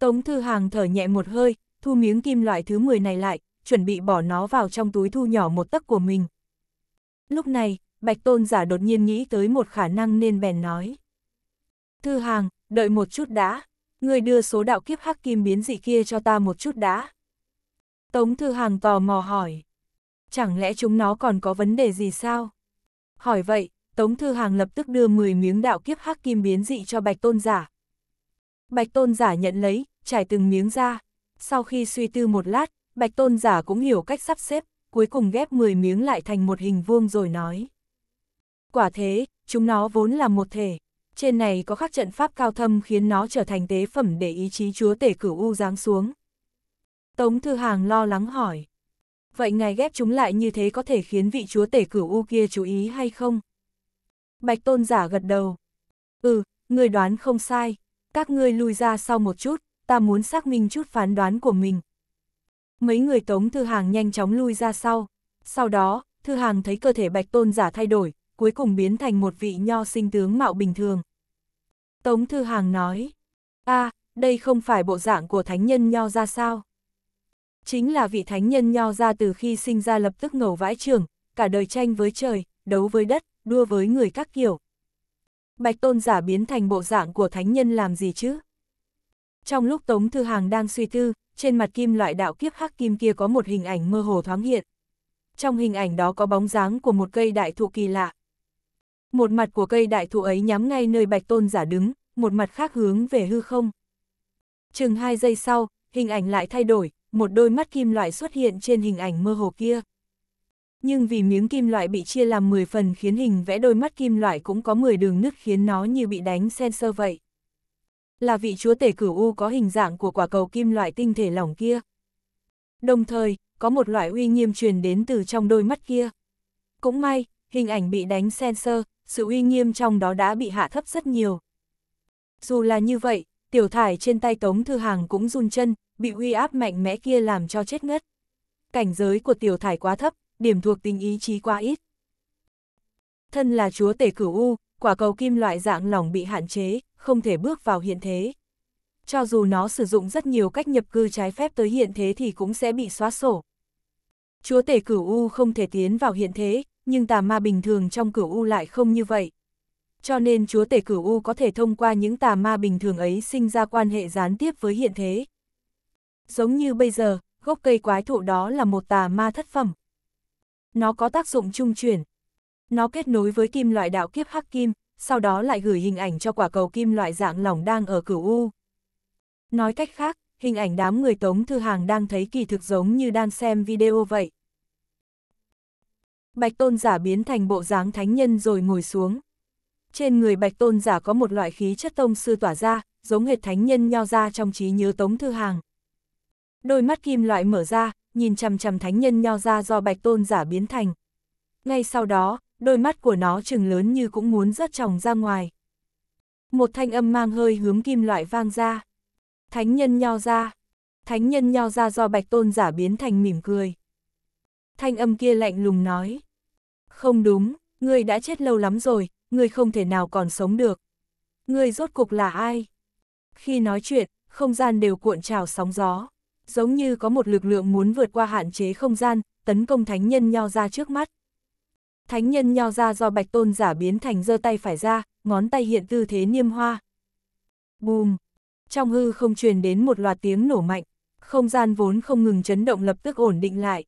Tống Thư Hàng thở nhẹ một hơi, thu miếng kim loại thứ 10 này lại, chuẩn bị bỏ nó vào trong túi thu nhỏ một tấc của mình. Lúc này, Bạch Tôn giả đột nhiên nghĩ tới một khả năng nên bèn nói. Thư Hàng, đợi một chút đã, người đưa số đạo kiếp hắc kim biến dị kia cho ta một chút đã. Tống Thư Hàng tò mò hỏi chẳng lẽ chúng nó còn có vấn đề gì sao? Hỏi vậy, Tống Thư Hàng lập tức đưa 10 miếng đạo kiếp hắc kim biến dị cho Bạch Tôn Giả. Bạch Tôn Giả nhận lấy, trải từng miếng ra. Sau khi suy tư một lát, Bạch Tôn Giả cũng hiểu cách sắp xếp, cuối cùng ghép 10 miếng lại thành một hình vuông rồi nói. Quả thế, chúng nó vốn là một thể. Trên này có khắc trận pháp cao thâm khiến nó trở thành tế phẩm để ý chí chúa tể cửu u giáng xuống. Tống Thư Hàng lo lắng hỏi vậy ngài ghép chúng lại như thế có thể khiến vị chúa tể cửu u kia chú ý hay không? Bạch tôn giả gật đầu. Ừ, người đoán không sai, các ngươi lui ra sau một chút, ta muốn xác minh chút phán đoán của mình. Mấy người tống thư hàng nhanh chóng lui ra sau. Sau đó, thư hàng thấy cơ thể bạch tôn giả thay đổi, cuối cùng biến thành một vị nho sinh tướng mạo bình thường. Tống thư hàng nói, a à, đây không phải bộ dạng của thánh nhân nho ra sao? chính là vị thánh nhân nho ra từ khi sinh ra lập tức ngầu vãi trường, cả đời tranh với trời, đấu với đất, đua với người các kiểu. Bạch tôn giả biến thành bộ dạng của thánh nhân làm gì chứ? Trong lúc Tống Thư Hàng đang suy tư, trên mặt kim loại đạo kiếp hắc kim kia có một hình ảnh mơ hồ thoáng hiện. Trong hình ảnh đó có bóng dáng của một cây đại thụ kỳ lạ. Một mặt của cây đại thụ ấy nhắm ngay nơi bạch tôn giả đứng, một mặt khác hướng về hư không. Chừng hai giây sau, hình ảnh lại thay đổi, một đôi mắt kim loại xuất hiện trên hình ảnh mơ hồ kia. Nhưng vì miếng kim loại bị chia làm 10 phần khiến hình vẽ đôi mắt kim loại cũng có 10 đường nứt khiến nó như bị đánh sensor vậy. Là vị chúa tể cửu U có hình dạng của quả cầu kim loại tinh thể lỏng kia. Đồng thời, có một loại uy nghiêm truyền đến từ trong đôi mắt kia. Cũng may, hình ảnh bị đánh sensor, sự uy nghiêm trong đó đã bị hạ thấp rất nhiều. Dù là như vậy, tiểu thải trên tay Tống Thư Hàng cũng run chân, bị uy áp mạnh mẽ kia làm cho chết ngất. Cảnh giới của tiểu thải quá thấp, điểm thuộc tính ý chí quá ít. Thân là chúa tể cửu U, quả cầu kim loại dạng lỏng bị hạn chế, không thể bước vào hiện thế. Cho dù nó sử dụng rất nhiều cách nhập cư trái phép tới hiện thế thì cũng sẽ bị xóa sổ. Chúa tể cửu U không thể tiến vào hiện thế, nhưng tà ma bình thường trong cửu U lại không như vậy. Cho nên chúa tể cửu U có thể thông qua những tà ma bình thường ấy sinh ra quan hệ gián tiếp với hiện thế. Giống như bây giờ, gốc cây quái thụ đó là một tà ma thất phẩm. Nó có tác dụng trung chuyển. Nó kết nối với kim loại đạo kiếp hắc kim, sau đó lại gửi hình ảnh cho quả cầu kim loại dạng lỏng đang ở cửu U. Nói cách khác, hình ảnh đám người tống thư hàng đang thấy kỳ thực giống như đang xem video vậy. Bạch tôn giả biến thành bộ dáng thánh nhân rồi ngồi xuống. Trên người bạch tôn giả có một loại khí chất tông sư tỏa ra, giống hệt thánh nhân nho ra trong trí nhớ tống thư hàng đôi mắt kim loại mở ra, nhìn chằm chằm thánh nhân nho ra do bạch tôn giả biến thành. Ngay sau đó, đôi mắt của nó trừng lớn như cũng muốn rớt tròng ra ngoài. Một thanh âm mang hơi hướng kim loại vang ra. Thánh nhân nho ra. Thánh nhân nho ra do bạch tôn giả biến thành mỉm cười. Thanh âm kia lạnh lùng nói. Không đúng, ngươi đã chết lâu lắm rồi, ngươi không thể nào còn sống được. Ngươi rốt cục là ai? Khi nói chuyện, không gian đều cuộn trào sóng gió giống như có một lực lượng muốn vượt qua hạn chế không gian, tấn công thánh nhân nho ra trước mắt. Thánh nhân nho ra do bạch tôn giả biến thành giơ tay phải ra, ngón tay hiện tư thế niêm hoa. Bùm! Trong hư không truyền đến một loạt tiếng nổ mạnh, không gian vốn không ngừng chấn động lập tức ổn định lại.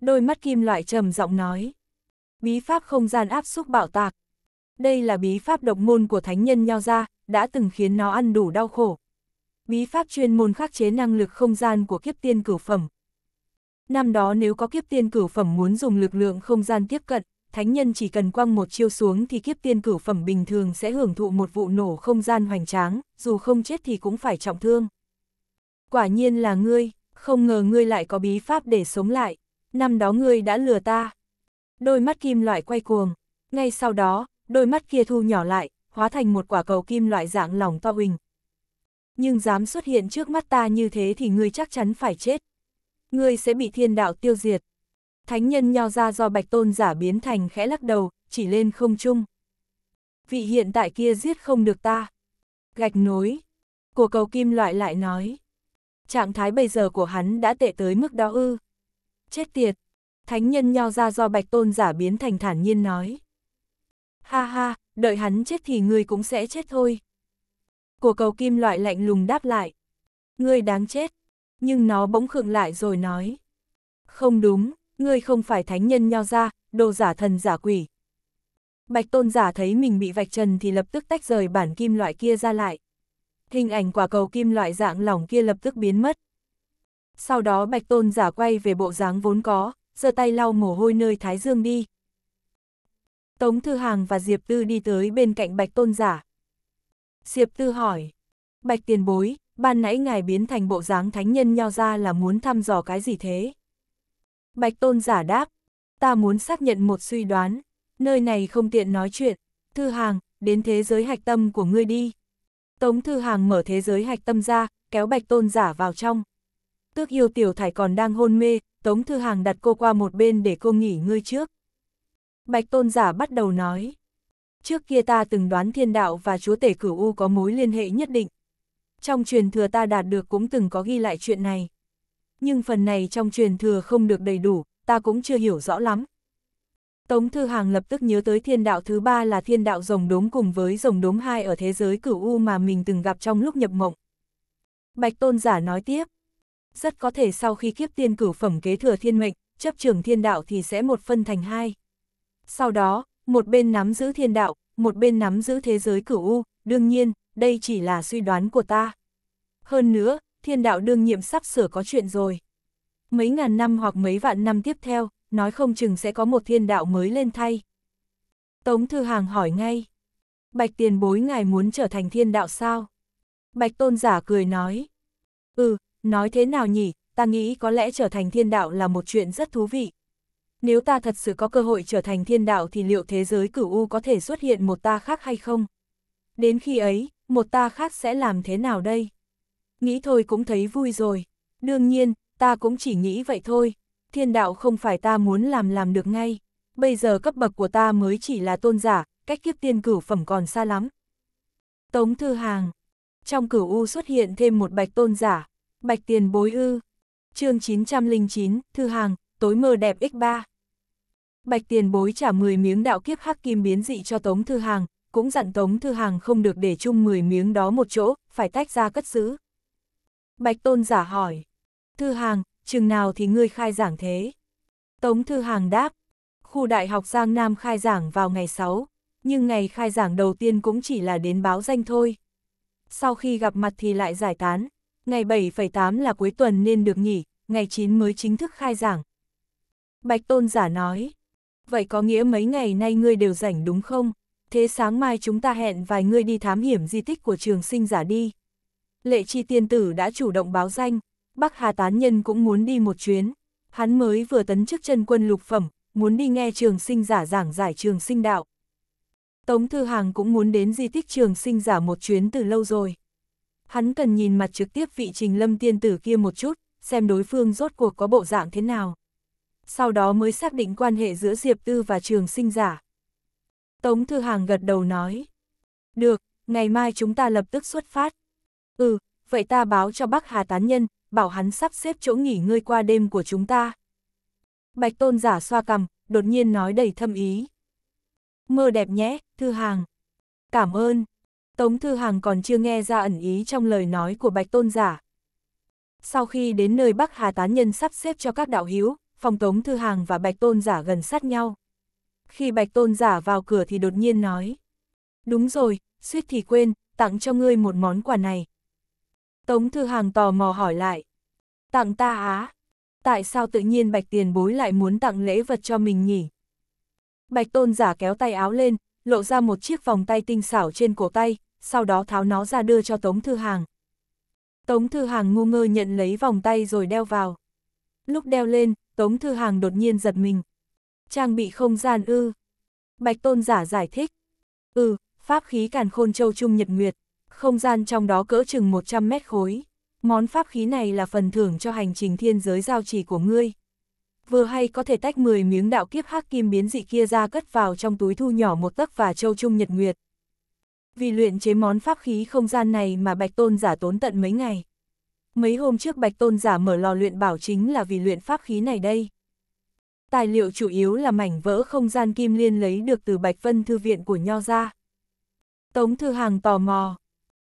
Đôi mắt kim loại trầm giọng nói. Bí pháp không gian áp xúc bạo tạc. Đây là bí pháp độc môn của thánh nhân nho ra, đã từng khiến nó ăn đủ đau khổ, bí pháp chuyên môn khắc chế năng lực không gian của kiếp tiên cửu phẩm. Năm đó nếu có kiếp tiên cửu phẩm muốn dùng lực lượng không gian tiếp cận, thánh nhân chỉ cần quăng một chiêu xuống thì kiếp tiên cửu phẩm bình thường sẽ hưởng thụ một vụ nổ không gian hoành tráng, dù không chết thì cũng phải trọng thương. Quả nhiên là ngươi, không ngờ ngươi lại có bí pháp để sống lại, năm đó ngươi đã lừa ta. Đôi mắt kim loại quay cuồng, ngay sau đó, đôi mắt kia thu nhỏ lại, hóa thành một quả cầu kim loại dạng lỏng to huỳnh, nhưng dám xuất hiện trước mắt ta như thế thì ngươi chắc chắn phải chết. Ngươi sẽ bị thiên đạo tiêu diệt. Thánh nhân nho ra do bạch tôn giả biến thành khẽ lắc đầu, chỉ lên không trung. Vị hiện tại kia giết không được ta. Gạch nối. Của cầu kim loại lại nói. Trạng thái bây giờ của hắn đã tệ tới mức đó ư. Chết tiệt. Thánh nhân nho ra do bạch tôn giả biến thành thản nhiên nói. Ha ha, đợi hắn chết thì ngươi cũng sẽ chết thôi. Của cầu kim loại lạnh lùng đáp lại. Ngươi đáng chết. Nhưng nó bỗng khựng lại rồi nói. Không đúng, ngươi không phải thánh nhân nho ra, đồ giả thần giả quỷ. Bạch tôn giả thấy mình bị vạch trần thì lập tức tách rời bản kim loại kia ra lại. Hình ảnh quả cầu kim loại dạng lỏng kia lập tức biến mất. Sau đó bạch tôn giả quay về bộ dáng vốn có, giơ tay lau mồ hôi nơi thái dương đi. Tống Thư Hàng và Diệp Tư đi tới bên cạnh bạch tôn giả, Diệp Tư hỏi. Bạch tiền bối, ban nãy ngài biến thành bộ dáng thánh nhân nho ra là muốn thăm dò cái gì thế? Bạch tôn giả đáp. Ta muốn xác nhận một suy đoán. Nơi này không tiện nói chuyện. Thư hàng, đến thế giới hạch tâm của ngươi đi. Tống thư hàng mở thế giới hạch tâm ra, kéo bạch tôn giả vào trong. Tước yêu tiểu thải còn đang hôn mê, Tống Thư Hàng đặt cô qua một bên để cô nghỉ ngơi trước. Bạch Tôn Giả bắt đầu nói, Trước kia ta từng đoán thiên đạo và chúa tể cửu U có mối liên hệ nhất định. Trong truyền thừa ta đạt được cũng từng có ghi lại chuyện này. Nhưng phần này trong truyền thừa không được đầy đủ, ta cũng chưa hiểu rõ lắm. Tống Thư Hàng lập tức nhớ tới thiên đạo thứ ba là thiên đạo rồng đốm cùng với rồng đốm hai ở thế giới cửu U mà mình từng gặp trong lúc nhập mộng. Bạch Tôn Giả nói tiếp, rất có thể sau khi kiếp tiên cửu phẩm kế thừa thiên mệnh, chấp trường thiên đạo thì sẽ một phân thành hai. Sau đó, một bên nắm giữ thiên đạo, một bên nắm giữ thế giới cửu u, đương nhiên, đây chỉ là suy đoán của ta. Hơn nữa, thiên đạo đương nhiệm sắp sửa có chuyện rồi. Mấy ngàn năm hoặc mấy vạn năm tiếp theo, nói không chừng sẽ có một thiên đạo mới lên thay. Tống Thư Hàng hỏi ngay. Bạch tiền bối ngài muốn trở thành thiên đạo sao? Bạch tôn giả cười nói. Ừ, nói thế nào nhỉ, ta nghĩ có lẽ trở thành thiên đạo là một chuyện rất thú vị, nếu ta thật sự có cơ hội trở thành thiên đạo thì liệu thế giới cửu U có thể xuất hiện một ta khác hay không? Đến khi ấy, một ta khác sẽ làm thế nào đây? Nghĩ thôi cũng thấy vui rồi. Đương nhiên, ta cũng chỉ nghĩ vậy thôi. Thiên đạo không phải ta muốn làm làm được ngay. Bây giờ cấp bậc của ta mới chỉ là tôn giả, cách kiếp tiên cửu phẩm còn xa lắm. Tống Thư Hàng Trong cửu U xuất hiện thêm một bạch tôn giả, bạch tiền bối ư. chương 909, Thư Hàng, tối mơ đẹp x3. Bạch tiền bối trả 10 miếng đạo kiếp hắc kim biến dị cho Tống Thư Hàng, cũng dặn Tống Thư Hàng không được để chung 10 miếng đó một chỗ, phải tách ra cất giữ. Bạch tôn giả hỏi, Thư Hàng, chừng nào thì ngươi khai giảng thế? Tống Thư Hàng đáp, khu đại học Giang Nam khai giảng vào ngày 6, nhưng ngày khai giảng đầu tiên cũng chỉ là đến báo danh thôi. Sau khi gặp mặt thì lại giải tán, ngày 7,8 là cuối tuần nên được nghỉ, ngày 9 mới chính thức khai giảng. Bạch Tôn giả nói, vậy có nghĩa mấy ngày nay ngươi đều rảnh đúng không? Thế sáng mai chúng ta hẹn vài ngươi đi thám hiểm di tích của trường sinh giả đi. Lệ chi tiên tử đã chủ động báo danh, Bắc Hà Tán Nhân cũng muốn đi một chuyến. Hắn mới vừa tấn chức chân quân lục phẩm, muốn đi nghe trường sinh giả giảng giải trường sinh đạo. Tống Thư Hàng cũng muốn đến di tích trường sinh giả một chuyến từ lâu rồi. Hắn cần nhìn mặt trực tiếp vị trình lâm tiên tử kia một chút, xem đối phương rốt cuộc có bộ dạng thế nào sau đó mới xác định quan hệ giữa Diệp Tư và trường sinh giả. Tống Thư Hàng gật đầu nói. Được, ngày mai chúng ta lập tức xuất phát. Ừ, vậy ta báo cho Bắc Hà Tán Nhân, bảo hắn sắp xếp chỗ nghỉ ngơi qua đêm của chúng ta. Bạch Tôn giả xoa cằm, đột nhiên nói đầy thâm ý. Mơ đẹp nhé, Thư Hàng. Cảm ơn. Tống Thư Hàng còn chưa nghe ra ẩn ý trong lời nói của Bạch Tôn giả. Sau khi đến nơi Bắc Hà Tán Nhân sắp xếp cho các đạo hiếu, phòng tống thư hàng và bạch tôn giả gần sát nhau. Khi bạch tôn giả vào cửa thì đột nhiên nói. Đúng rồi, suýt thì quên, tặng cho ngươi một món quà này. Tống thư hàng tò mò hỏi lại. Tặng ta á? Tại sao tự nhiên bạch tiền bối lại muốn tặng lễ vật cho mình nhỉ? Bạch tôn giả kéo tay áo lên, lộ ra một chiếc vòng tay tinh xảo trên cổ tay, sau đó tháo nó ra đưa cho Tống Thư Hàng. Tống Thư Hàng ngu ngơ nhận lấy vòng tay rồi đeo vào. Lúc đeo lên, Tống Thư Hàng đột nhiên giật mình. Trang bị không gian ư. Bạch Tôn giả giải thích. Ừ, pháp khí càn khôn châu trung nhật nguyệt, không gian trong đó cỡ chừng 100 mét khối. Món pháp khí này là phần thưởng cho hành trình thiên giới giao trì của ngươi. Vừa hay có thể tách 10 miếng đạo kiếp hắc kim biến dị kia ra cất vào trong túi thu nhỏ một tấc và châu trung nhật nguyệt. Vì luyện chế món pháp khí không gian này mà Bạch Tôn giả tốn tận mấy ngày mấy hôm trước Bạch Tôn giả mở lò luyện bảo chính là vì luyện pháp khí này đây. Tài liệu chủ yếu là mảnh vỡ không gian kim liên lấy được từ Bạch Vân Thư Viện của Nho ra. Tống Thư Hàng tò mò.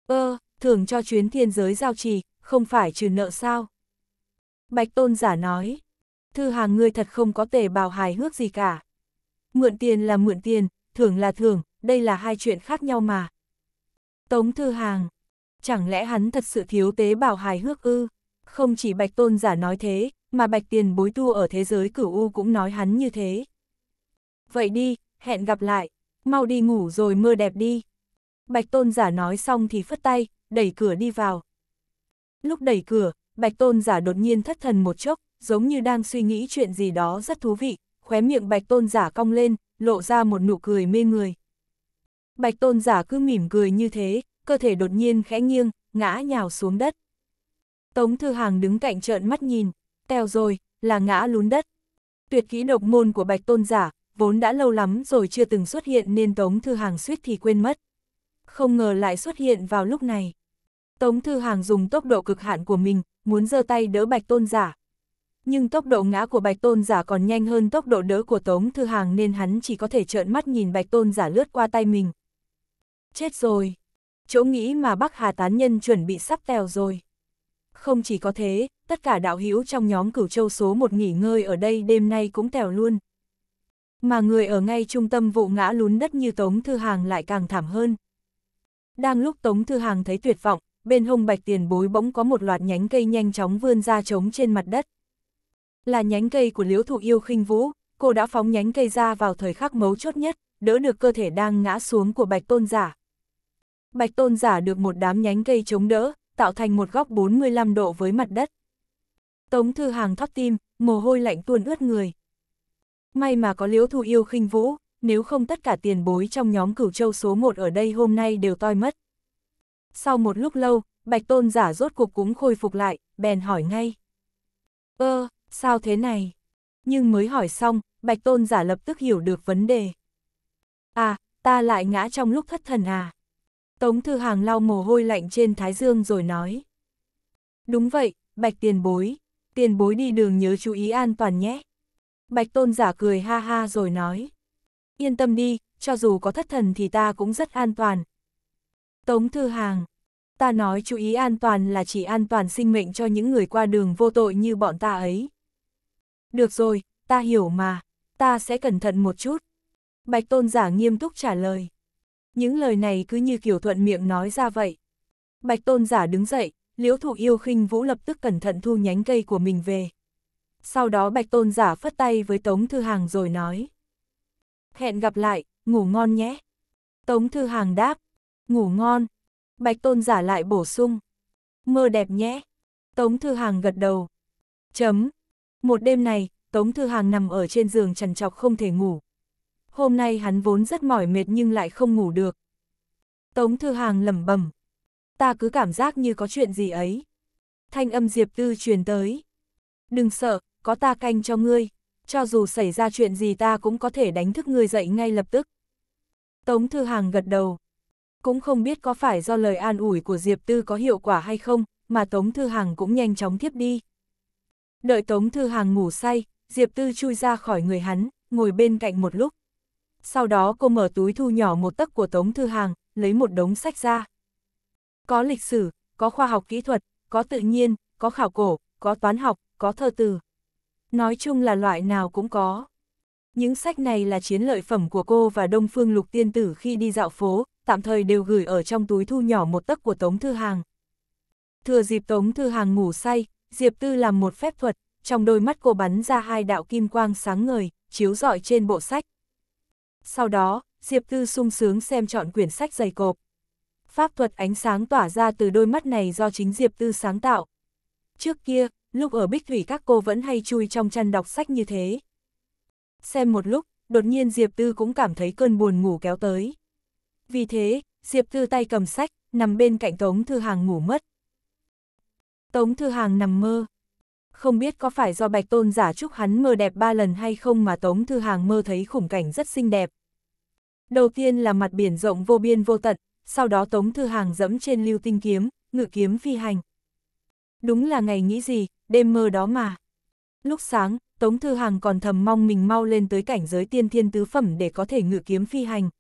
Ơ, thường cho chuyến thiên giới giao trì, không phải trừ nợ sao? Bạch Tôn giả nói. Thư Hàng ngươi thật không có tề bào hài hước gì cả. Mượn tiền là mượn tiền, thưởng là thưởng, đây là hai chuyện khác nhau mà. Tống Thư Hàng chẳng lẽ hắn thật sự thiếu tế bào hài hước ư? Không chỉ Bạch Tôn giả nói thế, mà Bạch Tiền bối tu ở thế giới cửu U cũng nói hắn như thế. Vậy đi, hẹn gặp lại, mau đi ngủ rồi mưa đẹp đi. Bạch Tôn giả nói xong thì phất tay, đẩy cửa đi vào. Lúc đẩy cửa, Bạch Tôn giả đột nhiên thất thần một chốc, giống như đang suy nghĩ chuyện gì đó rất thú vị, khóe miệng Bạch Tôn giả cong lên, lộ ra một nụ cười mê người. Bạch Tôn giả cứ mỉm cười như thế, cơ thể đột nhiên khẽ nghiêng, ngã nhào xuống đất. Tống Thư Hàng đứng cạnh trợn mắt nhìn, teo rồi, là ngã lún đất. Tuyệt kỹ độc môn của Bạch Tôn Giả, vốn đã lâu lắm rồi chưa từng xuất hiện nên Tống Thư Hàng suýt thì quên mất. Không ngờ lại xuất hiện vào lúc này. Tống Thư Hàng dùng tốc độ cực hạn của mình, muốn giơ tay đỡ Bạch Tôn Giả. Nhưng tốc độ ngã của Bạch Tôn Giả còn nhanh hơn tốc độ đỡ của Tống Thư Hàng nên hắn chỉ có thể trợn mắt nhìn Bạch Tôn Giả lướt qua tay mình. Chết rồi! chỗ nghĩ mà Bắc Hà tán nhân chuẩn bị sắp tèo rồi. Không chỉ có thế, tất cả đạo hữu trong nhóm cửu châu số một nghỉ ngơi ở đây đêm nay cũng tèo luôn. Mà người ở ngay trung tâm vụ ngã lún đất như Tống Thư Hàng lại càng thảm hơn. Đang lúc Tống Thư Hàng thấy tuyệt vọng, bên hông bạch tiền bối bỗng có một loạt nhánh cây nhanh chóng vươn ra trống trên mặt đất. Là nhánh cây của liễu thụ yêu khinh vũ, cô đã phóng nhánh cây ra vào thời khắc mấu chốt nhất, đỡ được cơ thể đang ngã xuống của bạch tôn giả. Bạch Tôn giả được một đám nhánh cây chống đỡ, tạo thành một góc 45 độ với mặt đất. Tống Thư Hàng thoát tim, mồ hôi lạnh tuôn ướt người. May mà có liễu thu yêu khinh vũ, nếu không tất cả tiền bối trong nhóm cửu châu số 1 ở đây hôm nay đều toi mất. Sau một lúc lâu, Bạch Tôn giả rốt cuộc cũng khôi phục lại, bèn hỏi ngay. Ơ, ờ, sao thế này? Nhưng mới hỏi xong, Bạch Tôn giả lập tức hiểu được vấn đề. À, ta lại ngã trong lúc thất thần à? Tống Thư Hàng lau mồ hôi lạnh trên thái dương rồi nói. Đúng vậy, Bạch tiền bối, tiền bối đi đường nhớ chú ý an toàn nhé. Bạch tôn giả cười ha ha rồi nói. Yên tâm đi, cho dù có thất thần thì ta cũng rất an toàn. Tống Thư Hàng, ta nói chú ý an toàn là chỉ an toàn sinh mệnh cho những người qua đường vô tội như bọn ta ấy. Được rồi, ta hiểu mà, ta sẽ cẩn thận một chút. Bạch tôn giả nghiêm túc trả lời những lời này cứ như kiểu thuận miệng nói ra vậy. Bạch tôn giả đứng dậy, liễu thụ yêu khinh vũ lập tức cẩn thận thu nhánh cây của mình về. Sau đó bạch tôn giả phất tay với Tống Thư Hàng rồi nói. Hẹn gặp lại, ngủ ngon nhé. Tống Thư Hàng đáp, ngủ ngon. Bạch tôn giả lại bổ sung. Mơ đẹp nhé. Tống Thư Hàng gật đầu. Chấm. Một đêm này, Tống Thư Hàng nằm ở trên giường trằn trọc không thể ngủ, hôm nay hắn vốn rất mỏi mệt nhưng lại không ngủ được. Tống Thư Hàng lẩm bẩm, ta cứ cảm giác như có chuyện gì ấy. Thanh âm Diệp Tư truyền tới. Đừng sợ, có ta canh cho ngươi, cho dù xảy ra chuyện gì ta cũng có thể đánh thức ngươi dậy ngay lập tức. Tống Thư Hàng gật đầu. Cũng không biết có phải do lời an ủi của Diệp Tư có hiệu quả hay không, mà Tống Thư Hàng cũng nhanh chóng thiếp đi. Đợi Tống Thư Hàng ngủ say, Diệp Tư chui ra khỏi người hắn, ngồi bên cạnh một lúc sau đó cô mở túi thu nhỏ một tấc của Tống Thư Hàng, lấy một đống sách ra. Có lịch sử, có khoa học kỹ thuật, có tự nhiên, có khảo cổ, có toán học, có thơ từ. Nói chung là loại nào cũng có. Những sách này là chiến lợi phẩm của cô và Đông Phương Lục Tiên Tử khi đi dạo phố, tạm thời đều gửi ở trong túi thu nhỏ một tấc của Tống Thư Hàng. Thừa dịp Tống Thư Hàng ngủ say, Diệp Tư làm một phép thuật, trong đôi mắt cô bắn ra hai đạo kim quang sáng ngời, chiếu rọi trên bộ sách. Sau đó, Diệp Tư sung sướng xem chọn quyển sách dày cộp. Pháp thuật ánh sáng tỏa ra từ đôi mắt này do chính Diệp Tư sáng tạo. Trước kia, lúc ở Bích Thủy các cô vẫn hay chui trong chăn đọc sách như thế. Xem một lúc, đột nhiên Diệp Tư cũng cảm thấy cơn buồn ngủ kéo tới. Vì thế, Diệp Tư tay cầm sách, nằm bên cạnh Tống Thư Hàng ngủ mất. Tống Thư Hàng nằm mơ, không biết có phải do bạch tôn giả chúc hắn mơ đẹp ba lần hay không mà Tống Thư Hàng mơ thấy khủng cảnh rất xinh đẹp. Đầu tiên là mặt biển rộng vô biên vô tận, sau đó Tống Thư Hàng dẫm trên lưu tinh kiếm, ngự kiếm phi hành. Đúng là ngày nghĩ gì, đêm mơ đó mà. Lúc sáng, Tống Thư Hàng còn thầm mong mình mau lên tới cảnh giới tiên thiên tứ phẩm để có thể ngự kiếm phi hành.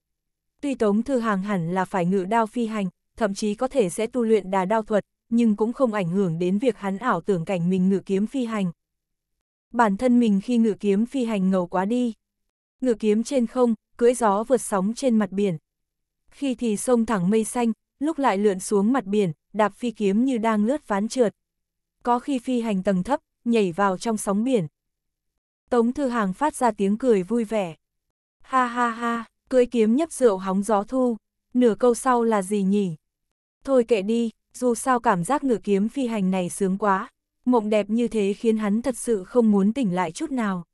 Tuy Tống Thư Hàng hẳn là phải ngự đao phi hành, thậm chí có thể sẽ tu luyện đà đao thuật, nhưng cũng không ảnh hưởng đến việc hắn ảo tưởng cảnh mình ngự kiếm phi hành. Bản thân mình khi ngự kiếm phi hành ngầu quá đi. Ngự kiếm trên không, cưỡi gió vượt sóng trên mặt biển. Khi thì sông thẳng mây xanh, lúc lại lượn xuống mặt biển, đạp phi kiếm như đang lướt ván trượt. Có khi phi hành tầng thấp, nhảy vào trong sóng biển. Tống Thư Hàng phát ra tiếng cười vui vẻ. Ha ha ha, cưỡi kiếm nhấp rượu hóng gió thu, nửa câu sau là gì nhỉ? Thôi kệ đi, dù sao cảm giác ngự kiếm phi hành này sướng quá, mộng đẹp như thế khiến hắn thật sự không muốn tỉnh lại chút nào.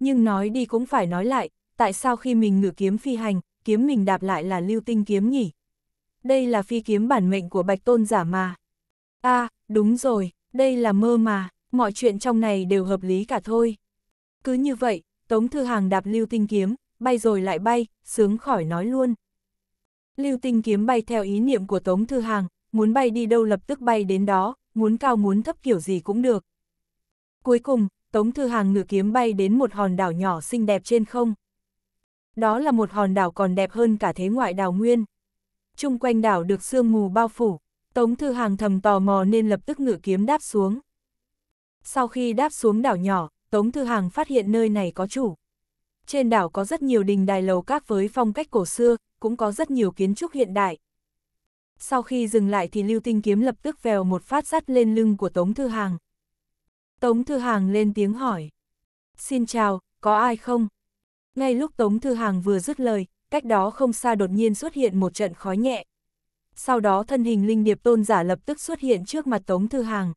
Nhưng nói đi cũng phải nói lại, tại sao khi mình ngự kiếm phi hành, kiếm mình đạp lại là lưu tinh kiếm nhỉ? Đây là phi kiếm bản mệnh của bạch tôn giả mà. a à, đúng rồi, đây là mơ mà, mọi chuyện trong này đều hợp lý cả thôi. Cứ như vậy, Tống Thư Hàng đạp lưu tinh kiếm, bay rồi lại bay, sướng khỏi nói luôn. Lưu tinh kiếm bay theo ý niệm của Tống Thư Hàng, muốn bay đi đâu lập tức bay đến đó, muốn cao muốn thấp kiểu gì cũng được. Cuối cùng, Tống Thư Hàng ngựa kiếm bay đến một hòn đảo nhỏ xinh đẹp trên không. Đó là một hòn đảo còn đẹp hơn cả thế ngoại đảo nguyên. Trung quanh đảo được sương mù bao phủ, Tống Thư Hàng thầm tò mò nên lập tức ngựa kiếm đáp xuống. Sau khi đáp xuống đảo nhỏ, Tống Thư Hàng phát hiện nơi này có chủ. Trên đảo có rất nhiều đình đài lầu các với phong cách cổ xưa, cũng có rất nhiều kiến trúc hiện đại sau khi dừng lại thì lưu tinh kiếm lập tức vèo một phát sắt lên lưng của Tống Thư Hàng. Tống Thư Hàng lên tiếng hỏi. Xin chào, có ai không? Ngay lúc Tống Thư Hàng vừa dứt lời, cách đó không xa đột nhiên xuất hiện một trận khói nhẹ. Sau đó thân hình Linh Điệp Tôn Giả lập tức xuất hiện trước mặt Tống Thư Hàng.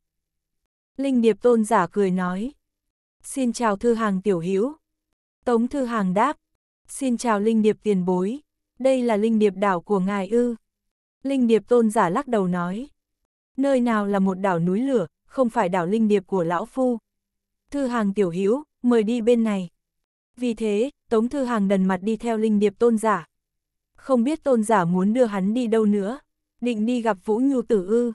Linh Điệp Tôn Giả cười nói. Xin chào Thư Hàng tiểu hữu Tống Thư Hàng đáp. Xin chào Linh Điệp tiền bối. Đây là Linh Điệp đảo của ngài ư. Linh Điệp tôn giả lắc đầu nói. Nơi nào là một đảo núi lửa, không phải đảo Linh Điệp của Lão Phu. Thư hàng tiểu hiếu mời đi bên này. Vì thế, Tống Thư hàng đần mặt đi theo Linh Điệp tôn giả. Không biết tôn giả muốn đưa hắn đi đâu nữa, định đi gặp Vũ Nhu Tử ư.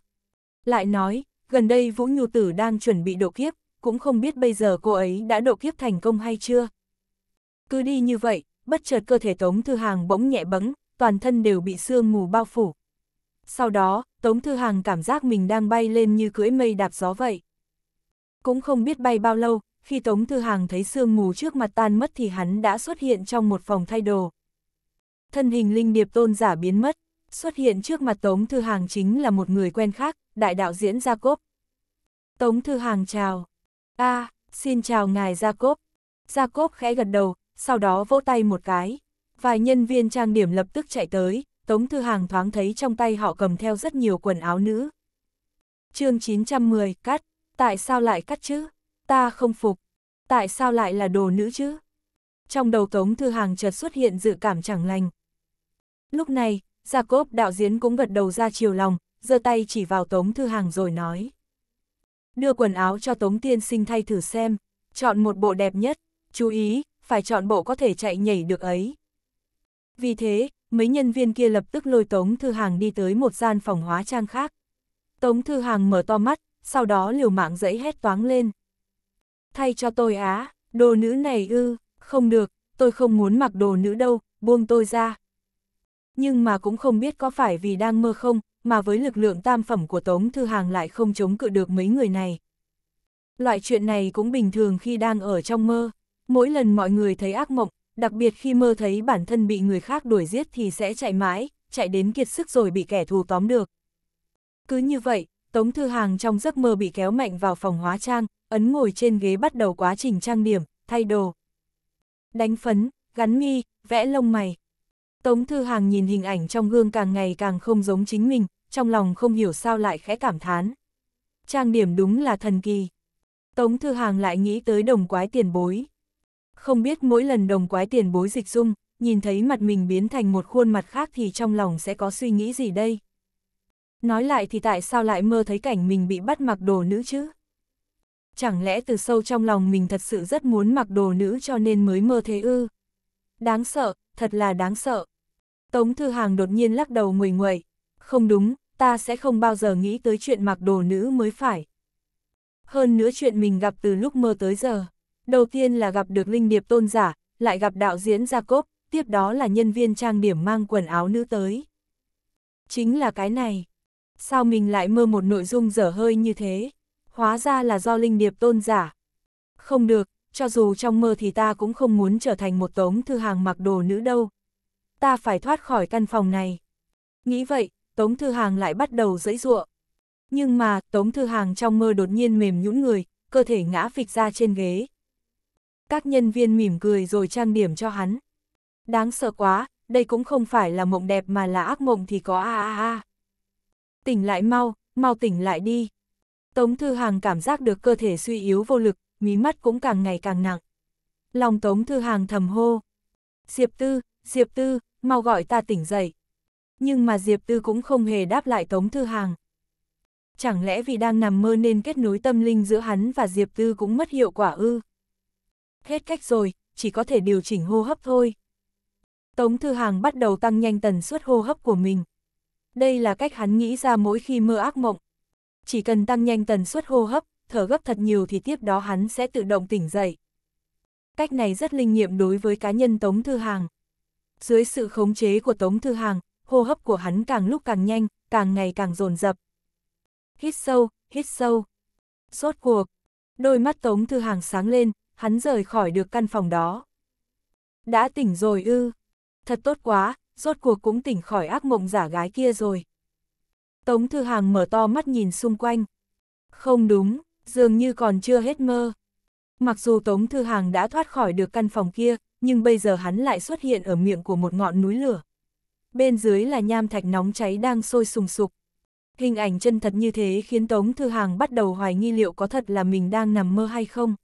Lại nói, gần đây Vũ Nhu Tử đang chuẩn bị độ kiếp, cũng không biết bây giờ cô ấy đã độ kiếp thành công hay chưa. Cứ đi như vậy, bất chợt cơ thể Tống Thư Hàng bỗng nhẹ bẫng, toàn thân đều bị sương mù bao phủ, sau đó, Tống Thư Hàng cảm giác mình đang bay lên như cưỡi mây đạp gió vậy. Cũng không biết bay bao lâu, khi Tống Thư Hàng thấy sương mù trước mặt tan mất thì hắn đã xuất hiện trong một phòng thay đồ. Thân hình linh điệp tôn giả biến mất, xuất hiện trước mặt Tống Thư Hàng chính là một người quen khác, đại đạo diễn Gia Cốp. Tống Thư Hàng chào. a à, xin chào ngài Gia Cốp. Gia Cốp khẽ gật đầu, sau đó vỗ tay một cái. Vài nhân viên trang điểm lập tức chạy tới, Tống Thư Hàng thoáng thấy trong tay họ cầm theo rất nhiều quần áo nữ. chương 910, cắt. Tại sao lại cắt chứ? Ta không phục. Tại sao lại là đồ nữ chứ? Trong đầu Tống Thư Hàng chợt xuất hiện dự cảm chẳng lành. Lúc này, Gia Cốp đạo diễn cũng gật đầu ra chiều lòng, giơ tay chỉ vào Tống Thư Hàng rồi nói. Đưa quần áo cho Tống Tiên sinh thay thử xem, chọn một bộ đẹp nhất, chú ý, phải chọn bộ có thể chạy nhảy được ấy. Vì thế, mấy nhân viên kia lập tức lôi Tống Thư Hàng đi tới một gian phòng hóa trang khác. Tống Thư Hàng mở to mắt, sau đó liều mạng dẫy hét toáng lên. Thay cho tôi á, đồ nữ này ư, không được, tôi không muốn mặc đồ nữ đâu, buông tôi ra. Nhưng mà cũng không biết có phải vì đang mơ không, mà với lực lượng tam phẩm của Tống Thư Hàng lại không chống cự được mấy người này. Loại chuyện này cũng bình thường khi đang ở trong mơ. Mỗi lần mọi người thấy ác mộng, đặc biệt khi mơ thấy bản thân bị người khác đuổi giết thì sẽ chạy mãi, chạy đến kiệt sức rồi bị kẻ thù tóm được. Cứ như vậy, Tống Thư Hàng trong giấc mơ bị kéo mạnh vào phòng hóa trang, ấn ngồi trên ghế bắt đầu quá trình trang điểm, thay đồ. Đánh phấn, gắn mi, vẽ lông mày. Tống Thư Hàng nhìn hình ảnh trong gương càng ngày càng không giống chính mình, trong lòng không hiểu sao lại khẽ cảm thán. Trang điểm đúng là thần kỳ. Tống Thư Hàng lại nghĩ tới đồng quái tiền bối. Không biết mỗi lần đồng quái tiền bối dịch dung, nhìn thấy mặt mình biến thành một khuôn mặt khác thì trong lòng sẽ có suy nghĩ gì đây? Nói lại thì tại sao lại mơ thấy cảnh mình bị bắt mặc đồ nữ chứ? Chẳng lẽ từ sâu trong lòng mình thật sự rất muốn mặc đồ nữ cho nên mới mơ thế ư? Đáng sợ, thật là đáng sợ. Tống Thư Hàng đột nhiên lắc đầu mười nguậy. Không đúng, ta sẽ không bao giờ nghĩ tới chuyện mặc đồ nữ mới phải. Hơn nữa chuyện mình gặp từ lúc mơ tới giờ. Đầu tiên là gặp được linh điệp tôn giả, lại gặp đạo diễn Jacob, tiếp đó là nhân viên trang điểm mang quần áo nữ tới. Chính là cái này. Sao mình lại mơ một nội dung dở hơi như thế? Hóa ra là do linh điệp tôn giả. Không được, cho dù trong mơ thì ta cũng không muốn trở thành một tống thư hàng mặc đồ nữ đâu. Ta phải thoát khỏi căn phòng này. Nghĩ vậy, tống thư hàng lại bắt đầu dẫy ruộng. Nhưng mà, tống thư hàng trong mơ đột nhiên mềm nhũn người, cơ thể ngã phịch ra trên ghế, các nhân viên mỉm cười rồi trang điểm cho hắn. Đáng sợ quá, đây cũng không phải là mộng đẹp mà là ác mộng thì có a a a. Tỉnh lại mau, mau tỉnh lại đi. Tống Thư Hàng cảm giác được cơ thể suy yếu vô lực, mí mắt cũng càng ngày càng nặng. Lòng Tống Thư Hàng thầm hô. Diệp Tư, Diệp Tư, mau gọi ta tỉnh dậy. Nhưng mà Diệp Tư cũng không hề đáp lại Tống Thư Hàng. Chẳng lẽ vì đang nằm mơ nên kết nối tâm linh giữa hắn và Diệp Tư cũng mất hiệu quả ư? hết cách rồi, chỉ có thể điều chỉnh hô hấp thôi. Tống Thư Hàng bắt đầu tăng nhanh tần suất hô hấp của mình. Đây là cách hắn nghĩ ra mỗi khi mơ ác mộng. Chỉ cần tăng nhanh tần suất hô hấp, thở gấp thật nhiều thì tiếp đó hắn sẽ tự động tỉnh dậy. Cách này rất linh nghiệm đối với cá nhân Tống Thư Hàng. Dưới sự khống chế của Tống Thư Hàng, hô hấp của hắn càng lúc càng nhanh, càng ngày càng dồn dập. Hít sâu, hít sâu. Sốt cuộc. Đôi mắt Tống Thư Hàng sáng lên, hắn rời khỏi được căn phòng đó. Đã tỉnh rồi ư, thật tốt quá, rốt cuộc cũng tỉnh khỏi ác mộng giả gái kia rồi. Tống Thư Hàng mở to mắt nhìn xung quanh. Không đúng, dường như còn chưa hết mơ. Mặc dù Tống Thư Hàng đã thoát khỏi được căn phòng kia, nhưng bây giờ hắn lại xuất hiện ở miệng của một ngọn núi lửa. Bên dưới là nham thạch nóng cháy đang sôi sùng sục. Hình ảnh chân thật như thế khiến Tống Thư Hàng bắt đầu hoài nghi liệu có thật là mình đang nằm mơ hay không.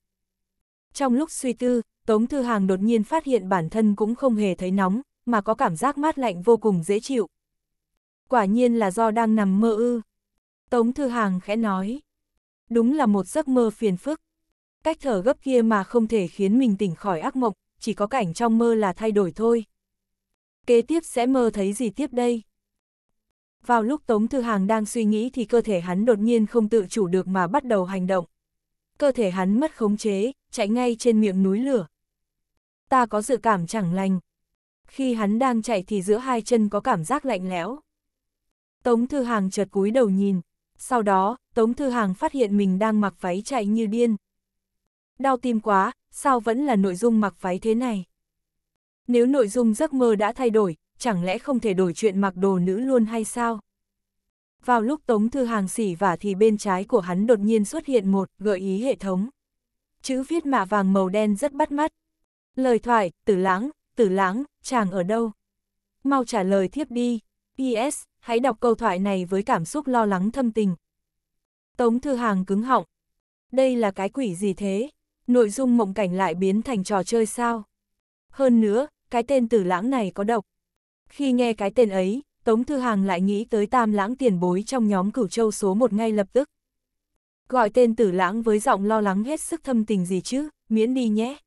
Trong lúc suy tư, Tống Thư Hàng đột nhiên phát hiện bản thân cũng không hề thấy nóng, mà có cảm giác mát lạnh vô cùng dễ chịu. Quả nhiên là do đang nằm mơ ư. Tống Thư Hàng khẽ nói. Đúng là một giấc mơ phiền phức. Cách thở gấp kia mà không thể khiến mình tỉnh khỏi ác mộng, chỉ có cảnh trong mơ là thay đổi thôi. Kế tiếp sẽ mơ thấy gì tiếp đây? Vào lúc Tống Thư Hàng đang suy nghĩ thì cơ thể hắn đột nhiên không tự chủ được mà bắt đầu hành động cơ thể hắn mất khống chế, chạy ngay trên miệng núi lửa. Ta có dự cảm chẳng lành. Khi hắn đang chạy thì giữa hai chân có cảm giác lạnh lẽo. Tống Thư Hàng chợt cúi đầu nhìn, sau đó, Tống Thư Hàng phát hiện mình đang mặc váy chạy như điên. Đau tim quá, sao vẫn là nội dung mặc váy thế này? Nếu nội dung giấc mơ đã thay đổi, chẳng lẽ không thể đổi chuyện mặc đồ nữ luôn hay sao? Vào lúc Tống Thư Hàng xỉ vả thì bên trái của hắn đột nhiên xuất hiện một gợi ý hệ thống. Chữ viết mạ vàng màu đen rất bắt mắt. Lời thoại, tử lãng, tử lãng, chàng ở đâu? Mau trả lời thiếp đi. P.S. Hãy đọc câu thoại này với cảm xúc lo lắng thâm tình. Tống Thư Hàng cứng họng. Đây là cái quỷ gì thế? Nội dung mộng cảnh lại biến thành trò chơi sao? Hơn nữa, cái tên tử lãng này có độc. Khi nghe cái tên ấy, Tống Thư Hàng lại nghĩ tới tam lãng tiền bối trong nhóm cửu châu số một ngay lập tức. Gọi tên tử lãng với giọng lo lắng hết sức thâm tình gì chứ, miễn đi nhé.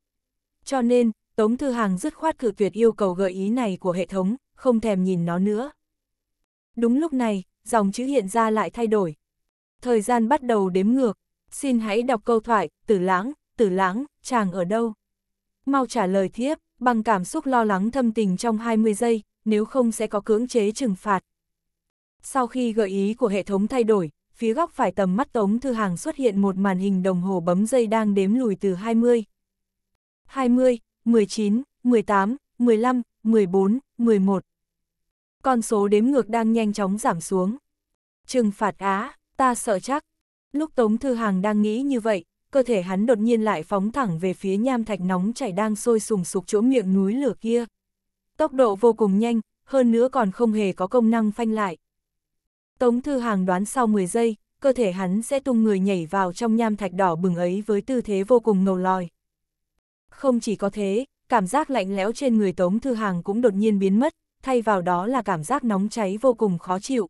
Cho nên, Tống Thư Hàng dứt khoát cự tuyệt yêu cầu gợi ý này của hệ thống, không thèm nhìn nó nữa. Đúng lúc này, dòng chữ hiện ra lại thay đổi. Thời gian bắt đầu đếm ngược, xin hãy đọc câu thoại, tử lãng, tử lãng, chàng ở đâu? Mau trả lời thiếp, bằng cảm xúc lo lắng thâm tình trong 20 giây, nếu không sẽ có cưỡng chế trừng phạt. Sau khi gợi ý của hệ thống thay đổi, phía góc phải tầm mắt Tống Thư Hàng xuất hiện một màn hình đồng hồ bấm dây đang đếm lùi từ 20. 20, 19, 18, 15, 14, 11. Con số đếm ngược đang nhanh chóng giảm xuống. Trừng phạt Á, ta sợ chắc. Lúc Tống Thư Hàng đang nghĩ như vậy, cơ thể hắn đột nhiên lại phóng thẳng về phía nham thạch nóng chảy đang sôi sùng sục chỗ miệng núi lửa kia. Tốc độ vô cùng nhanh, hơn nữa còn không hề có công năng phanh lại. Tống Thư Hàng đoán sau 10 giây, cơ thể hắn sẽ tung người nhảy vào trong nham thạch đỏ bừng ấy với tư thế vô cùng ngầu lòi. Không chỉ có thế, cảm giác lạnh lẽo trên người Tống Thư Hàng cũng đột nhiên biến mất, thay vào đó là cảm giác nóng cháy vô cùng khó chịu.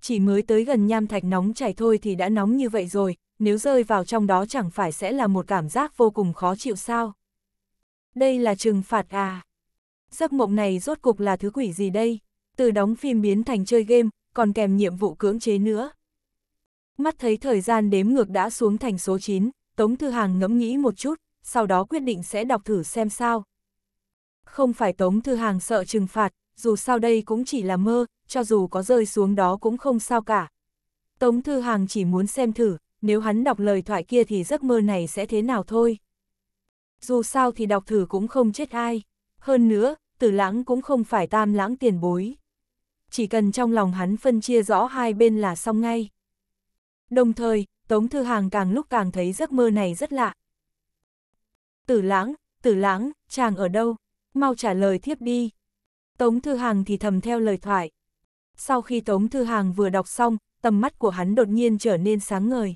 Chỉ mới tới gần nham thạch nóng chảy thôi thì đã nóng như vậy rồi, nếu rơi vào trong đó chẳng phải sẽ là một cảm giác vô cùng khó chịu sao. Đây là trừng phạt à. Giấc mộng này rốt cục là thứ quỷ gì đây? Từ đóng phim biến thành chơi game, còn kèm nhiệm vụ cưỡng chế nữa. Mắt thấy thời gian đếm ngược đã xuống thành số 9, Tống Thư Hàng ngẫm nghĩ một chút, sau đó quyết định sẽ đọc thử xem sao. Không phải Tống Thư Hàng sợ trừng phạt, dù sao đây cũng chỉ là mơ, cho dù có rơi xuống đó cũng không sao cả. Tống Thư Hàng chỉ muốn xem thử, nếu hắn đọc lời thoại kia thì giấc mơ này sẽ thế nào thôi. Dù sao thì đọc thử cũng không chết ai. Hơn nữa, tử lãng cũng không phải tam lãng tiền bối. Chỉ cần trong lòng hắn phân chia rõ hai bên là xong ngay. Đồng thời, Tống Thư Hàng càng lúc càng thấy giấc mơ này rất lạ. Tử lãng, tử lãng, chàng ở đâu? Mau trả lời thiếp đi. Tống Thư Hàng thì thầm theo lời thoại. Sau khi Tống Thư Hàng vừa đọc xong, tầm mắt của hắn đột nhiên trở nên sáng ngời.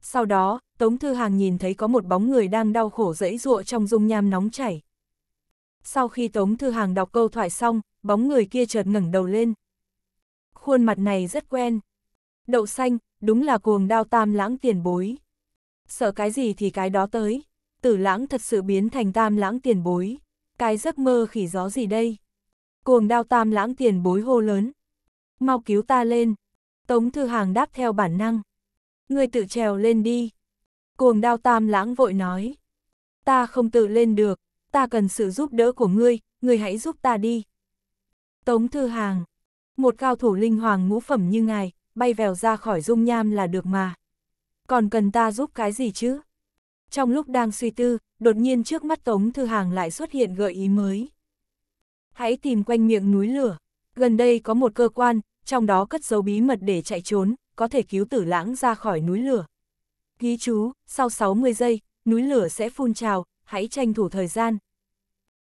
Sau đó, Tống Thư Hàng nhìn thấy có một bóng người đang đau khổ dẫy dụa trong dung nham nóng chảy. Sau khi Tống Thư Hàng đọc câu thoại xong, bóng người kia chợt ngẩng đầu lên. Khuôn mặt này rất quen. Đậu xanh, đúng là cuồng đao tam lãng tiền bối. Sợ cái gì thì cái đó tới. Tử lãng thật sự biến thành tam lãng tiền bối. Cái giấc mơ khỉ gió gì đây? Cuồng đao tam lãng tiền bối hô lớn. Mau cứu ta lên. Tống Thư Hàng đáp theo bản năng. Người tự trèo lên đi. Cuồng đao tam lãng vội nói. Ta không tự lên được ta cần sự giúp đỡ của ngươi, ngươi hãy giúp ta đi. Tống Thư Hàng, một cao thủ linh hoàng ngũ phẩm như ngài, bay vèo ra khỏi dung nham là được mà. Còn cần ta giúp cái gì chứ? Trong lúc đang suy tư, đột nhiên trước mắt Tống Thư Hàng lại xuất hiện gợi ý mới. Hãy tìm quanh miệng núi lửa, gần đây có một cơ quan, trong đó cất dấu bí mật để chạy trốn, có thể cứu tử lãng ra khỏi núi lửa. Ghi chú, sau 60 giây, núi lửa sẽ phun trào, hãy tranh thủ thời gian.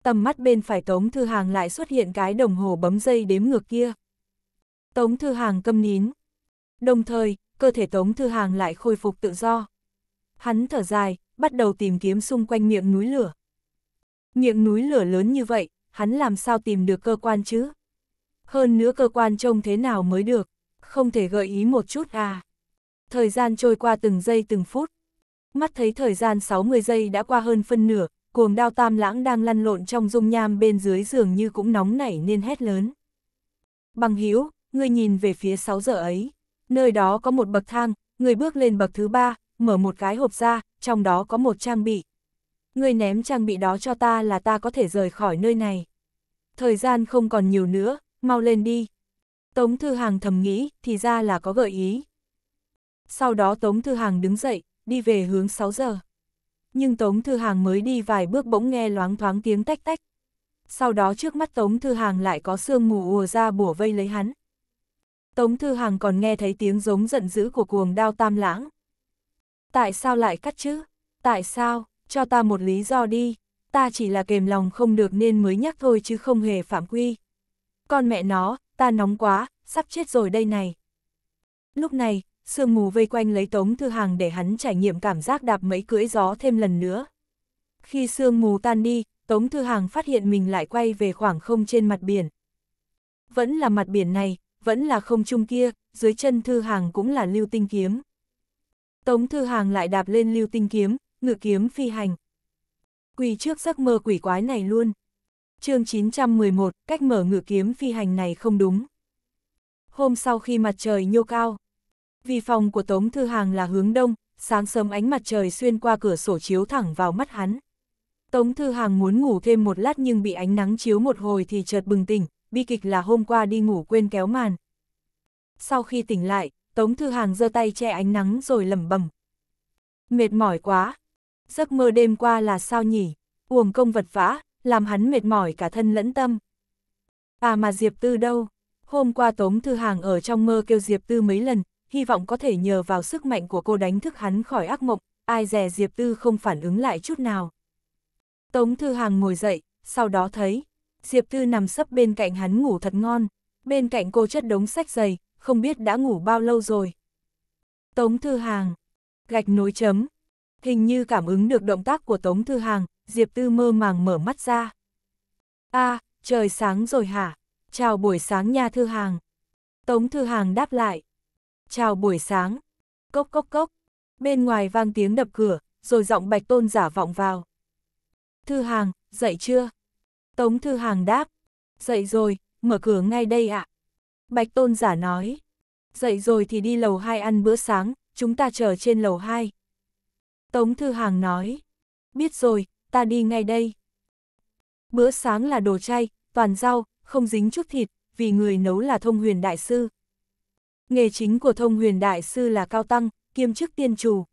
Tầm mắt bên phải Tống Thư Hàng lại xuất hiện cái đồng hồ bấm dây đếm ngược kia. Tống Thư Hàng câm nín. Đồng thời, cơ thể Tống Thư Hàng lại khôi phục tự do. Hắn thở dài, bắt đầu tìm kiếm xung quanh miệng núi lửa. Miệng núi lửa lớn như vậy, hắn làm sao tìm được cơ quan chứ? Hơn nữa cơ quan trông thế nào mới được, không thể gợi ý một chút à. Thời gian trôi qua từng giây từng phút, mắt thấy thời gian 60 giây đã qua hơn phân nửa, cuồng đao tam lãng đang lăn lộn trong dung nham bên dưới giường như cũng nóng nảy nên hét lớn. Bằng Hiếu, người nhìn về phía 6 giờ ấy, nơi đó có một bậc thang, người bước lên bậc thứ ba, mở một cái hộp ra, trong đó có một trang bị. Người ném trang bị đó cho ta là ta có thể rời khỏi nơi này. Thời gian không còn nhiều nữa, mau lên đi. Tống Thư Hàng thầm nghĩ, thì ra là có gợi ý. Sau đó Tống Thư Hàng đứng dậy, đi về hướng 6 giờ. Nhưng Tống Thư Hàng mới đi vài bước bỗng nghe loáng thoáng tiếng tách tách. Sau đó trước mắt Tống Thư Hàng lại có sương mù ùa ra bủa vây lấy hắn. Tống Thư Hàng còn nghe thấy tiếng giống giận dữ của cuồng đao tam lãng. Tại sao lại cắt chứ? Tại sao? Cho ta một lý do đi. Ta chỉ là kềm lòng không được nên mới nhắc thôi chứ không hề phạm quy. Con mẹ nó, ta nóng quá, sắp chết rồi đây này. Lúc này, sương mù vây quanh lấy Tống Thư Hàng để hắn trải nghiệm cảm giác đạp mấy cưỡi gió thêm lần nữa. Khi sương mù tan đi, Tống Thư Hàng phát hiện mình lại quay về khoảng không trên mặt biển. Vẫn là mặt biển này, vẫn là không trung kia, dưới chân Thư Hàng cũng là lưu tinh kiếm. Tống Thư Hàng lại đạp lên lưu tinh kiếm, ngự kiếm phi hành. Quỳ trước giấc mơ quỷ quái này luôn. chương 911, cách mở ngự kiếm phi hành này không đúng. Hôm sau khi mặt trời nhô cao, vì phòng của Tống Thư Hàng là hướng đông, sáng sớm ánh mặt trời xuyên qua cửa sổ chiếu thẳng vào mắt hắn. Tống Thư Hàng muốn ngủ thêm một lát nhưng bị ánh nắng chiếu một hồi thì chợt bừng tỉnh, bi kịch là hôm qua đi ngủ quên kéo màn. Sau khi tỉnh lại, Tống Thư Hàng giơ tay che ánh nắng rồi lẩm bẩm. Mệt mỏi quá. Giấc mơ đêm qua là sao nhỉ? Uổng công vật vã, làm hắn mệt mỏi cả thân lẫn tâm. À mà Diệp Tư đâu? Hôm qua Tống Thư Hàng ở trong mơ kêu Diệp Tư mấy lần, hy vọng có thể nhờ vào sức mạnh của cô đánh thức hắn khỏi ác mộng, ai dè Diệp Tư không phản ứng lại chút nào. Tống Thư Hàng ngồi dậy, sau đó thấy, Diệp Tư nằm sấp bên cạnh hắn ngủ thật ngon, bên cạnh cô chất đống sách dày, không biết đã ngủ bao lâu rồi. Tống Thư Hàng, gạch nối chấm, hình như cảm ứng được động tác của Tống Thư Hàng, Diệp Tư mơ màng mở mắt ra. a à, trời sáng rồi hả? Chào buổi sáng nha Thư Hàng. Tống Thư Hàng đáp lại, chào buổi sáng. Cốc cốc cốc, bên ngoài vang tiếng đập cửa, rồi giọng bạch tôn giả vọng vào. Thư hàng, dậy chưa? Tống thư hàng đáp. Dậy rồi, mở cửa ngay đây ạ. À. Bạch tôn giả nói. Dậy rồi thì đi lầu 2 ăn bữa sáng, chúng ta chờ trên lầu 2. Tống thư hàng nói. Biết rồi, ta đi ngay đây. Bữa sáng là đồ chay, toàn rau, không dính chút thịt, vì người nấu là thông huyền đại sư, Nghề chính của thông huyền đại sư là cao tăng, kiêm chức tiên chủ.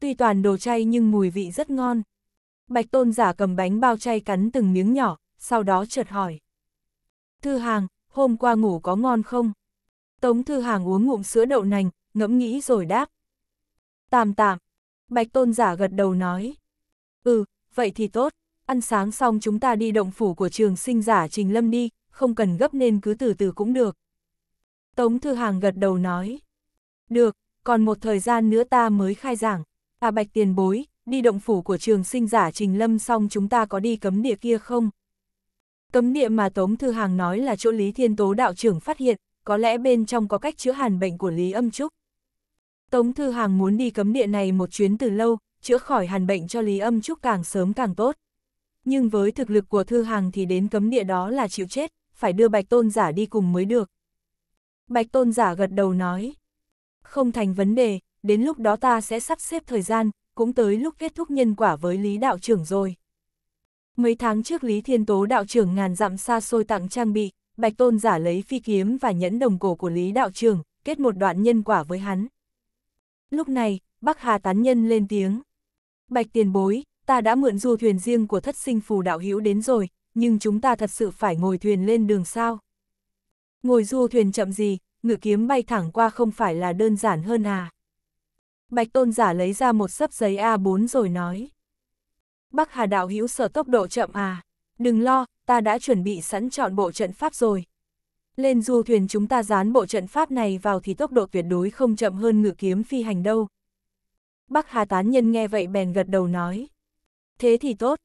Tuy toàn đồ chay nhưng mùi vị rất ngon. Bạch tôn giả cầm bánh bao chay cắn từng miếng nhỏ, sau đó chợt hỏi. Thư hàng, hôm qua ngủ có ngon không? Tống thư hàng uống ngụm sữa đậu nành, ngẫm nghĩ rồi đáp. Tạm tạm, bạch tôn giả gật đầu nói. Ừ, vậy thì tốt, ăn sáng xong chúng ta đi động phủ của trường sinh giả Trình Lâm đi, không cần gấp nên cứ từ từ cũng được. Tống Thư Hàng gật đầu nói. Được, còn một thời gian nữa ta mới khai giảng. À Bạch tiền bối, đi động phủ của trường sinh giả Trình Lâm xong chúng ta có đi cấm địa kia không? Cấm địa mà Tống Thư Hàng nói là chỗ Lý Thiên Tố đạo trưởng phát hiện, có lẽ bên trong có cách chữa hàn bệnh của Lý Âm Trúc. Tống Thư Hàng muốn đi cấm địa này một chuyến từ lâu, chữa khỏi hàn bệnh cho Lý Âm Trúc càng sớm càng tốt. Nhưng với thực lực của Thư Hàng thì đến cấm địa đó là chịu chết, phải đưa Bạch Tôn giả đi cùng mới được. Bạch tôn giả gật đầu nói. Không thành vấn đề, đến lúc đó ta sẽ sắp xếp thời gian, cũng tới lúc kết thúc nhân quả với Lý đạo trưởng rồi. Mấy tháng trước Lý Thiên Tố đạo trưởng ngàn dặm xa xôi tặng trang bị, Bạch Tôn giả lấy phi kiếm và nhẫn đồng cổ của Lý đạo trưởng, kết một đoạn nhân quả với hắn. Lúc này, Bắc Hà tán nhân lên tiếng. Bạch tiền bối, ta đã mượn du thuyền riêng của thất sinh phù đạo hữu đến rồi, nhưng chúng ta thật sự phải ngồi thuyền lên đường sao? Ngồi du thuyền chậm gì, ngự kiếm bay thẳng qua không phải là đơn giản hơn à. Bạch tôn giả lấy ra một sấp giấy A4 rồi nói. Bắc Hà đạo hữu sợ tốc độ chậm à, đừng lo, ta đã chuẩn bị sẵn chọn bộ trận pháp rồi. Lên du thuyền chúng ta dán bộ trận pháp này vào thì tốc độ tuyệt đối không chậm hơn ngự kiếm phi hành đâu. Bắc Hà tán nhân nghe vậy bèn gật đầu nói. Thế thì tốt.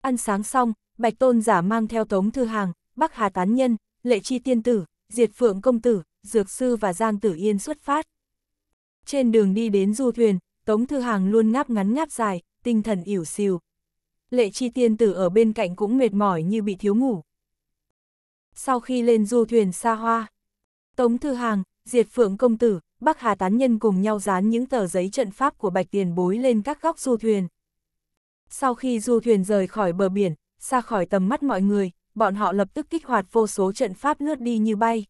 Ăn sáng xong, Bạch Tôn giả mang theo tống thư hàng, Bắc Hà tán nhân, lệ chi tiên tử, diệt phượng công tử, dược sư và Giang Tử Yên xuất phát. Trên đường đi đến du thuyền, Tống Thư Hàng luôn ngáp ngắn ngáp dài, tinh thần ỉu xìu. Lệ chi tiên tử ở bên cạnh cũng mệt mỏi như bị thiếu ngủ. Sau khi lên du thuyền xa hoa, Tống Thư Hàng, Diệt Phượng Công Tử, Bắc Hà Tán Nhân cùng nhau dán những tờ giấy trận pháp của Bạch Tiền Bối lên các góc du thuyền. Sau khi du thuyền rời khỏi bờ biển, xa khỏi tầm mắt mọi người, bọn họ lập tức kích hoạt vô số trận pháp lướt đi như bay.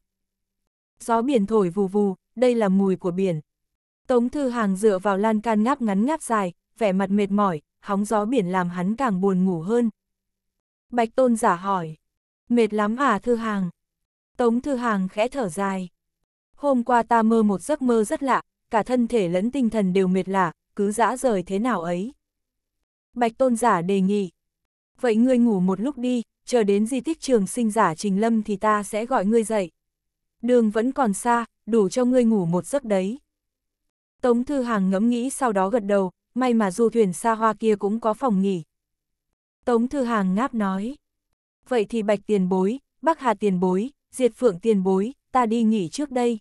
Gió biển thổi vù vù, đây là mùi của biển. Tống Thư Hàng dựa vào lan can ngáp ngắn ngáp dài, vẻ mặt mệt mỏi, hóng gió biển làm hắn càng buồn ngủ hơn. Bạch Tôn giả hỏi, mệt lắm à Thư Hàng? Tống Thư Hàng khẽ thở dài. Hôm qua ta mơ một giấc mơ rất lạ, cả thân thể lẫn tinh thần đều mệt lạ, cứ dã rời thế nào ấy. Bạch Tôn giả đề nghị, vậy ngươi ngủ một lúc đi, chờ đến di tích trường sinh giả Trình Lâm thì ta sẽ gọi ngươi dậy. Đường vẫn còn xa, đủ cho ngươi ngủ một giấc đấy. Tống Thư Hàng ngẫm nghĩ sau đó gật đầu, may mà du thuyền xa hoa kia cũng có phòng nghỉ. Tống Thư Hàng ngáp nói, vậy thì bạch tiền bối, bắc hà tiền bối, diệt phượng tiền bối, ta đi nghỉ trước đây.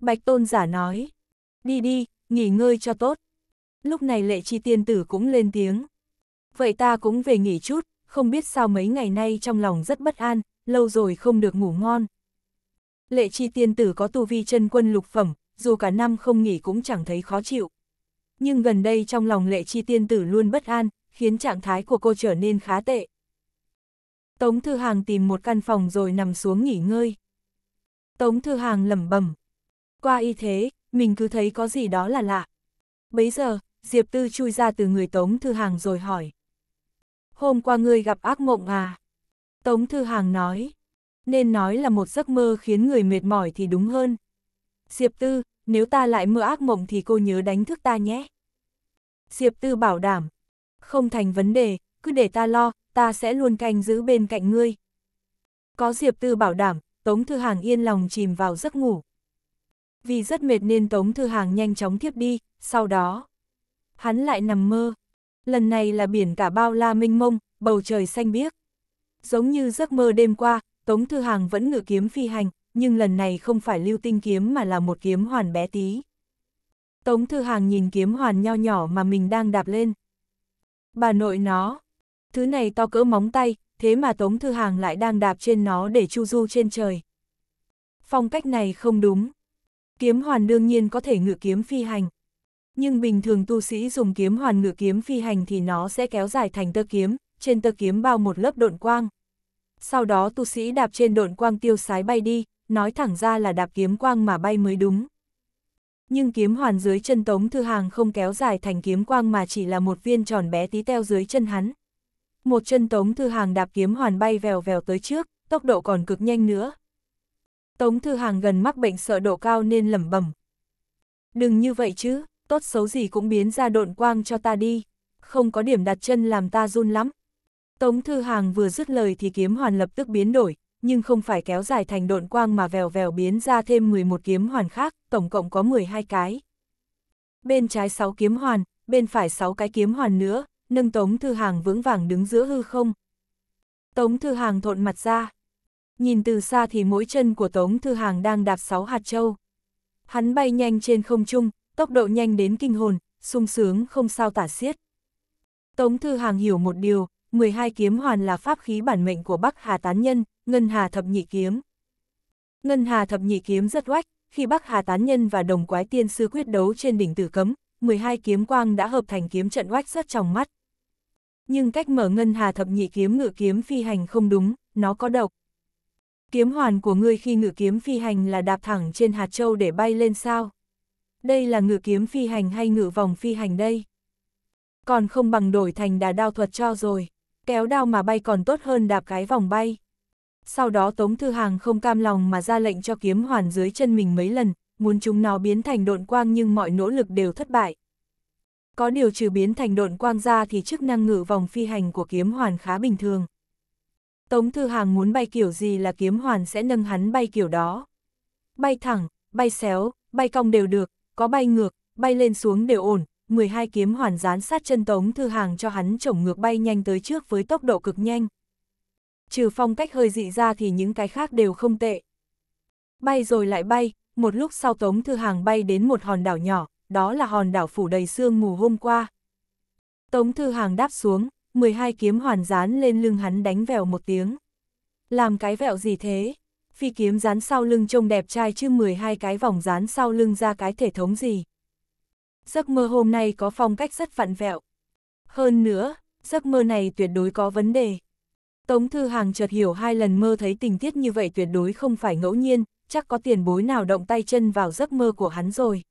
Bạch tôn giả nói, đi đi, nghỉ ngơi cho tốt. Lúc này lệ chi tiên tử cũng lên tiếng. Vậy ta cũng về nghỉ chút, không biết sao mấy ngày nay trong lòng rất bất an, lâu rồi không được ngủ ngon. Lệ chi tiên tử có tu vi chân quân lục phẩm, dù cả năm không nghỉ cũng chẳng thấy khó chịu. Nhưng gần đây trong lòng lệ chi tiên tử luôn bất an, khiến trạng thái của cô trở nên khá tệ. Tống Thư Hàng tìm một căn phòng rồi nằm xuống nghỉ ngơi. Tống Thư Hàng lẩm bẩm. Qua y thế, mình cứ thấy có gì đó là lạ. Bấy giờ, Diệp Tư chui ra từ người Tống Thư Hàng rồi hỏi hôm qua ngươi gặp ác mộng à? Tống Thư Hàng nói, nên nói là một giấc mơ khiến người mệt mỏi thì đúng hơn. Diệp Tư, nếu ta lại mơ ác mộng thì cô nhớ đánh thức ta nhé. Diệp Tư bảo đảm, không thành vấn đề, cứ để ta lo, ta sẽ luôn canh giữ bên cạnh ngươi. Có Diệp Tư bảo đảm, Tống Thư Hàng yên lòng chìm vào giấc ngủ. Vì rất mệt nên Tống Thư Hàng nhanh chóng thiếp đi, sau đó, hắn lại nằm mơ. Lần này là biển cả bao la mênh mông, bầu trời xanh biếc. Giống như giấc mơ đêm qua, Tống Thư Hàng vẫn ngự kiếm phi hành, nhưng lần này không phải lưu tinh kiếm mà là một kiếm hoàn bé tí. Tống Thư Hàng nhìn kiếm hoàn nho nhỏ mà mình đang đạp lên. Bà nội nó, thứ này to cỡ móng tay, thế mà Tống Thư Hàng lại đang đạp trên nó để chu du trên trời. Phong cách này không đúng. Kiếm hoàn đương nhiên có thể ngự kiếm phi hành. Nhưng bình thường tu sĩ dùng kiếm hoàn ngự kiếm phi hành thì nó sẽ kéo dài thành tơ kiếm, trên tơ kiếm bao một lớp độn quang. Sau đó tu sĩ đạp trên độn quang tiêu sái bay đi, nói thẳng ra là đạp kiếm quang mà bay mới đúng. Nhưng kiếm hoàn dưới chân Tống Thư Hàng không kéo dài thành kiếm quang mà chỉ là một viên tròn bé tí teo dưới chân hắn. Một chân Tống Thư Hàng đạp kiếm hoàn bay vèo vèo tới trước, tốc độ còn cực nhanh nữa. Tống Thư Hàng gần mắc bệnh sợ độ cao nên lẩm bẩm. Đừng như vậy chứ tốt xấu gì cũng biến ra độn quang cho ta đi, không có điểm đặt chân làm ta run lắm. Tống Thư Hàng vừa dứt lời thì kiếm hoàn lập tức biến đổi, nhưng không phải kéo dài thành độn quang mà vèo vèo biến ra thêm 11 kiếm hoàn khác, tổng cộng có 12 cái. Bên trái 6 kiếm hoàn, bên phải 6 cái kiếm hoàn nữa, nâng Tống Thư Hàng vững vàng đứng giữa hư không. Tống Thư Hàng thộn mặt ra. Nhìn từ xa thì mỗi chân của Tống Thư Hàng đang đạp 6 hạt châu. Hắn bay nhanh trên không trung, tốc độ nhanh đến kinh hồn, sung sướng không sao tả xiết. Tống Thư Hàng hiểu một điều, 12 kiếm hoàn là pháp khí bản mệnh của Bắc Hà Tán Nhân, Ngân Hà Thập Nhị Kiếm. Ngân Hà Thập Nhị Kiếm rất oách, khi Bắc Hà Tán Nhân và Đồng Quái Tiên Sư quyết đấu trên đỉnh tử cấm, 12 kiếm quang đã hợp thành kiếm trận oách rất trong mắt. Nhưng cách mở Ngân Hà Thập Nhị Kiếm ngự kiếm phi hành không đúng, nó có độc. Kiếm hoàn của ngươi khi ngự kiếm phi hành là đạp thẳng trên hạt châu để bay lên sao? đây là ngự kiếm phi hành hay ngự vòng phi hành đây? Còn không bằng đổi thành đà đao thuật cho rồi, kéo đao mà bay còn tốt hơn đạp cái vòng bay. Sau đó Tống Thư Hàng không cam lòng mà ra lệnh cho kiếm hoàn dưới chân mình mấy lần, muốn chúng nó biến thành độn quang nhưng mọi nỗ lực đều thất bại. Có điều trừ biến thành độn quang ra thì chức năng ngự vòng phi hành của kiếm hoàn khá bình thường. Tống Thư Hàng muốn bay kiểu gì là kiếm hoàn sẽ nâng hắn bay kiểu đó. Bay thẳng, bay xéo, bay cong đều được, có bay ngược, bay lên xuống đều ổn, 12 kiếm hoàn dán sát chân Tống Thư Hàng cho hắn chổng ngược bay nhanh tới trước với tốc độ cực nhanh. Trừ phong cách hơi dị ra thì những cái khác đều không tệ. Bay rồi lại bay, một lúc sau Tống Thư Hàng bay đến một hòn đảo nhỏ, đó là hòn đảo phủ đầy sương mù hôm qua. Tống Thư Hàng đáp xuống, 12 kiếm hoàn dán lên lưng hắn đánh vèo một tiếng. Làm cái vẹo gì thế? phi kiếm dán sau lưng trông đẹp trai chứ 12 cái vòng dán sau lưng ra cái thể thống gì. Giấc mơ hôm nay có phong cách rất vặn vẹo. Hơn nữa, giấc mơ này tuyệt đối có vấn đề. Tống Thư Hàng chợt hiểu hai lần mơ thấy tình tiết như vậy tuyệt đối không phải ngẫu nhiên, chắc có tiền bối nào động tay chân vào giấc mơ của hắn rồi.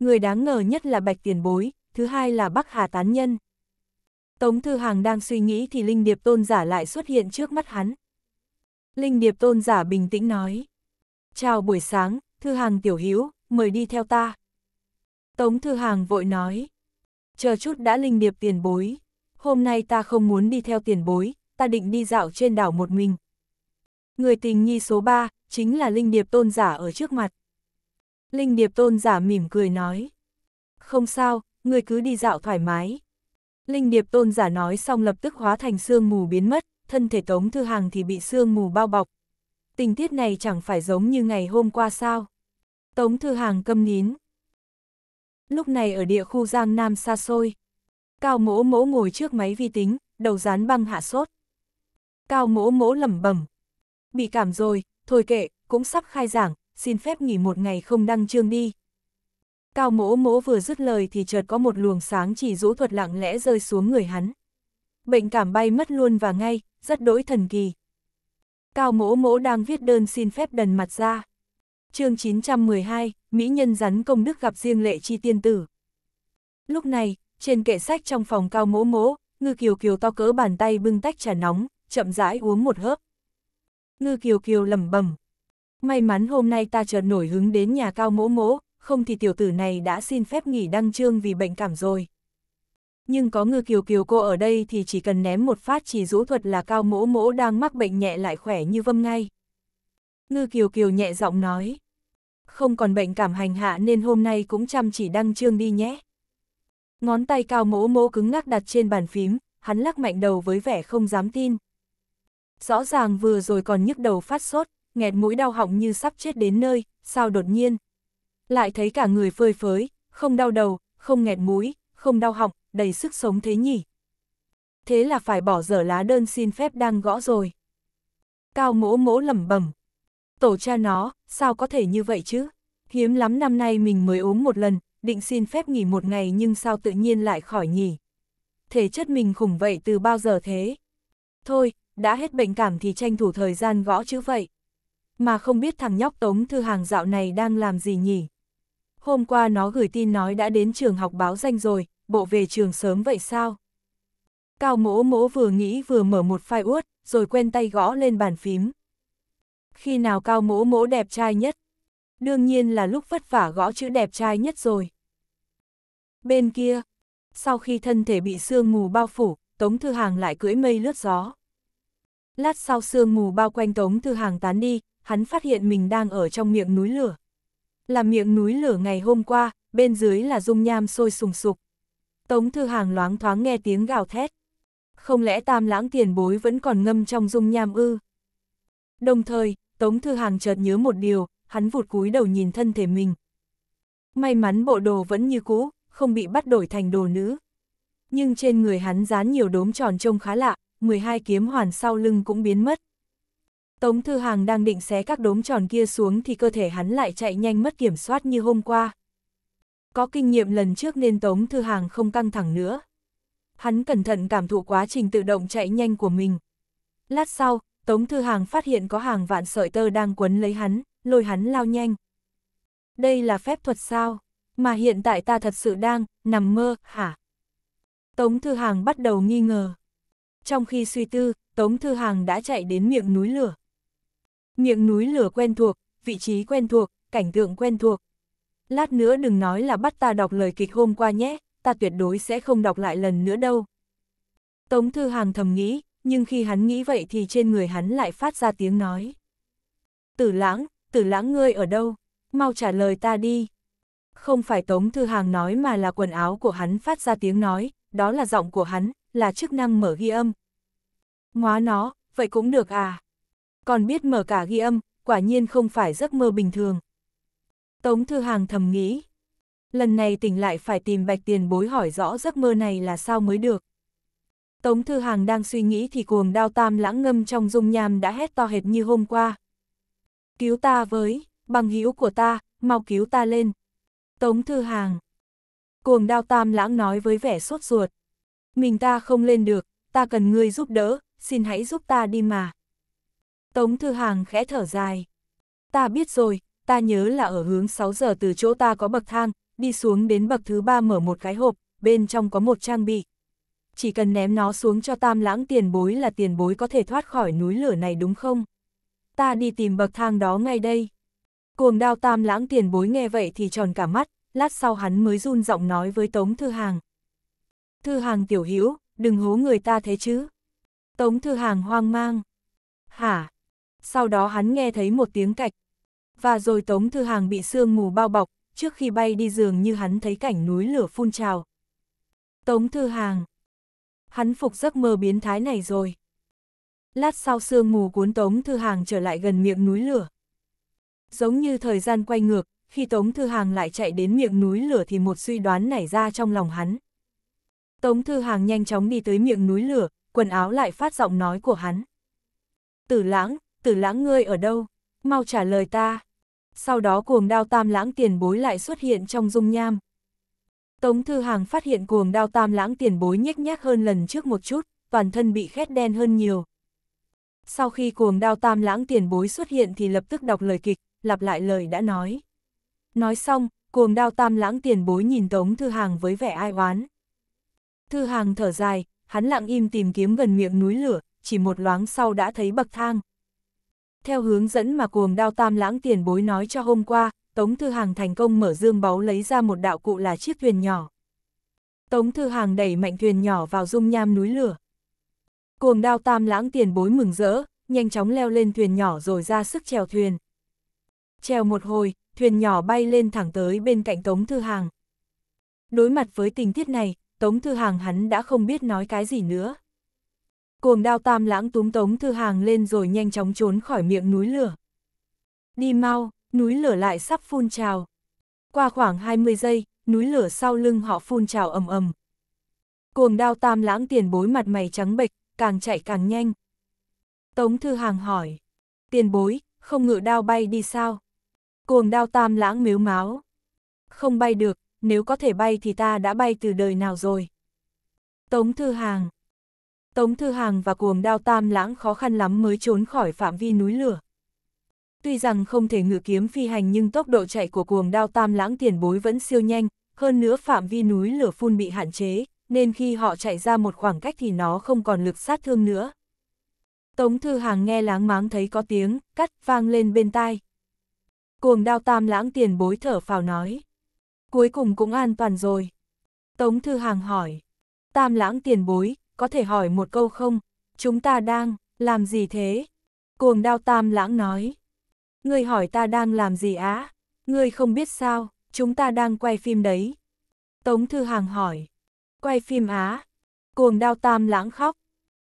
Người đáng ngờ nhất là Bạch Tiền Bối, thứ hai là Bắc Hà Tán Nhân. Tống Thư Hàng đang suy nghĩ thì Linh Điệp Tôn giả lại xuất hiện trước mắt hắn. Linh Điệp tôn giả bình tĩnh nói. Chào buổi sáng, Thư Hàng tiểu hiếu mời đi theo ta. Tống Thư Hàng vội nói. Chờ chút đã Linh Điệp tiền bối. Hôm nay ta không muốn đi theo tiền bối, ta định đi dạo trên đảo một mình. Người tình nhi số 3, chính là Linh Điệp tôn giả ở trước mặt. Linh Điệp tôn giả mỉm cười nói. Không sao, người cứ đi dạo thoải mái. Linh Điệp tôn giả nói xong lập tức hóa thành sương mù biến mất, thân thể Tống Thư Hàng thì bị sương mù bao bọc. Tình tiết này chẳng phải giống như ngày hôm qua sao. Tống Thư Hàng câm nín. Lúc này ở địa khu Giang Nam xa xôi, Cao Mỗ Mỗ ngồi trước máy vi tính, đầu dán băng hạ sốt. Cao Mỗ Mỗ lẩm bẩm, bị cảm rồi, thôi kệ, cũng sắp khai giảng, xin phép nghỉ một ngày không đăng trương đi. Cao Mỗ Mỗ vừa dứt lời thì chợt có một luồng sáng chỉ rũ thuật lặng lẽ rơi xuống người hắn. Bệnh cảm bay mất luôn và ngay, rất đỗi thần kỳ. Cao mỗ mỗ đang viết đơn xin phép đần mặt ra. chương 912, Mỹ nhân rắn công đức gặp riêng lệ chi tiên tử. Lúc này, trên kệ sách trong phòng cao mỗ mỗ, ngư kiều kiều to cỡ bàn tay bưng tách trà nóng, chậm rãi uống một hớp. Ngư kiều kiều lẩm bẩm May mắn hôm nay ta chợt nổi hứng đến nhà cao mỗ mỗ, không thì tiểu tử này đã xin phép nghỉ đăng trương vì bệnh cảm rồi nhưng có ngư kiều kiều cô ở đây thì chỉ cần ném một phát chỉ rũ thuật là cao mỗ mỗ đang mắc bệnh nhẹ lại khỏe như vâm ngay. Ngư kiều kiều nhẹ giọng nói, không còn bệnh cảm hành hạ nên hôm nay cũng chăm chỉ đăng trương đi nhé. Ngón tay cao mỗ mỗ cứng ngắc đặt trên bàn phím, hắn lắc mạnh đầu với vẻ không dám tin. Rõ ràng vừa rồi còn nhức đầu phát sốt, nghẹt mũi đau họng như sắp chết đến nơi, sao đột nhiên. Lại thấy cả người phơi phới, không đau đầu, không nghẹt mũi, không đau họng, đầy sức sống thế nhỉ. Thế là phải bỏ dở lá đơn xin phép đang gõ rồi. Cao mỗ mỗ lẩm bẩm. Tổ cha nó, sao có thể như vậy chứ? Hiếm lắm năm nay mình mới ốm một lần, định xin phép nghỉ một ngày nhưng sao tự nhiên lại khỏi nhỉ? Thể chất mình khủng vậy từ bao giờ thế? Thôi, đã hết bệnh cảm thì tranh thủ thời gian gõ chứ vậy. Mà không biết thằng nhóc Tống Thư Hàng dạo này đang làm gì nhỉ? Hôm qua nó gửi tin nói đã đến trường học báo danh rồi, bộ về trường sớm vậy sao? Cao mỗ mỗ vừa nghĩ vừa mở một file uốt, rồi quen tay gõ lên bàn phím. Khi nào cao mỗ mỗ đẹp trai nhất? Đương nhiên là lúc vất vả gõ chữ đẹp trai nhất rồi. Bên kia, sau khi thân thể bị sương mù bao phủ, Tống Thư Hàng lại cưỡi mây lướt gió. Lát sau sương mù bao quanh Tống Thư Hàng tán đi, hắn phát hiện mình đang ở trong miệng núi lửa. Là miệng núi lửa ngày hôm qua, bên dưới là dung nham sôi sùng sục. Tống Thư Hàng loáng thoáng nghe tiếng gào thét. Không lẽ tam lãng tiền bối vẫn còn ngâm trong dung nham ư? Đồng thời, Tống Thư Hàng chợt nhớ một điều, hắn vụt cúi đầu nhìn thân thể mình. May mắn bộ đồ vẫn như cũ, không bị bắt đổi thành đồ nữ. Nhưng trên người hắn dán nhiều đốm tròn trông khá lạ, 12 kiếm hoàn sau lưng cũng biến mất. Tống Thư Hàng đang định xé các đốm tròn kia xuống thì cơ thể hắn lại chạy nhanh mất kiểm soát như hôm qua. Có kinh nghiệm lần trước nên Tống Thư Hàng không căng thẳng nữa. Hắn cẩn thận cảm thụ quá trình tự động chạy nhanh của mình. Lát sau, Tống Thư Hàng phát hiện có hàng vạn sợi tơ đang quấn lấy hắn, lôi hắn lao nhanh. Đây là phép thuật sao? Mà hiện tại ta thật sự đang, nằm mơ, hả? Tống Thư Hàng bắt đầu nghi ngờ. Trong khi suy tư, Tống Thư Hàng đã chạy đến miệng núi lửa. Miệng núi lửa quen thuộc, vị trí quen thuộc, cảnh tượng quen thuộc, lát nữa đừng nói là bắt ta đọc lời kịch hôm qua nhé, ta tuyệt đối sẽ không đọc lại lần nữa đâu. Tống Thư Hàng thầm nghĩ, nhưng khi hắn nghĩ vậy thì trên người hắn lại phát ra tiếng nói. Tử lãng, tử lãng ngươi ở đâu? Mau trả lời ta đi. Không phải Tống Thư Hàng nói mà là quần áo của hắn phát ra tiếng nói, đó là giọng của hắn, là chức năng mở ghi âm. Ngóa nó, vậy cũng được à. Còn biết mở cả ghi âm, quả nhiên không phải giấc mơ bình thường. Tống Thư Hàng thầm nghĩ. Lần này tỉnh lại phải tìm bạch tiền bối hỏi rõ giấc mơ này là sao mới được. Tống Thư Hàng đang suy nghĩ thì cuồng đao tam lãng ngâm trong dung nham đã hét to hệt như hôm qua. Cứu ta với, bằng hữu của ta, mau cứu ta lên. Tống Thư Hàng. Cuồng đao tam lãng nói với vẻ sốt ruột. Mình ta không lên được, ta cần ngươi giúp đỡ, xin hãy giúp ta đi mà. Tống Thư Hàng khẽ thở dài. Ta biết rồi, ta nhớ là ở hướng 6 giờ từ chỗ ta có bậc thang, đi xuống đến bậc thứ ba mở một cái hộp, bên trong có một trang bị. Chỉ cần ném nó xuống cho tam lãng tiền bối là tiền bối có thể thoát khỏi núi lửa này đúng không? Ta đi tìm bậc thang đó ngay đây. Cuồng đao tam lãng tiền bối nghe vậy thì tròn cả mắt, lát sau hắn mới run giọng nói với Tống Thư Hàng. Thư Hàng tiểu hữu đừng hố người ta thế chứ. Tống Thư Hàng hoang mang. Hả? Sau đó hắn nghe thấy một tiếng cạch, và rồi Tống Thư Hàng bị sương mù bao bọc, trước khi bay đi giường như hắn thấy cảnh núi lửa phun trào. Tống Thư Hàng Hắn phục giấc mơ biến thái này rồi. Lát sau sương mù cuốn Tống Thư Hàng trở lại gần miệng núi lửa. Giống như thời gian quay ngược, khi Tống Thư Hàng lại chạy đến miệng núi lửa thì một suy đoán nảy ra trong lòng hắn. Tống Thư Hàng nhanh chóng đi tới miệng núi lửa, quần áo lại phát giọng nói của hắn. Tử lãng, tử lãng ngươi ở đâu? Mau trả lời ta sau đó cuồng đao tam lãng tiền bối lại xuất hiện trong dung nham. Tống Thư Hàng phát hiện cuồng đao tam lãng tiền bối nhếch nhác hơn lần trước một chút, toàn thân bị khét đen hơn nhiều. Sau khi cuồng đao tam lãng tiền bối xuất hiện thì lập tức đọc lời kịch, lặp lại lời đã nói. Nói xong, cuồng đao tam lãng tiền bối nhìn Tống Thư Hàng với vẻ ai oán. Thư Hàng thở dài, hắn lặng im tìm kiếm gần miệng núi lửa, chỉ một loáng sau đã thấy bậc thang. Theo hướng dẫn mà cuồng đao tam lãng tiền bối nói cho hôm qua, Tống Thư Hàng thành công mở dương báu lấy ra một đạo cụ là chiếc thuyền nhỏ. Tống Thư Hàng đẩy mạnh thuyền nhỏ vào dung nham núi lửa. Cuồng đao tam lãng tiền bối mừng rỡ, nhanh chóng leo lên thuyền nhỏ rồi ra sức chèo thuyền. Chèo một hồi, thuyền nhỏ bay lên thẳng tới bên cạnh Tống Thư Hàng. Đối mặt với tình tiết này, Tống Thư Hàng hắn đã không biết nói cái gì nữa. Cuồng đao tam lãng túm tống thư hàng lên rồi nhanh chóng trốn khỏi miệng núi lửa. Đi mau, núi lửa lại sắp phun trào. Qua khoảng 20 giây, núi lửa sau lưng họ phun trào ầm ầm. Cuồng đao tam lãng tiền bối mặt mày trắng bệch, càng chạy càng nhanh. Tống thư hàng hỏi, tiền bối, không ngự đao bay đi sao? Cuồng đao tam lãng miếu máu. Không bay được, nếu có thể bay thì ta đã bay từ đời nào rồi. Tống thư hàng, Tống Thư Hàng và cuồng đao tam lãng khó khăn lắm mới trốn khỏi phạm vi núi lửa. Tuy rằng không thể ngự kiếm phi hành nhưng tốc độ chạy của cuồng đao tam lãng tiền bối vẫn siêu nhanh, hơn nữa phạm vi núi lửa phun bị hạn chế, nên khi họ chạy ra một khoảng cách thì nó không còn lực sát thương nữa. Tống Thư Hàng nghe láng máng thấy có tiếng, cắt, vang lên bên tai. Cuồng đao tam lãng tiền bối thở phào nói. Cuối cùng cũng an toàn rồi. Tống Thư Hàng hỏi. Tam lãng tiền bối, có thể hỏi một câu không? Chúng ta đang, làm gì thế? Cuồng đao tam lãng nói. Ngươi hỏi ta đang làm gì á? Ngươi không biết sao, chúng ta đang quay phim đấy. Tống Thư Hàng hỏi. Quay phim á? Cuồng đao tam lãng khóc.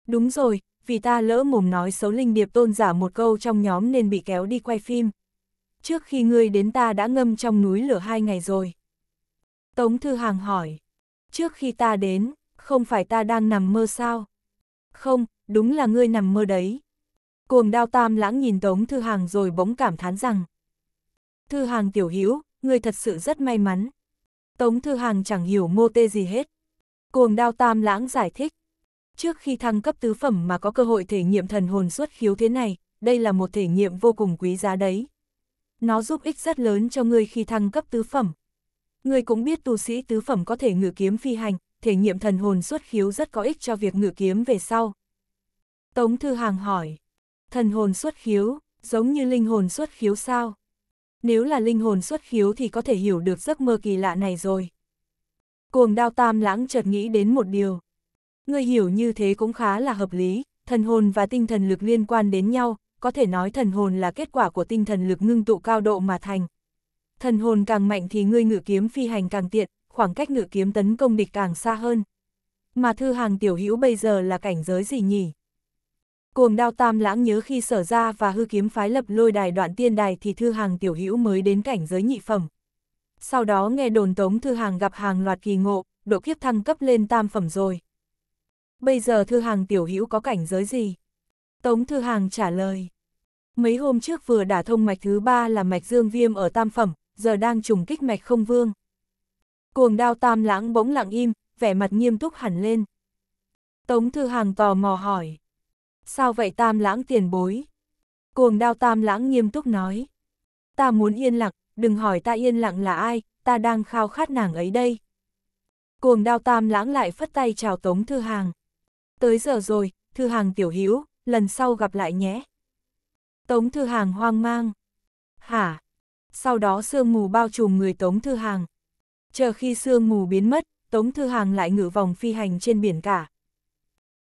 Đúng rồi, vì ta lỡ mồm nói xấu linh điệp tôn giả một câu trong nhóm nên bị kéo đi quay phim. Trước khi ngươi đến ta đã ngâm trong núi lửa hai ngày rồi. Tống Thư Hàng hỏi. Trước khi ta đến, không phải ta đang nằm mơ sao? Không, đúng là ngươi nằm mơ đấy. Cuồng đao tam lãng nhìn Tống Thư Hàng rồi bỗng cảm thán rằng. Thư Hàng tiểu hữu ngươi thật sự rất may mắn. Tống Thư Hàng chẳng hiểu mô tê gì hết. Cuồng đao tam lãng giải thích. Trước khi thăng cấp tứ phẩm mà có cơ hội thể nghiệm thần hồn xuất khiếu thế này, đây là một thể nghiệm vô cùng quý giá đấy. Nó giúp ích rất lớn cho ngươi khi thăng cấp tứ phẩm. Ngươi cũng biết tu sĩ tứ phẩm có thể ngự kiếm phi hành, thể nghiệm thần hồn xuất khiếu rất có ích cho việc ngự kiếm về sau. Tống Thư Hàng hỏi, thần hồn xuất khiếu, giống như linh hồn xuất khiếu sao? Nếu là linh hồn xuất khiếu thì có thể hiểu được giấc mơ kỳ lạ này rồi. Cuồng đao tam lãng chợt nghĩ đến một điều. Người hiểu như thế cũng khá là hợp lý, thần hồn và tinh thần lực liên quan đến nhau, có thể nói thần hồn là kết quả của tinh thần lực ngưng tụ cao độ mà thành. Thần hồn càng mạnh thì ngươi ngự kiếm phi hành càng tiện, khoảng cách ngự kiếm tấn công địch càng xa hơn. Mà thư hàng tiểu hữu bây giờ là cảnh giới gì nhỉ? Cuồng đao tam lãng nhớ khi sở ra và hư kiếm phái lập lôi đài đoạn tiên đài thì thư hàng tiểu hữu mới đến cảnh giới nhị phẩm. Sau đó nghe đồn tống thư hàng gặp hàng loạt kỳ ngộ, độ kiếp thăng cấp lên tam phẩm rồi. Bây giờ thư hàng tiểu hữu có cảnh giới gì? Tống thư hàng trả lời. Mấy hôm trước vừa đả thông mạch thứ ba là mạch dương viêm ở tam phẩm, giờ đang trùng kích mạch không vương. Cuồng đao tam lãng bỗng lặng im, vẻ mặt nghiêm túc hẳn lên. Tống Thư Hàng tò mò hỏi. Sao vậy tam lãng tiền bối? Cuồng đao tam lãng nghiêm túc nói. Ta muốn yên lặng, đừng hỏi ta yên lặng là ai, ta đang khao khát nàng ấy đây. Cuồng đao tam lãng lại phất tay chào Tống Thư Hàng. Tới giờ rồi, Thư Hàng tiểu hữu lần sau gặp lại nhé. Tống Thư Hàng hoang mang. Hả? Sau đó sương mù bao trùm người Tống Thư Hàng chờ khi sương mù biến mất, Tống Thư Hàng lại ngự vòng phi hành trên biển cả.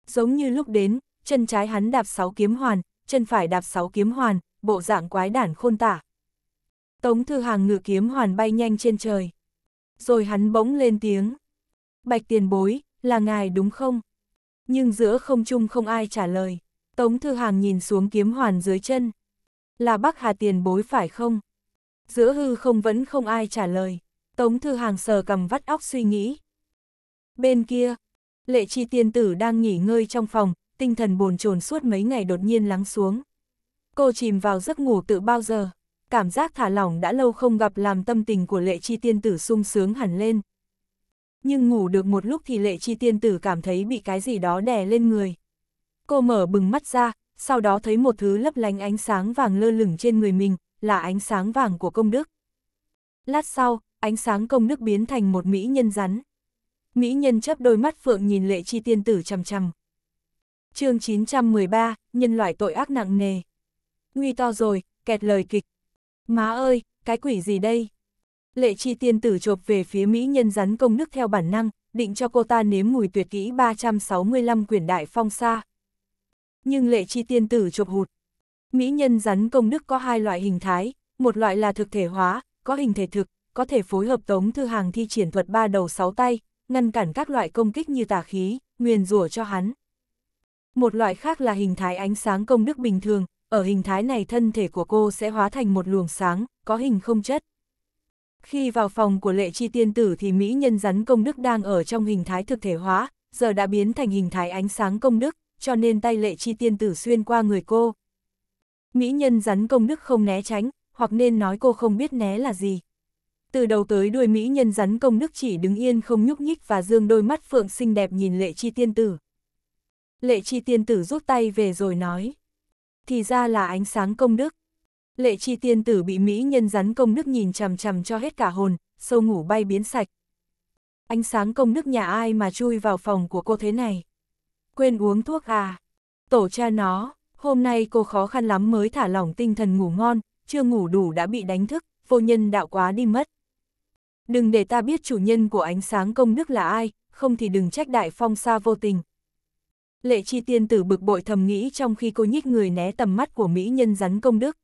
Giống như lúc đến, chân trái hắn đạp sáu kiếm hoàn, chân phải đạp sáu kiếm hoàn, bộ dạng quái đản khôn tả. Tống Thư Hàng ngự kiếm hoàn bay nhanh trên trời. Rồi hắn bỗng lên tiếng. Bạch tiền bối, là ngài đúng không? Nhưng giữa không trung không ai trả lời. Tống Thư Hàng nhìn xuống kiếm hoàn dưới chân. Là bác Hà tiền bối phải không? Giữa hư không vẫn không ai trả lời. Tống Thư Hàng sờ cầm vắt óc suy nghĩ. Bên kia, lệ chi tiên tử đang nghỉ ngơi trong phòng, tinh thần bồn chồn suốt mấy ngày đột nhiên lắng xuống. Cô chìm vào giấc ngủ tự bao giờ, cảm giác thả lỏng đã lâu không gặp làm tâm tình của lệ chi tiên tử sung sướng hẳn lên. Nhưng ngủ được một lúc thì lệ chi tiên tử cảm thấy bị cái gì đó đè lên người. Cô mở bừng mắt ra, sau đó thấy một thứ lấp lánh ánh sáng vàng lơ lửng trên người mình, là ánh sáng vàng của công đức. Lát sau, ánh sáng công đức biến thành một mỹ nhân rắn. Mỹ nhân chấp đôi mắt phượng nhìn lệ chi tiên tử chằm chằm. chương 913, nhân loại tội ác nặng nề. Nguy to rồi, kẹt lời kịch. Má ơi, cái quỷ gì đây? Lệ chi tiên tử chộp về phía mỹ nhân rắn công đức theo bản năng, định cho cô ta nếm mùi tuyệt kỹ 365 quyển đại phong xa. Nhưng lệ chi tiên tử chộp hụt. Mỹ nhân rắn công đức có hai loại hình thái, một loại là thực thể hóa, có hình thể thực, có thể phối hợp Tống Thư Hàng thi triển thuật ba đầu sáu tay, ngăn cản các loại công kích như tà khí, nguyền rủa cho hắn. Một loại khác là hình thái ánh sáng công đức bình thường, ở hình thái này thân thể của cô sẽ hóa thành một luồng sáng, có hình không chất. Khi vào phòng của lệ chi tiên tử thì mỹ nhân rắn công đức đang ở trong hình thái thực thể hóa, giờ đã biến thành hình thái ánh sáng công đức, cho nên tay lệ chi tiên tử xuyên qua người cô. Mỹ nhân rắn công đức không né tránh, hoặc nên nói cô không biết né là gì. Từ đầu tới đuôi mỹ nhân rắn công đức chỉ đứng yên không nhúc nhích và dương đôi mắt phượng xinh đẹp nhìn lệ chi tiên tử. Lệ chi tiên tử rút tay về rồi nói. Thì ra là ánh sáng công đức. Lệ chi tiên tử bị mỹ nhân rắn công đức nhìn chằm chằm cho hết cả hồn, sâu ngủ bay biến sạch. Ánh sáng công đức nhà ai mà chui vào phòng của cô thế này? Quên uống thuốc à? Tổ cha nó, hôm nay cô khó khăn lắm mới thả lỏng tinh thần ngủ ngon, chưa ngủ đủ đã bị đánh thức, vô nhân đạo quá đi mất đừng để ta biết chủ nhân của ánh sáng công đức là ai, không thì đừng trách đại phong xa vô tình. Lệ chi tiên tử bực bội thầm nghĩ trong khi cô nhích người né tầm mắt của mỹ nhân rắn công đức.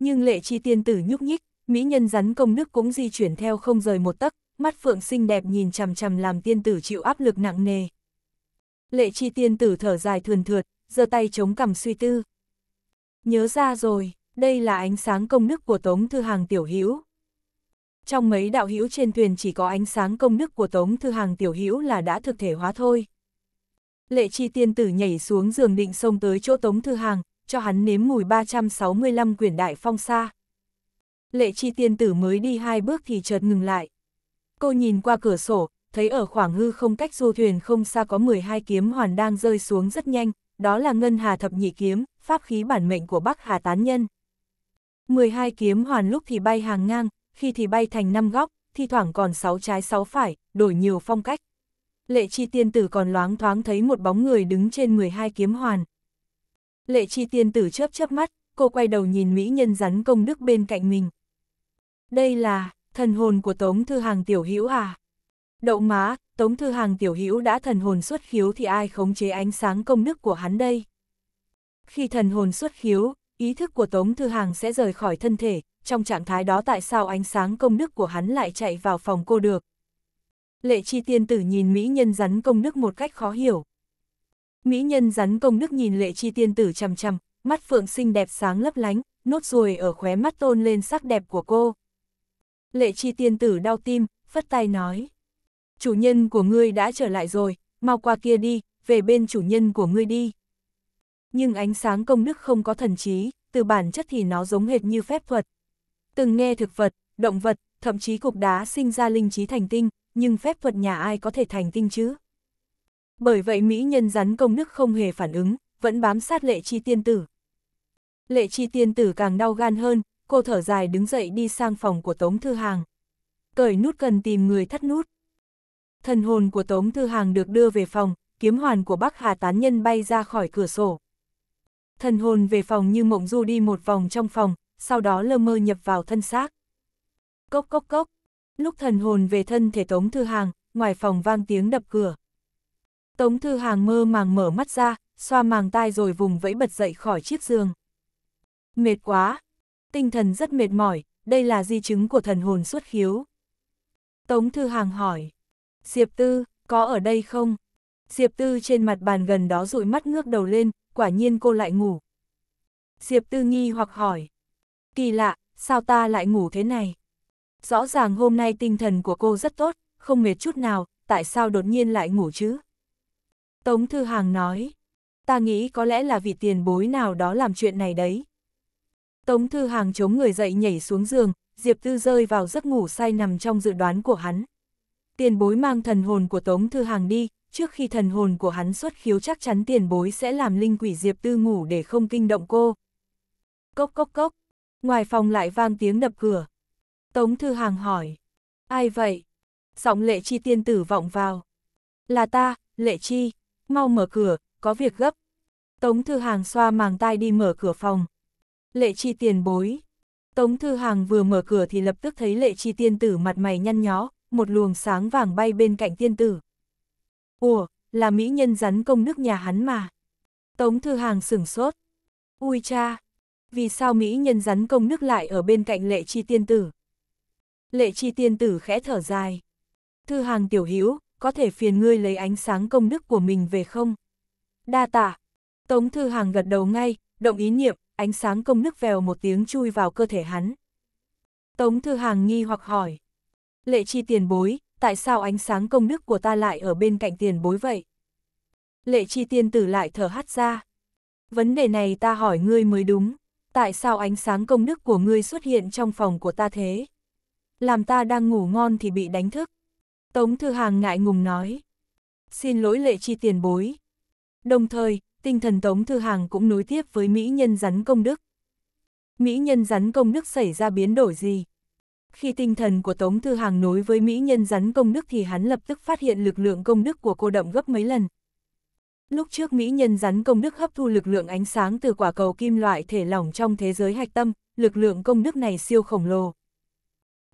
Nhưng lệ chi tiên tử nhúc nhích, mỹ nhân rắn công đức cũng di chuyển theo không rời một tấc, mắt phượng xinh đẹp nhìn chằm chằm làm tiên tử chịu áp lực nặng nề. Lệ chi tiên tử thở dài thườn thượt, giơ tay chống cằm suy tư. Nhớ ra rồi, đây là ánh sáng công đức của Tống Thư Hàng Tiểu Hữu trong mấy đạo hữu trên thuyền chỉ có ánh sáng công đức của Tống Thư Hàng tiểu hữu là đã thực thể hóa thôi. Lệ chi tiên tử nhảy xuống giường định xông tới chỗ Tống Thư Hàng, cho hắn nếm mùi 365 quyển đại phong xa. Lệ chi tiên tử mới đi hai bước thì chợt ngừng lại. Cô nhìn qua cửa sổ, thấy ở khoảng hư không cách du thuyền không xa có 12 kiếm hoàn đang rơi xuống rất nhanh, đó là ngân hà thập nhị kiếm, pháp khí bản mệnh của Bắc Hà Tán Nhân. 12 kiếm hoàn lúc thì bay hàng ngang, khi thì bay thành năm góc, thi thoảng còn sáu trái sáu phải, đổi nhiều phong cách. Lệ chi tiên tử còn loáng thoáng thấy một bóng người đứng trên 12 kiếm hoàn. Lệ chi tiên tử chớp chớp mắt, cô quay đầu nhìn mỹ nhân rắn công đức bên cạnh mình. Đây là, thần hồn của Tống Thư Hàng Tiểu Hữu à? Đậu má, Tống Thư Hàng Tiểu Hữu đã thần hồn xuất khiếu thì ai khống chế ánh sáng công đức của hắn đây? Khi thần hồn xuất khiếu, ý thức của Tống Thư Hàng sẽ rời khỏi thân thể, trong trạng thái đó tại sao ánh sáng công đức của hắn lại chạy vào phòng cô được. Lệ chi tiên tử nhìn mỹ nhân rắn công đức một cách khó hiểu. Mỹ nhân rắn công đức nhìn lệ chi tiên tử chằm chằm, mắt phượng xinh đẹp sáng lấp lánh, nốt ruồi ở khóe mắt tôn lên sắc đẹp của cô. Lệ chi tiên tử đau tim, phất tay nói. Chủ nhân của ngươi đã trở lại rồi, mau qua kia đi, về bên chủ nhân của ngươi đi. Nhưng ánh sáng công đức không có thần trí, từ bản chất thì nó giống hệt như phép thuật. Từng nghe thực vật, động vật, thậm chí cục đá sinh ra linh trí thành tinh, nhưng phép thuật nhà ai có thể thành tinh chứ? Bởi vậy Mỹ nhân rắn công đức không hề phản ứng, vẫn bám sát lệ chi tiên tử. Lệ chi tiên tử càng đau gan hơn, cô thở dài đứng dậy đi sang phòng của Tống Thư Hàng. Cởi nút cần tìm người thắt nút. Thần hồn của Tống Thư Hàng được đưa về phòng, kiếm hoàn của Bắc Hà Tán Nhân bay ra khỏi cửa sổ. Thần hồn về phòng như mộng du đi một vòng trong phòng, sau đó lơ mơ nhập vào thân xác. Cốc cốc cốc, lúc thần hồn về thân thể Tống Thư Hàng, ngoài phòng vang tiếng đập cửa. Tống Thư Hàng mơ màng mở mắt ra, xoa màng tai rồi vùng vẫy bật dậy khỏi chiếc giường. Mệt quá, tinh thần rất mệt mỏi, đây là di chứng của thần hồn xuất khiếu. Tống Thư Hàng hỏi, Diệp Tư, có ở đây không? Diệp Tư trên mặt bàn gần đó dụi mắt ngước đầu lên, quả nhiên cô lại ngủ. Diệp Tư nghi hoặc hỏi, kỳ lạ, sao ta lại ngủ thế này? Rõ ràng hôm nay tinh thần của cô rất tốt, không mệt chút nào, tại sao đột nhiên lại ngủ chứ? Tống Thư Hàng nói, ta nghĩ có lẽ là vì tiền bối nào đó làm chuyện này đấy. Tống Thư Hàng chống người dậy nhảy xuống giường, Diệp Tư rơi vào giấc ngủ say nằm trong dự đoán của hắn. Tiền bối mang thần hồn của Tống Thư Hàng đi, trước khi thần hồn của hắn xuất khiếu chắc chắn tiền bối sẽ làm linh quỷ Diệp Tư ngủ để không kinh động cô. Cốc cốc cốc, ngoài phòng lại vang tiếng đập cửa. Tống Thư Hàng hỏi, ai vậy? Giọng lệ chi tiên tử vọng vào. Là ta, lệ chi, mau mở cửa, có việc gấp. Tống Thư Hàng xoa màng tai đi mở cửa phòng. Lệ chi tiền bối. Tống Thư Hàng vừa mở cửa thì lập tức thấy lệ chi tiên tử mặt mày nhăn nhó, một luồng sáng vàng bay bên cạnh tiên tử. Ủa, là mỹ nhân rắn công nước nhà hắn mà. Tống Thư Hàng sửng sốt. Ui cha, vì sao Mỹ nhân rắn công nước lại ở bên cạnh lệ chi tiên tử. Lệ chi tiên tử khẽ thở dài. Thư hàng tiểu hữu có thể phiền ngươi lấy ánh sáng công đức của mình về không? Đa tạ. Tống thư hàng gật đầu ngay, động ý niệm, ánh sáng công đức vèo một tiếng chui vào cơ thể hắn. Tống thư hàng nghi hoặc hỏi. Lệ chi tiền bối, tại sao ánh sáng công đức của ta lại ở bên cạnh tiền bối vậy? Lệ chi tiên tử lại thở hắt ra. Vấn đề này ta hỏi ngươi mới đúng tại sao ánh sáng công đức của ngươi xuất hiện trong phòng của ta thế? Làm ta đang ngủ ngon thì bị đánh thức. Tống Thư Hàng ngại ngùng nói. Xin lỗi lệ chi tiền bối. Đồng thời, tinh thần Tống Thư Hàng cũng nối tiếp với Mỹ nhân rắn công đức. Mỹ nhân rắn công đức xảy ra biến đổi gì? Khi tinh thần của Tống Thư Hàng nối với Mỹ nhân rắn công đức thì hắn lập tức phát hiện lực lượng công đức của cô động gấp mấy lần, Lúc trước Mỹ nhân rắn công đức hấp thu lực lượng ánh sáng từ quả cầu kim loại thể lỏng trong thế giới hạch tâm, lực lượng công đức này siêu khổng lồ.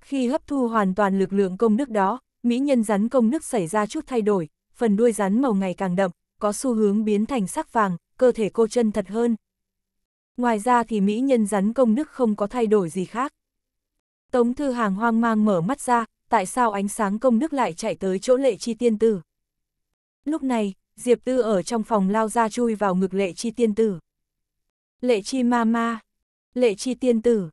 Khi hấp thu hoàn toàn lực lượng công đức đó, Mỹ nhân rắn công đức xảy ra chút thay đổi, phần đuôi rắn màu ngày càng đậm, có xu hướng biến thành sắc vàng, cơ thể cô chân thật hơn. Ngoài ra thì Mỹ nhân rắn công đức không có thay đổi gì khác. Tống Thư Hàng hoang mang mở mắt ra, tại sao ánh sáng công đức lại chạy tới chỗ lệ chi tiên tử? Lúc này, Diệp Tư ở trong phòng lao ra chui vào ngực lệ chi tiên tử. Lệ chi ma ma, lệ chi tiên tử.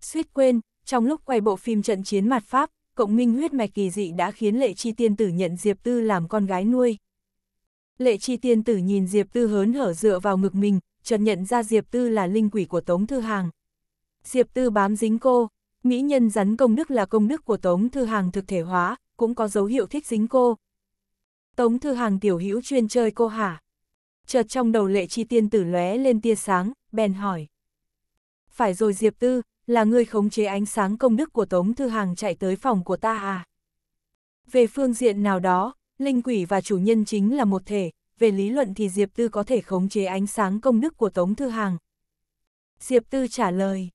Suýt quên, trong lúc quay bộ phim trận chiến mặt Pháp, cộng minh huyết mạch kỳ dị đã khiến lệ chi tiên tử nhận Diệp Tư làm con gái nuôi. Lệ chi tiên tử nhìn Diệp Tư hớn hở dựa vào ngực mình, chợt nhận ra Diệp Tư là linh quỷ của Tống Thư Hàng. Diệp Tư bám dính cô, mỹ nhân rắn công đức là công đức của Tống Thư Hàng thực thể hóa, cũng có dấu hiệu thích dính cô, Tống Thư Hàng tiểu hữu chuyên chơi cô hả? Chợt trong đầu lệ chi tiên tử lóe lên tia sáng, bèn hỏi. Phải rồi Diệp Tư, là người khống chế ánh sáng công đức của Tống Thư Hàng chạy tới phòng của ta à? Về phương diện nào đó, linh quỷ và chủ nhân chính là một thể, về lý luận thì Diệp Tư có thể khống chế ánh sáng công đức của Tống Thư Hàng. Diệp Tư trả lời,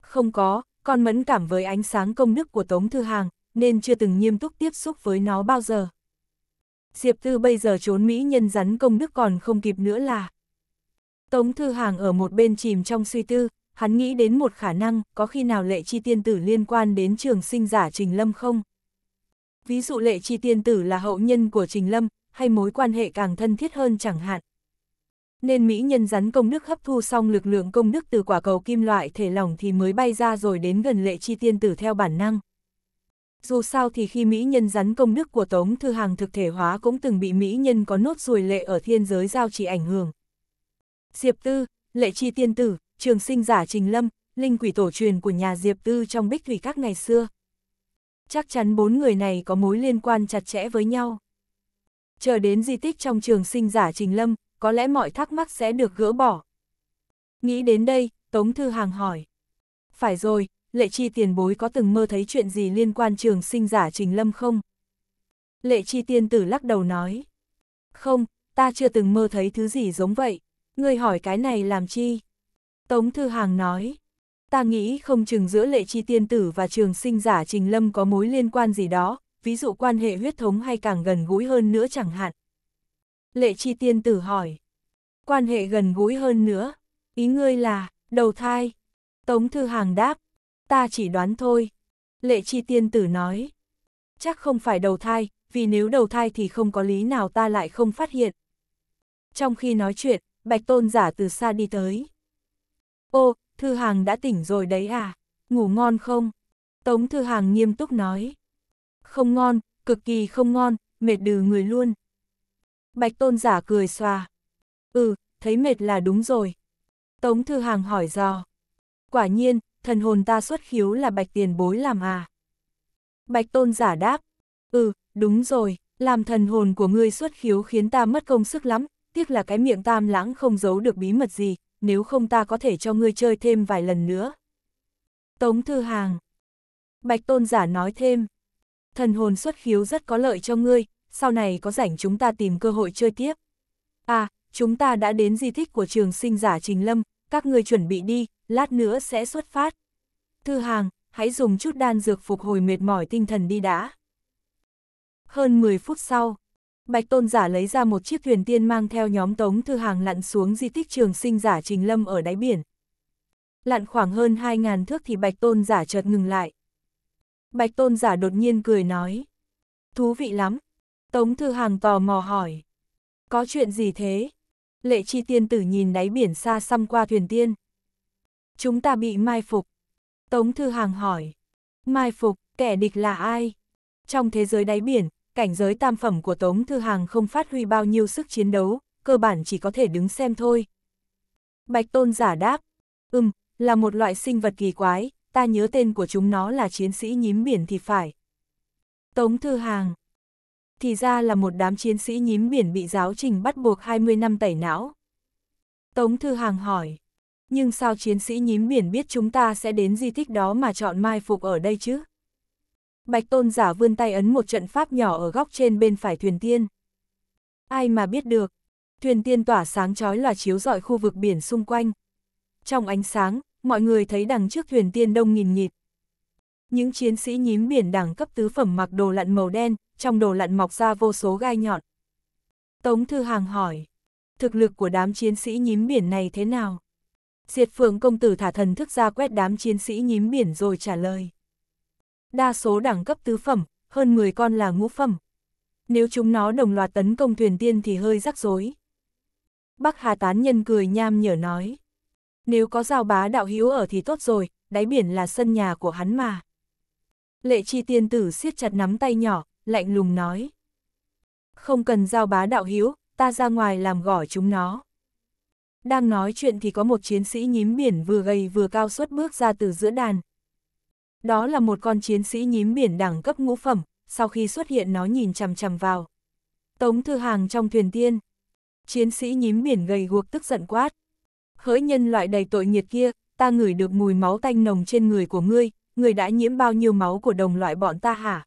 không có, con mẫn cảm với ánh sáng công đức của Tống Thư Hàng, nên chưa từng nghiêm túc tiếp xúc với nó bao giờ. Diệp Tư bây giờ trốn Mỹ nhân rắn công đức còn không kịp nữa là. Tống Thư Hàng ở một bên chìm trong suy tư, hắn nghĩ đến một khả năng có khi nào lệ chi tiên tử liên quan đến trường sinh giả Trình Lâm không? Ví dụ lệ chi tiên tử là hậu nhân của Trình Lâm, hay mối quan hệ càng thân thiết hơn chẳng hạn. Nên Mỹ nhân rắn công đức hấp thu xong lực lượng công đức từ quả cầu kim loại thể lỏng thì mới bay ra rồi đến gần lệ chi tiên tử theo bản năng dù sao thì khi mỹ nhân rắn công đức của Tống Thư Hàng thực thể hóa cũng từng bị mỹ nhân có nốt ruồi lệ ở thiên giới giao chỉ ảnh hưởng. Diệp Tư, lệ chi tiên tử, trường sinh giả Trình Lâm, linh quỷ tổ truyền của nhà Diệp Tư trong bích thủy các ngày xưa. Chắc chắn bốn người này có mối liên quan chặt chẽ với nhau. Chờ đến di tích trong trường sinh giả Trình Lâm, có lẽ mọi thắc mắc sẽ được gỡ bỏ. Nghĩ đến đây, Tống Thư Hàng hỏi. Phải rồi, lệ chi tiền bối có từng mơ thấy chuyện gì liên quan trường sinh giả Trình Lâm không? Lệ chi tiên tử lắc đầu nói. Không, ta chưa từng mơ thấy thứ gì giống vậy. Ngươi hỏi cái này làm chi? Tống Thư Hàng nói. Ta nghĩ không chừng giữa lệ chi tiên tử và trường sinh giả Trình Lâm có mối liên quan gì đó, ví dụ quan hệ huyết thống hay càng gần gũi hơn nữa chẳng hạn. Lệ chi tiên tử hỏi. Quan hệ gần gũi hơn nữa, ý ngươi là, đầu thai. Tống Thư Hàng đáp, ta chỉ đoán thôi. Lệ chi tiên tử nói, chắc không phải đầu thai, vì nếu đầu thai thì không có lý nào ta lại không phát hiện. Trong khi nói chuyện, bạch tôn giả từ xa đi tới. Ô, Thư Hàng đã tỉnh rồi đấy à, ngủ ngon không? Tống Thư Hàng nghiêm túc nói. Không ngon, cực kỳ không ngon, mệt đừ người luôn. Bạch tôn giả cười xòa. Ừ, thấy mệt là đúng rồi. Tống Thư Hàng hỏi dò. Quả nhiên, thần hồn ta xuất khiếu là bạch tiền bối làm à? Bạch tôn giả đáp, ừ, đúng rồi, làm thần hồn của ngươi xuất khiếu khiến ta mất công sức lắm, tiếc là cái miệng tam lãng không giấu được bí mật gì, nếu không ta có thể cho ngươi chơi thêm vài lần nữa. Tống Thư Hàng Bạch tôn giả nói thêm, thần hồn xuất khiếu rất có lợi cho ngươi, sau này có rảnh chúng ta tìm cơ hội chơi tiếp. À, chúng ta đã đến di tích của trường sinh giả Trình Lâm, các ngươi chuẩn bị đi, lát nữa sẽ xuất phát. Thư hàng, hãy dùng chút đan dược phục hồi mệt mỏi tinh thần đi đã. Hơn 10 phút sau, Bạch Tôn giả lấy ra một chiếc thuyền tiên mang theo nhóm Tống Thư Hàng lặn xuống di tích trường sinh giả Trình Lâm ở đáy biển. Lặn khoảng hơn 2.000 thước thì Bạch Tôn giả chợt ngừng lại. Bạch Tôn giả đột nhiên cười nói. Thú vị lắm. Tống Thư Hàng tò mò hỏi. Có chuyện gì thế? Lệ chi tiên tử nhìn đáy biển xa xăm qua thuyền tiên. Chúng ta bị mai phục. Tống Thư Hàng hỏi. Mai phục, kẻ địch là ai? Trong thế giới đáy biển, cảnh giới tam phẩm của Tống Thư Hàng không phát huy bao nhiêu sức chiến đấu, cơ bản chỉ có thể đứng xem thôi. Bạch Tôn giả đáp. Ừm, là một loại sinh vật kỳ quái, ta nhớ tên của chúng nó là chiến sĩ nhím biển thì phải. Tống Thư Hàng. Thì ra là một đám chiến sĩ nhím biển bị giáo trình bắt buộc 20 năm tẩy não. Tống Thư Hàng hỏi. Nhưng sao chiến sĩ nhím biển biết chúng ta sẽ đến di tích đó mà chọn mai phục ở đây chứ? Bạch tôn giả vươn tay ấn một trận pháp nhỏ ở góc trên bên phải thuyền tiên. Ai mà biết được, thuyền tiên tỏa sáng chói là chiếu rọi khu vực biển xung quanh. Trong ánh sáng, mọi người thấy đằng trước thuyền tiên đông nghìn nghịt. Những chiến sĩ nhím biển đẳng cấp tứ phẩm mặc đồ lặn màu đen, trong đồ lặn mọc ra vô số gai nhọn. Tống Thư Hàng hỏi, thực lực của đám chiến sĩ nhím biển này thế nào? Diệt phượng công tử thả thần thức ra quét đám chiến sĩ nhím biển rồi trả lời. Đa số đẳng cấp tứ phẩm, hơn 10 con là ngũ phẩm. Nếu chúng nó đồng loạt tấn công thuyền tiên thì hơi rắc rối. Bắc Hà Tán Nhân cười nham nhở nói. Nếu có giao bá đạo hiếu ở thì tốt rồi, đáy biển là sân nhà của hắn mà. Lệ chi tiên tử siết chặt nắm tay nhỏ, lạnh lùng nói. Không cần giao bá đạo hiếu ta ra ngoài làm gỏi chúng nó. Đang nói chuyện thì có một chiến sĩ nhím biển vừa gầy vừa cao suất bước ra từ giữa đàn. Đó là một con chiến sĩ nhím biển đẳng cấp ngũ phẩm, sau khi xuất hiện nó nhìn chằm chằm vào. Tống thư hàng trong thuyền tiên. Chiến sĩ nhím biển gầy guộc tức giận quát. Hỡi nhân loại đầy tội nghiệt kia, ta ngửi được mùi máu tanh nồng trên người của ngươi, ngươi đã nhiễm bao nhiêu máu của đồng loại bọn ta hả?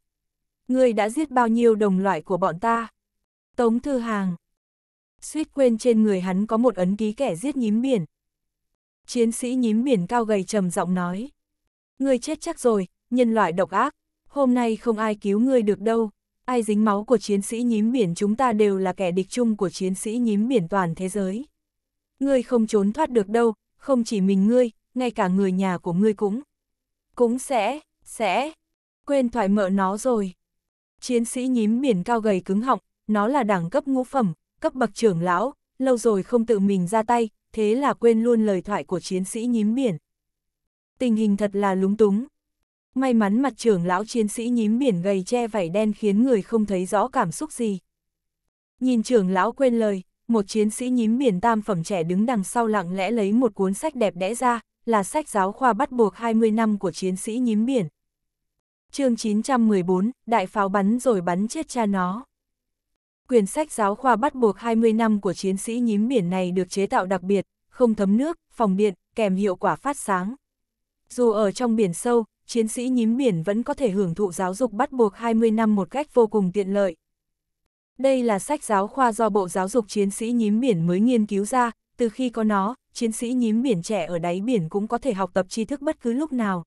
Ngươi đã giết bao nhiêu đồng loại của bọn ta? Tống Thư Hàng suýt quên trên người hắn có một ấn ký kẻ giết nhím biển. Chiến sĩ nhím biển cao gầy trầm giọng nói. Ngươi chết chắc rồi, nhân loại độc ác, hôm nay không ai cứu ngươi được đâu. Ai dính máu của chiến sĩ nhím biển chúng ta đều là kẻ địch chung của chiến sĩ nhím biển toàn thế giới. Ngươi không trốn thoát được đâu, không chỉ mình ngươi, ngay cả người nhà của ngươi cũng. Cũng sẽ, sẽ, quên thoại mợ nó rồi. Chiến sĩ nhím biển cao gầy cứng họng, nó là đẳng cấp ngũ phẩm, cấp bậc trưởng lão, lâu rồi không tự mình ra tay, thế là quên luôn lời thoại của chiến sĩ nhím biển. Tình hình thật là lúng túng. May mắn mặt trưởng lão chiến sĩ nhím biển gầy che vảy đen khiến người không thấy rõ cảm xúc gì. Nhìn trưởng lão quên lời, một chiến sĩ nhím biển tam phẩm trẻ đứng đằng sau lặng lẽ lấy một cuốn sách đẹp đẽ ra, là sách giáo khoa bắt buộc 20 năm của chiến sĩ nhím biển. chương 914, đại pháo bắn rồi bắn chết cha nó. Quyển sách giáo khoa bắt buộc 20 năm của chiến sĩ nhím biển này được chế tạo đặc biệt, không thấm nước, phòng điện, kèm hiệu quả phát sáng. Dù ở trong biển sâu, chiến sĩ nhím biển vẫn có thể hưởng thụ giáo dục bắt buộc 20 năm một cách vô cùng tiện lợi. Đây là sách giáo khoa do Bộ Giáo dục Chiến sĩ nhím biển mới nghiên cứu ra, từ khi có nó, chiến sĩ nhím biển trẻ ở đáy biển cũng có thể học tập tri thức bất cứ lúc nào.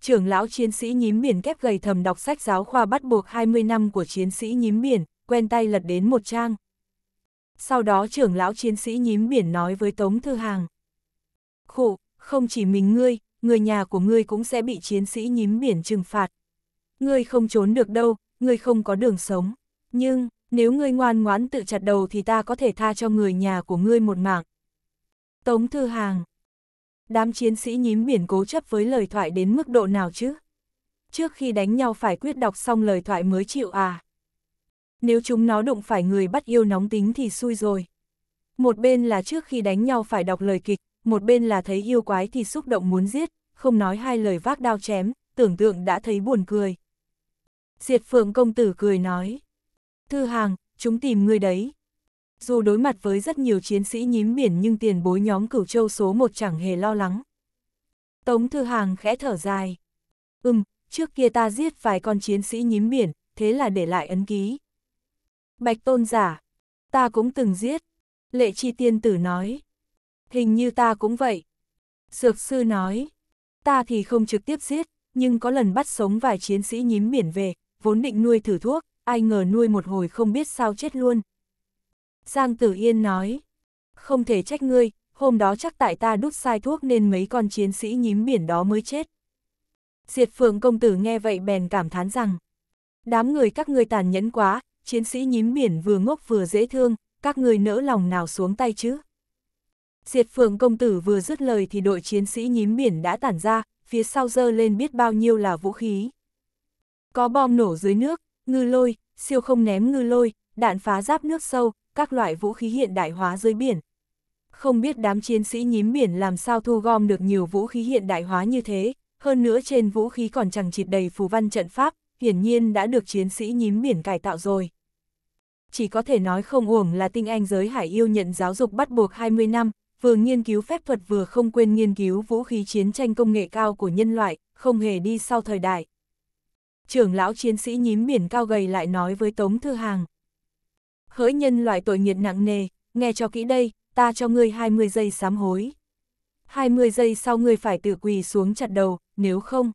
Trưởng lão chiến sĩ nhím biển kép gầy thầm đọc sách giáo khoa bắt buộc 20 năm của chiến sĩ nhím biển, quen tay lật đến một trang. Sau đó trưởng lão chiến sĩ nhím biển nói với Tống Thư Hàng. Khụ, không chỉ mình ngươi, người nhà của ngươi cũng sẽ bị chiến sĩ nhím biển trừng phạt. Ngươi không trốn được đâu, ngươi không có đường sống. Nhưng, nếu ngươi ngoan ngoãn tự chặt đầu thì ta có thể tha cho người nhà của ngươi một mạng. Tống Thư Hàng Đám chiến sĩ nhím biển cố chấp với lời thoại đến mức độ nào chứ? Trước khi đánh nhau phải quyết đọc xong lời thoại mới chịu à? nếu chúng nó đụng phải người bắt yêu nóng tính thì xui rồi. Một bên là trước khi đánh nhau phải đọc lời kịch, một bên là thấy yêu quái thì xúc động muốn giết, không nói hai lời vác đao chém, tưởng tượng đã thấy buồn cười. Diệt Phượng công tử cười nói, Thư hàng, chúng tìm người đấy. Dù đối mặt với rất nhiều chiến sĩ nhím biển nhưng tiền bối nhóm cửu châu số một chẳng hề lo lắng. Tống Thư hàng khẽ thở dài. Ừm, trước kia ta giết vài con chiến sĩ nhím biển, thế là để lại ấn ký. Bạch tôn giả, ta cũng từng giết. Lệ chi tiên tử nói. Hình như ta cũng vậy. Dược sư nói. Ta thì không trực tiếp giết, nhưng có lần bắt sống vài chiến sĩ nhím biển về, vốn định nuôi thử thuốc, ai ngờ nuôi một hồi không biết sao chết luôn. Giang Tử Yên nói. Không thể trách ngươi, hôm đó chắc tại ta đút sai thuốc nên mấy con chiến sĩ nhím biển đó mới chết. Diệt Phượng công tử nghe vậy bèn cảm thán rằng. Đám người các ngươi tàn nhẫn quá, chiến sĩ nhím biển vừa ngốc vừa dễ thương, các người nỡ lòng nào xuống tay chứ. Diệt phượng công tử vừa dứt lời thì đội chiến sĩ nhím biển đã tản ra, phía sau dơ lên biết bao nhiêu là vũ khí. Có bom nổ dưới nước, ngư lôi, siêu không ném ngư lôi, đạn phá giáp nước sâu, các loại vũ khí hiện đại hóa dưới biển. Không biết đám chiến sĩ nhím biển làm sao thu gom được nhiều vũ khí hiện đại hóa như thế, hơn nữa trên vũ khí còn chẳng chịt đầy phù văn trận pháp, hiển nhiên đã được chiến sĩ nhím biển cải tạo rồi chỉ có thể nói không uổng là tinh anh giới hải yêu nhận giáo dục bắt buộc 20 năm, vừa nghiên cứu phép thuật vừa không quên nghiên cứu vũ khí chiến tranh công nghệ cao của nhân loại, không hề đi sau thời đại. Trưởng lão chiến sĩ nhím biển cao gầy lại nói với Tống Thư Hàng. Hỡi nhân loại tội nghiệt nặng nề, nghe cho kỹ đây, ta cho ngươi 20 giây sám hối. 20 giây sau ngươi phải tự quỳ xuống chặt đầu, nếu không.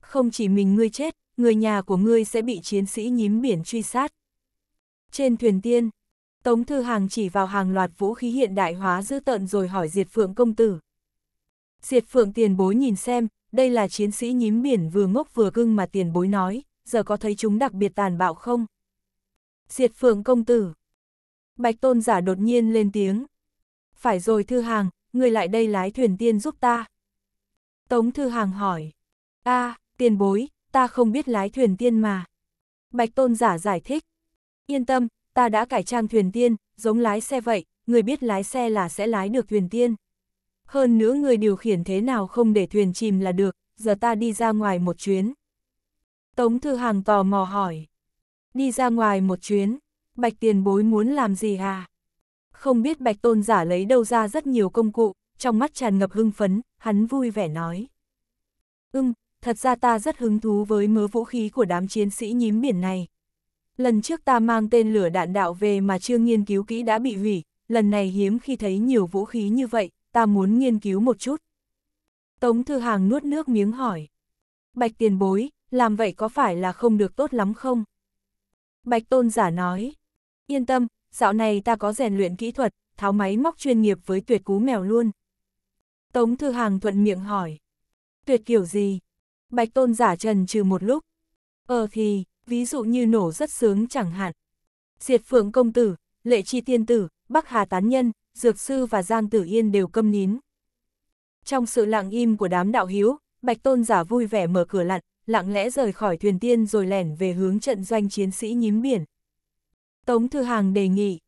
Không chỉ mình ngươi chết, người nhà của ngươi sẽ bị chiến sĩ nhím biển truy sát. Trên thuyền tiên, Tống Thư Hàng chỉ vào hàng loạt vũ khí hiện đại hóa dư tận rồi hỏi Diệt Phượng công tử. Diệt Phượng tiền bối nhìn xem, đây là chiến sĩ nhím biển vừa ngốc vừa cưng mà tiền bối nói, giờ có thấy chúng đặc biệt tàn bạo không? Diệt Phượng công tử. Bạch Tôn giả đột nhiên lên tiếng. Phải rồi Thư Hàng, người lại đây lái thuyền tiên giúp ta. Tống Thư Hàng hỏi. a à, tiền bối, ta không biết lái thuyền tiên mà. Bạch Tôn giả giải thích. Yên tâm, ta đã cải trang thuyền tiên, giống lái xe vậy, người biết lái xe là sẽ lái được thuyền tiên. Hơn nữa người điều khiển thế nào không để thuyền chìm là được, giờ ta đi ra ngoài một chuyến. Tống Thư Hàng tò mò hỏi. Đi ra ngoài một chuyến, Bạch Tiền Bối muốn làm gì à? Không biết Bạch Tôn giả lấy đâu ra rất nhiều công cụ, trong mắt tràn ngập hưng phấn, hắn vui vẻ nói. Ưm, thật ra ta rất hứng thú với mớ vũ khí của đám chiến sĩ nhím biển này, Lần trước ta mang tên lửa đạn đạo về mà chưa nghiên cứu kỹ đã bị hủy, lần này hiếm khi thấy nhiều vũ khí như vậy, ta muốn nghiên cứu một chút. Tống Thư Hàng nuốt nước miếng hỏi. Bạch tiền bối, làm vậy có phải là không được tốt lắm không? Bạch tôn giả nói. Yên tâm, dạo này ta có rèn luyện kỹ thuật, tháo máy móc chuyên nghiệp với tuyệt cú mèo luôn. Tống Thư Hàng thuận miệng hỏi. Tuyệt kiểu gì? Bạch tôn giả trần trừ một lúc. Ờ thì, ví dụ như nổ rất sướng chẳng hạn. Diệt Phượng Công Tử, Lệ Chi Tiên Tử, Bắc Hà Tán Nhân, Dược Sư và Giang Tử Yên đều câm nín. Trong sự lặng im của đám đạo hiếu, Bạch Tôn giả vui vẻ mở cửa lặn, lặng lẽ rời khỏi thuyền tiên rồi lẻn về hướng trận doanh chiến sĩ nhím biển. Tống Thư Hàng đề nghị,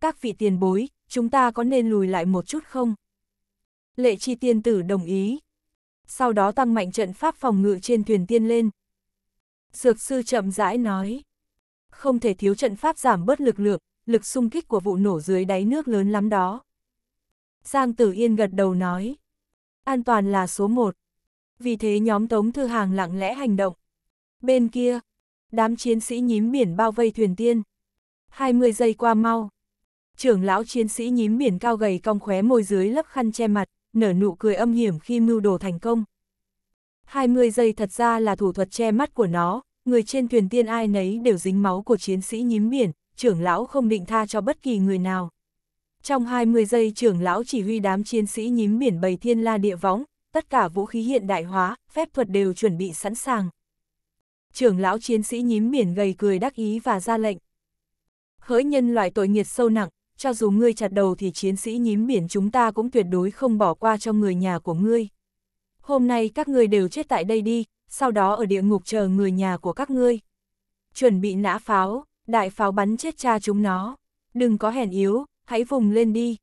các vị tiền bối, chúng ta có nên lùi lại một chút không? Lệ Chi Tiên Tử đồng ý. Sau đó tăng mạnh trận pháp phòng ngự trên thuyền tiên lên, Dược sư chậm rãi nói. Không thể thiếu trận pháp giảm bớt lực lượng, lực xung kích của vụ nổ dưới đáy nước lớn lắm đó. Giang Tử Yên gật đầu nói. An toàn là số một. Vì thế nhóm Tống Thư Hàng lặng lẽ hành động. Bên kia, đám chiến sĩ nhím biển bao vây thuyền tiên. 20 giây qua mau. Trưởng lão chiến sĩ nhím biển cao gầy cong khóe môi dưới lớp khăn che mặt, nở nụ cười âm hiểm khi mưu đồ thành công. 20 giây thật ra là thủ thuật che mắt của nó, người trên thuyền tiên ai nấy đều dính máu của chiến sĩ nhím biển, trưởng lão không định tha cho bất kỳ người nào. Trong 20 giây trưởng lão chỉ huy đám chiến sĩ nhím biển bầy thiên la địa võng, tất cả vũ khí hiện đại hóa, phép thuật đều chuẩn bị sẵn sàng. Trưởng lão chiến sĩ nhím biển gầy cười đắc ý và ra lệnh. Hỡi nhân loại tội nghiệt sâu nặng, cho dù ngươi chặt đầu thì chiến sĩ nhím biển chúng ta cũng tuyệt đối không bỏ qua cho người nhà của ngươi hôm nay các ngươi đều chết tại đây đi, sau đó ở địa ngục chờ người nhà của các ngươi. Chuẩn bị nã pháo, đại pháo bắn chết cha chúng nó, đừng có hèn yếu, hãy vùng lên đi.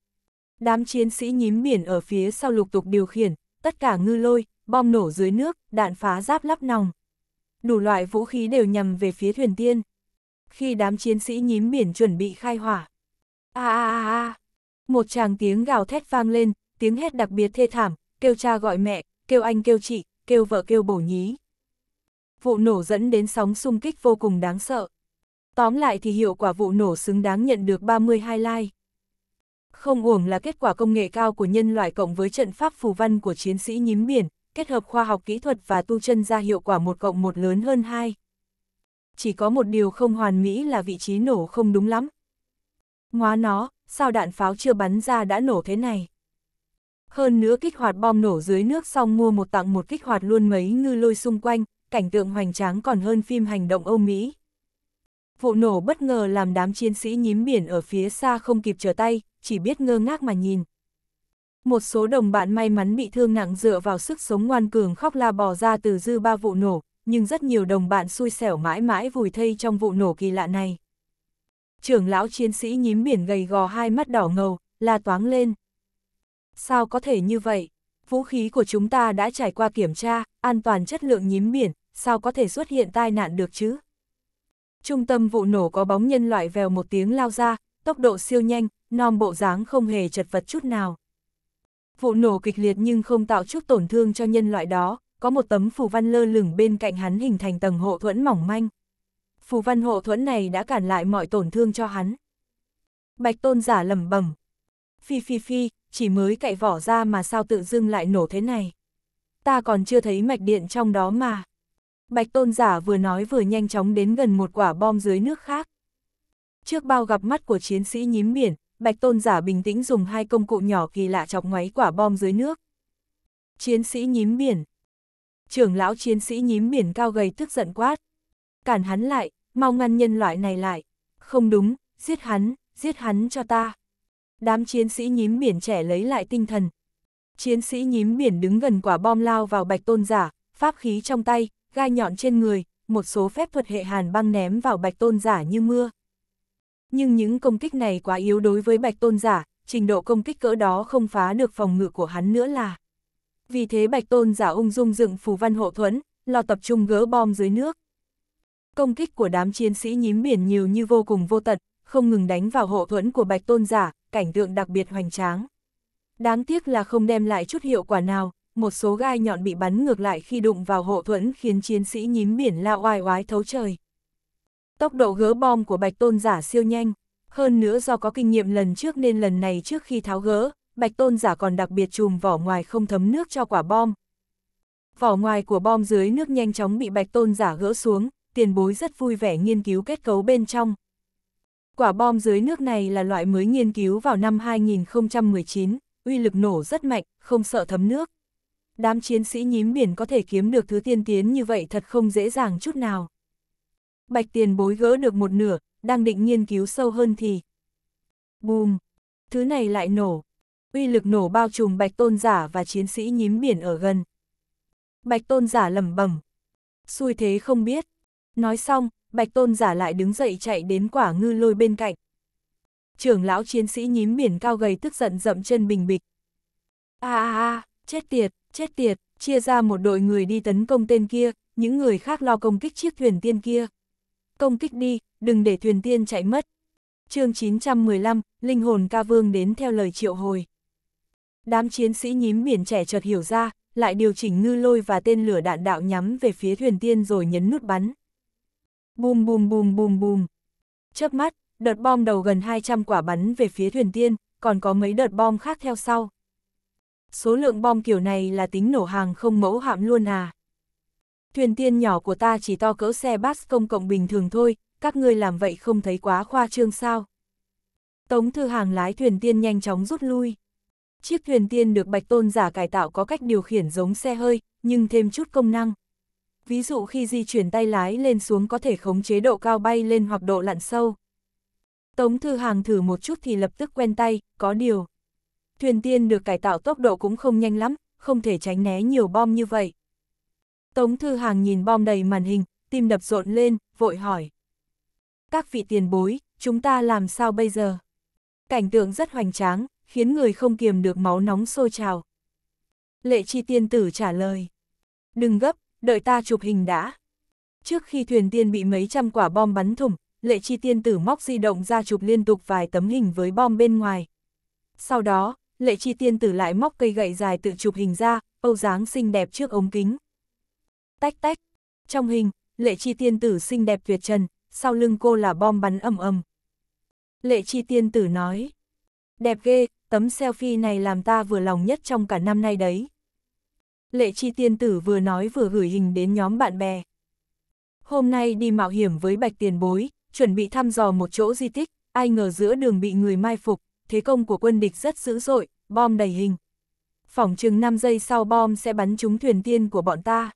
Đám chiến sĩ nhím biển ở phía sau lục tục điều khiển, tất cả ngư lôi, bom nổ dưới nước, đạn phá giáp lắp nòng. Đủ loại vũ khí đều nhằm về phía thuyền tiên. Khi đám chiến sĩ nhím biển chuẩn bị khai hỏa. a a a Một chàng tiếng gào thét vang lên, tiếng hét đặc biệt thê thảm, kêu cha gọi mẹ, kêu anh kêu chị, kêu vợ kêu bổ nhí. Vụ nổ dẫn đến sóng xung kích vô cùng đáng sợ. Tóm lại thì hiệu quả vụ nổ xứng đáng nhận được 32 like. Không uổng là kết quả công nghệ cao của nhân loại cộng với trận pháp phù văn của chiến sĩ nhím biển, kết hợp khoa học kỹ thuật và tu chân ra hiệu quả một cộng một lớn hơn hai. Chỉ có một điều không hoàn mỹ là vị trí nổ không đúng lắm. Ngoá nó, sao đạn pháo chưa bắn ra đã nổ thế này? Hơn nữa kích hoạt bom nổ dưới nước xong mua một tặng một kích hoạt luôn mấy ngư lôi xung quanh, cảnh tượng hoành tráng còn hơn phim hành động Âu Mỹ. Vụ nổ bất ngờ làm đám chiến sĩ nhím biển ở phía xa không kịp trở tay, chỉ biết ngơ ngác mà nhìn. Một số đồng bạn may mắn bị thương nặng dựa vào sức sống ngoan cường khóc la bò ra từ dư ba vụ nổ, nhưng rất nhiều đồng bạn xui xẻo mãi mãi vùi thây trong vụ nổ kỳ lạ này. Trưởng lão chiến sĩ nhím biển gầy gò hai mắt đỏ ngầu, la toáng lên. Sao có thể như vậy? Vũ khí của chúng ta đã trải qua kiểm tra, an toàn chất lượng nhím biển, sao có thể xuất hiện tai nạn được chứ? Trung tâm vụ nổ có bóng nhân loại vèo một tiếng lao ra, tốc độ siêu nhanh, non bộ dáng không hề chật vật chút nào. Vụ nổ kịch liệt nhưng không tạo chút tổn thương cho nhân loại đó, có một tấm phù văn lơ lửng bên cạnh hắn hình thành tầng hộ thuẫn mỏng manh. Phù văn hộ thuẫn này đã cản lại mọi tổn thương cho hắn. Bạch tôn giả lẩm bẩm. Phi phi phi, chỉ mới cậy vỏ ra mà sao tự dưng lại nổ thế này. Ta còn chưa thấy mạch điện trong đó mà. Bạch tôn giả vừa nói vừa nhanh chóng đến gần một quả bom dưới nước khác. Trước bao gặp mắt của chiến sĩ nhím biển, bạch tôn giả bình tĩnh dùng hai công cụ nhỏ kỳ lạ chọc ngoáy quả bom dưới nước. Chiến sĩ nhím biển. Trưởng lão chiến sĩ nhím biển cao gầy tức giận quát. Cản hắn lại, mau ngăn nhân loại này lại. Không đúng, giết hắn, giết hắn cho ta. Đám chiến sĩ nhím biển trẻ lấy lại tinh thần. Chiến sĩ nhím biển đứng gần quả bom lao vào bạch tôn giả, pháp khí trong tay, gai nhọn trên người, một số phép thuật hệ hàn băng ném vào bạch tôn giả như mưa. Nhưng những công kích này quá yếu đối với bạch tôn giả, trình độ công kích cỡ đó không phá được phòng ngự của hắn nữa là. Vì thế bạch tôn giả ung dung dựng phù văn hộ thuẫn, lo tập trung gỡ bom dưới nước. Công kích của đám chiến sĩ nhím biển nhiều như vô cùng vô tận, không ngừng đánh vào hộ thuẫn của bạch tôn giả, cảnh tượng đặc biệt hoành tráng. Đáng tiếc là không đem lại chút hiệu quả nào, một số gai nhọn bị bắn ngược lại khi đụng vào hộ thuẫn khiến chiến sĩ nhím biển lao oai oái thấu trời. Tốc độ gỡ bom của Bạch Tôn giả siêu nhanh, hơn nữa do có kinh nghiệm lần trước nên lần này trước khi tháo gỡ, Bạch Tôn giả còn đặc biệt chùm vỏ ngoài không thấm nước cho quả bom. Vỏ ngoài của bom dưới nước nhanh chóng bị Bạch Tôn giả gỡ xuống, tiền bối rất vui vẻ nghiên cứu kết cấu bên trong. Quả bom dưới nước này là loại mới nghiên cứu vào năm 2019, uy lực nổ rất mạnh, không sợ thấm nước. Đám chiến sĩ nhím biển có thể kiếm được thứ tiên tiến như vậy thật không dễ dàng chút nào. Bạch tiền bối gỡ được một nửa, đang định nghiên cứu sâu hơn thì... Bùm! Thứ này lại nổ. Uy lực nổ bao trùm bạch tôn giả và chiến sĩ nhím biển ở gần. Bạch tôn giả lầm bẩm Xui thế không biết. Nói xong, bạch tôn giả lại đứng dậy chạy đến quả ngư lôi bên cạnh. Trưởng lão chiến sĩ nhím biển cao gầy tức giận dậm chân bình bịch. a a a, chết tiệt, chết tiệt, chia ra một đội người đi tấn công tên kia, những người khác lo công kích chiếc thuyền tiên kia. Công kích đi, đừng để thuyền tiên chạy mất. chương 915, Linh hồn ca vương đến theo lời triệu hồi. Đám chiến sĩ nhím biển trẻ chợt hiểu ra, lại điều chỉnh ngư lôi và tên lửa đạn đạo nhắm về phía thuyền tiên rồi nhấn nút bắn. Bùm bùm bùm bùm bùm. Chớp mắt, đợt bom đầu gần 200 quả bắn về phía thuyền tiên, còn có mấy đợt bom khác theo sau. Số lượng bom kiểu này là tính nổ hàng không mẫu hạm luôn à. Thuyền tiên nhỏ của ta chỉ to cỡ xe bus công cộng bình thường thôi, các ngươi làm vậy không thấy quá khoa trương sao. Tống thư hàng lái thuyền tiên nhanh chóng rút lui. Chiếc thuyền tiên được bạch tôn giả cải tạo có cách điều khiển giống xe hơi, nhưng thêm chút công năng ví dụ khi di chuyển tay lái lên xuống có thể khống chế độ cao bay lên hoặc độ lặn sâu. Tống Thư Hàng thử một chút thì lập tức quen tay, có điều. Thuyền tiên được cải tạo tốc độ cũng không nhanh lắm, không thể tránh né nhiều bom như vậy. Tống Thư Hàng nhìn bom đầy màn hình, tim đập rộn lên, vội hỏi. Các vị tiền bối, chúng ta làm sao bây giờ? Cảnh tượng rất hoành tráng, khiến người không kiềm được máu nóng sôi trào. Lệ chi tiên tử trả lời. Đừng gấp, đợi ta chụp hình đã. Trước khi thuyền tiên bị mấy trăm quả bom bắn thủng, lệ chi tiên tử móc di động ra chụp liên tục vài tấm hình với bom bên ngoài. Sau đó, lệ chi tiên tử lại móc cây gậy dài tự chụp hình ra, âu dáng xinh đẹp trước ống kính. Tách tách, trong hình, lệ chi tiên tử xinh đẹp tuyệt trần, sau lưng cô là bom bắn ầm ầm. Lệ chi tiên tử nói, đẹp ghê, tấm selfie này làm ta vừa lòng nhất trong cả năm nay đấy lệ chi tiên tử vừa nói vừa gửi hình đến nhóm bạn bè. Hôm nay đi mạo hiểm với bạch tiền bối, chuẩn bị thăm dò một chỗ di tích, ai ngờ giữa đường bị người mai phục, thế công của quân địch rất dữ dội, bom đầy hình. Phỏng chừng 5 giây sau bom sẽ bắn trúng thuyền tiên của bọn ta.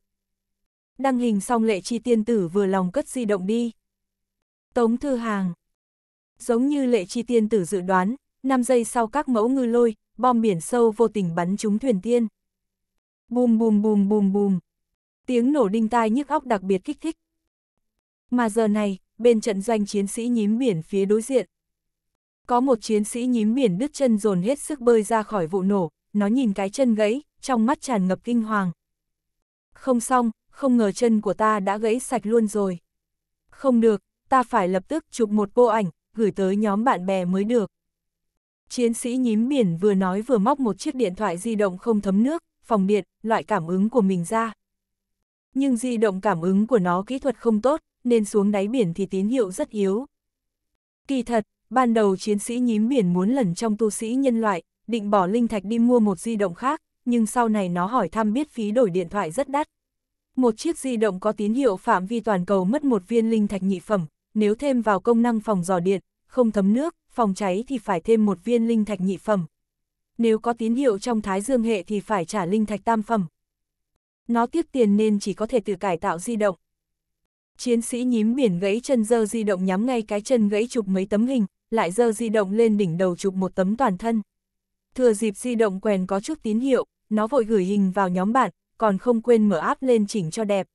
Đăng hình xong lệ chi tiên tử vừa lòng cất di động đi. Tống thư hàng. Giống như lệ chi tiên tử dự đoán, 5 giây sau các mẫu ngư lôi, bom biển sâu vô tình bắn trúng thuyền tiên. Bùm bùm bùm bùm bùm. Tiếng nổ đinh tai nhức óc đặc biệt kích thích. Mà giờ này, bên trận doanh chiến sĩ nhím biển phía đối diện. Có một chiến sĩ nhím biển đứt chân dồn hết sức bơi ra khỏi vụ nổ, nó nhìn cái chân gãy, trong mắt tràn ngập kinh hoàng. Không xong, không ngờ chân của ta đã gãy sạch luôn rồi. Không được, ta phải lập tức chụp một bộ ảnh, gửi tới nhóm bạn bè mới được. Chiến sĩ nhím biển vừa nói vừa móc một chiếc điện thoại di động không thấm nước, phòng điện, loại cảm ứng của mình ra. Nhưng di động cảm ứng của nó kỹ thuật không tốt, nên xuống đáy biển thì tín hiệu rất yếu. Kỳ thật, ban đầu chiến sĩ nhím biển muốn lẩn trong tu sĩ nhân loại, định bỏ linh thạch đi mua một di động khác, nhưng sau này nó hỏi thăm biết phí đổi điện thoại rất đắt. Một chiếc di động có tín hiệu phạm vi toàn cầu mất một viên linh thạch nhị phẩm, nếu thêm vào công năng phòng dò điện, không thấm nước, phòng cháy thì phải thêm một viên linh thạch nhị phẩm nếu có tín hiệu trong thái dương hệ thì phải trả linh thạch tam phẩm. Nó tiếc tiền nên chỉ có thể tự cải tạo di động. Chiến sĩ nhím biển gãy chân dơ di động nhắm ngay cái chân gãy chụp mấy tấm hình, lại dơ di động lên đỉnh đầu chụp một tấm toàn thân. Thừa dịp di động quèn có chút tín hiệu, nó vội gửi hình vào nhóm bạn, còn không quên mở áp lên chỉnh cho đẹp.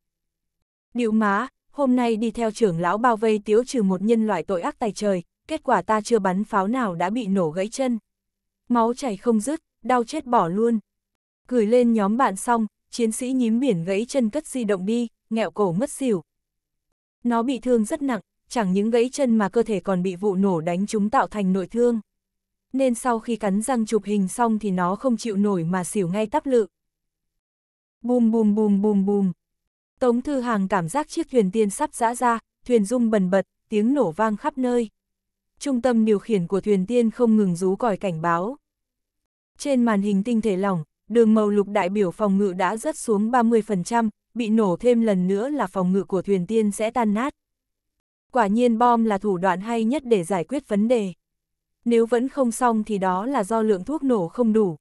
Điệu má, hôm nay đi theo trưởng lão bao vây tiếu trừ một nhân loại tội ác tài trời, kết quả ta chưa bắn pháo nào đã bị nổ gãy chân máu chảy không dứt, đau chết bỏ luôn. Cười lên nhóm bạn xong, chiến sĩ nhím biển gãy chân cất di động đi, nghẹo cổ mất xỉu. Nó bị thương rất nặng, chẳng những gãy chân mà cơ thể còn bị vụ nổ đánh chúng tạo thành nội thương. Nên sau khi cắn răng chụp hình xong thì nó không chịu nổi mà xỉu ngay tắp lự. Bùm bùm bùm bùm bùm. Tống Thư Hàng cảm giác chiếc thuyền tiên sắp rã ra, thuyền rung bần bật, tiếng nổ vang khắp nơi. Trung tâm điều khiển của thuyền tiên không ngừng rú còi cảnh báo. Trên màn hình tinh thể lỏng, đường màu lục đại biểu phòng ngự đã rớt xuống 30%, bị nổ thêm lần nữa là phòng ngự của thuyền tiên sẽ tan nát. Quả nhiên bom là thủ đoạn hay nhất để giải quyết vấn đề. Nếu vẫn không xong thì đó là do lượng thuốc nổ không đủ.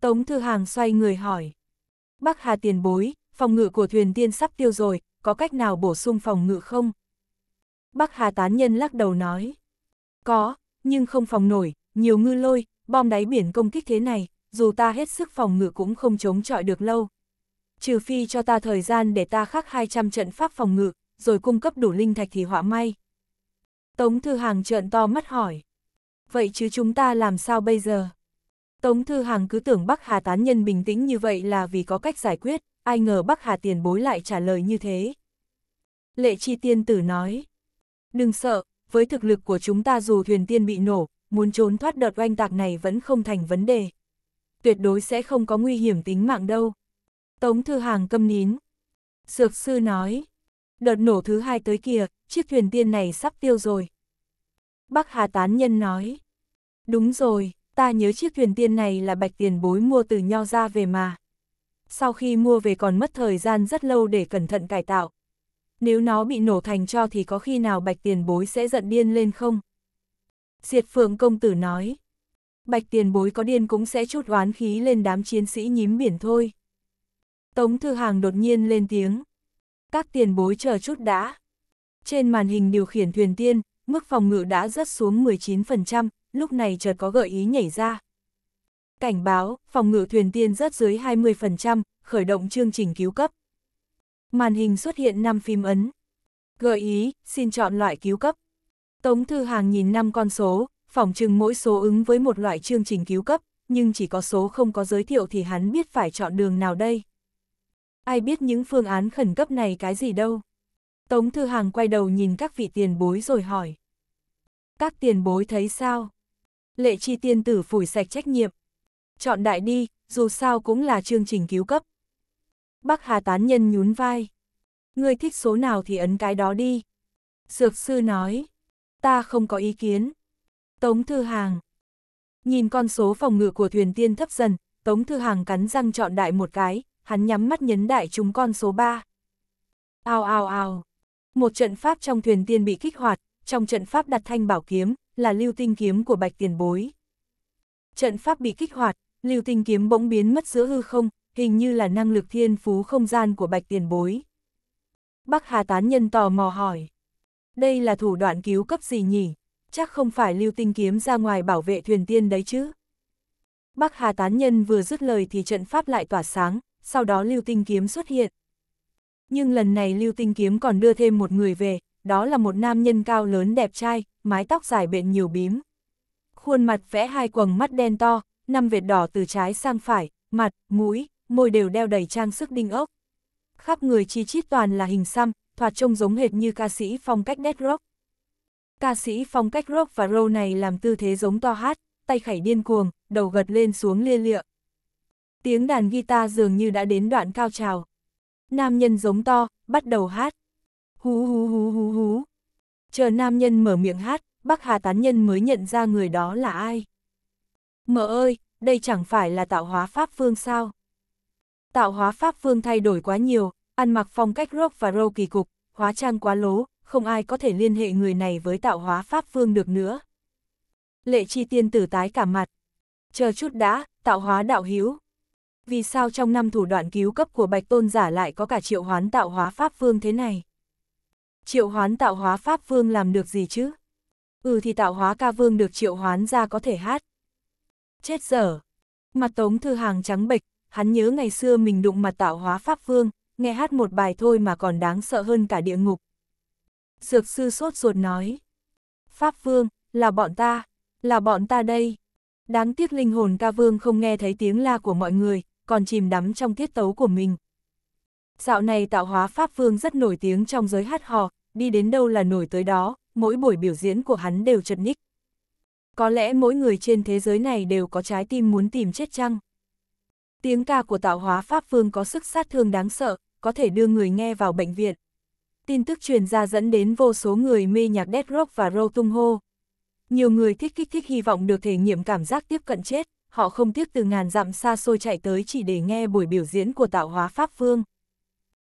Tống Thư Hàng xoay người hỏi. Bắc Hà tiền bối, phòng ngự của thuyền tiên sắp tiêu rồi, có cách nào bổ sung phòng ngự không? Bắc Hà tán nhân lắc đầu nói. Có, nhưng không phòng nổi, nhiều ngư lôi, bom đáy biển công kích thế này, dù ta hết sức phòng ngự cũng không chống chọi được lâu. Trừ phi cho ta thời gian để ta khắc 200 trận pháp phòng ngự, rồi cung cấp đủ linh thạch thì họa may. Tống Thư Hàng trợn to mắt hỏi. Vậy chứ chúng ta làm sao bây giờ? Tống Thư Hàng cứ tưởng Bắc Hà tán nhân bình tĩnh như vậy là vì có cách giải quyết, ai ngờ Bắc Hà tiền bối lại trả lời như thế. Lệ Chi Tiên Tử nói. Đừng sợ, với thực lực của chúng ta dù thuyền tiên bị nổ, muốn trốn thoát đợt oanh tạc này vẫn không thành vấn đề. Tuyệt đối sẽ không có nguy hiểm tính mạng đâu. Tống Thư Hàng câm nín. Sược sư nói, đợt nổ thứ hai tới kìa, chiếc thuyền tiên này sắp tiêu rồi. Bắc Hà Tán Nhân nói, đúng rồi, ta nhớ chiếc thuyền tiên này là bạch tiền bối mua từ nho ra về mà. Sau khi mua về còn mất thời gian rất lâu để cẩn thận cải tạo. Nếu nó bị nổ thành cho thì có khi nào bạch tiền bối sẽ giận điên lên không? Diệt Phượng công tử nói. Bạch tiền bối có điên cũng sẽ chút oán khí lên đám chiến sĩ nhím biển thôi. Tống Thư Hàng đột nhiên lên tiếng. Các tiền bối chờ chút đã. Trên màn hình điều khiển thuyền tiên, mức phòng ngự đã rớt xuống 19%, lúc này chợt có gợi ý nhảy ra. Cảnh báo, phòng ngự thuyền tiên rớt dưới 20%, khởi động chương trình cứu cấp. Màn hình xuất hiện 5 phim ấn. Gợi ý, xin chọn loại cứu cấp. Tống Thư Hàng nhìn năm con số, phỏng chừng mỗi số ứng với một loại chương trình cứu cấp, nhưng chỉ có số không có giới thiệu thì hắn biết phải chọn đường nào đây. Ai biết những phương án khẩn cấp này cái gì đâu. Tống Thư Hàng quay đầu nhìn các vị tiền bối rồi hỏi. Các tiền bối thấy sao? Lệ chi tiên tử phủi sạch trách nhiệm. Chọn đại đi, dù sao cũng là chương trình cứu cấp. Bắc Hà Tán Nhân nhún vai. người thích số nào thì ấn cái đó đi. Dược sư nói ta không có ý kiến. Tống Thư Hàng Nhìn con số phòng ngự của thuyền tiên thấp dần, Tống Thư Hàng cắn răng chọn đại một cái, hắn nhắm mắt nhấn đại chúng con số 3. Ao ao ao. Một trận pháp trong thuyền tiên bị kích hoạt, trong trận pháp đặt thanh bảo kiếm, là lưu tinh kiếm của bạch tiền bối. Trận pháp bị kích hoạt, lưu tinh kiếm bỗng biến mất giữa hư không, hình như là năng lực thiên phú không gian của bạch tiền bối. Bắc Hà Tán Nhân tò mò hỏi. Đây là thủ đoạn cứu cấp gì nhỉ? Chắc không phải lưu tinh kiếm ra ngoài bảo vệ thuyền tiên đấy chứ? Bắc Hà Tán Nhân vừa dứt lời thì trận pháp lại tỏa sáng, sau đó lưu tinh kiếm xuất hiện. Nhưng lần này lưu tinh kiếm còn đưa thêm một người về, đó là một nam nhân cao lớn đẹp trai, mái tóc dài bện nhiều bím. Khuôn mặt vẽ hai quầng mắt đen to, năm vệt đỏ từ trái sang phải, mặt, mũi, môi đều đeo đầy trang sức đinh ốc. Khắp người chi chít toàn là hình xăm, thoạt trông giống hệt như ca sĩ phong cách nét rock. Ca sĩ phong cách rock và roll này làm tư thế giống to hát, tay khảy điên cuồng, đầu gật lên xuống lia lịa. Tiếng đàn guitar dường như đã đến đoạn cao trào. Nam nhân giống to, bắt đầu hát. Hú hú hú hú hú. Chờ nam nhân mở miệng hát, bắc Hà Tán Nhân mới nhận ra người đó là ai. mở ơi, đây chẳng phải là tạo hóa Pháp Phương sao? Tạo hóa Pháp Phương thay đổi quá nhiều, ăn mặc phong cách rock và râu kỳ cục, hóa trang quá lố, không ai có thể liên hệ người này với tạo hóa Pháp Vương được nữa. Lệ chi tiên tử tái cả mặt. Chờ chút đã, tạo hóa đạo hiếu. Vì sao trong năm thủ đoạn cứu cấp của Bạch Tôn giả lại có cả triệu hoán tạo hóa Pháp Vương thế này? Triệu hoán tạo hóa Pháp Vương làm được gì chứ? Ừ thì tạo hóa ca vương được triệu hoán ra có thể hát. Chết dở. Mặt tống thư hàng trắng bệch, hắn nhớ ngày xưa mình đụng mặt tạo hóa Pháp Vương, nghe hát một bài thôi mà còn đáng sợ hơn cả địa ngục. Dược sư sốt ruột nói, Pháp Vương, là bọn ta, là bọn ta đây. Đáng tiếc linh hồn ca vương không nghe thấy tiếng la của mọi người, còn chìm đắm trong tiết tấu của mình. Dạo này tạo hóa Pháp Vương rất nổi tiếng trong giới hát hò, đi đến đâu là nổi tới đó, mỗi buổi biểu diễn của hắn đều chật ních. Có lẽ mỗi người trên thế giới này đều có trái tim muốn tìm chết chăng? Tiếng ca của tạo hóa Pháp Vương có sức sát thương đáng sợ, có thể đưa người nghe vào bệnh viện. Tin tức truyền ra dẫn đến vô số người mê nhạc dead rock và row tung hô. Nhiều người thích kích thích hy vọng được thể nghiệm cảm giác tiếp cận chết, họ không tiếc từ ngàn dặm xa xôi chạy tới chỉ để nghe buổi biểu diễn của tạo hóa Pháp Vương.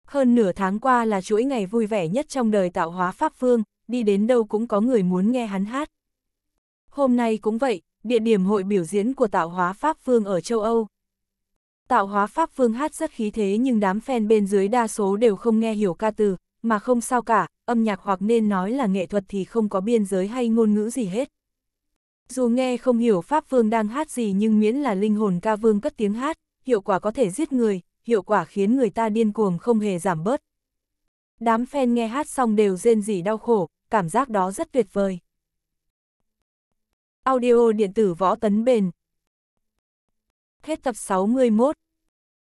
Hơn nửa tháng qua là chuỗi ngày vui vẻ nhất trong đời tạo hóa Pháp Vương, đi đến đâu cũng có người muốn nghe hắn hát. Hôm nay cũng vậy, địa điểm hội biểu diễn của tạo hóa Pháp Vương ở châu Âu, Tạo hóa Pháp Vương hát rất khí thế nhưng đám fan bên dưới đa số đều không nghe hiểu ca từ, mà không sao cả, âm nhạc hoặc nên nói là nghệ thuật thì không có biên giới hay ngôn ngữ gì hết. Dù nghe không hiểu Pháp Vương đang hát gì nhưng miễn là linh hồn ca vương cất tiếng hát, hiệu quả có thể giết người, hiệu quả khiến người ta điên cuồng không hề giảm bớt. Đám fan nghe hát xong đều rên rỉ đau khổ, cảm giác đó rất tuyệt vời. Audio điện tử võ tấn bền, Hết tập 61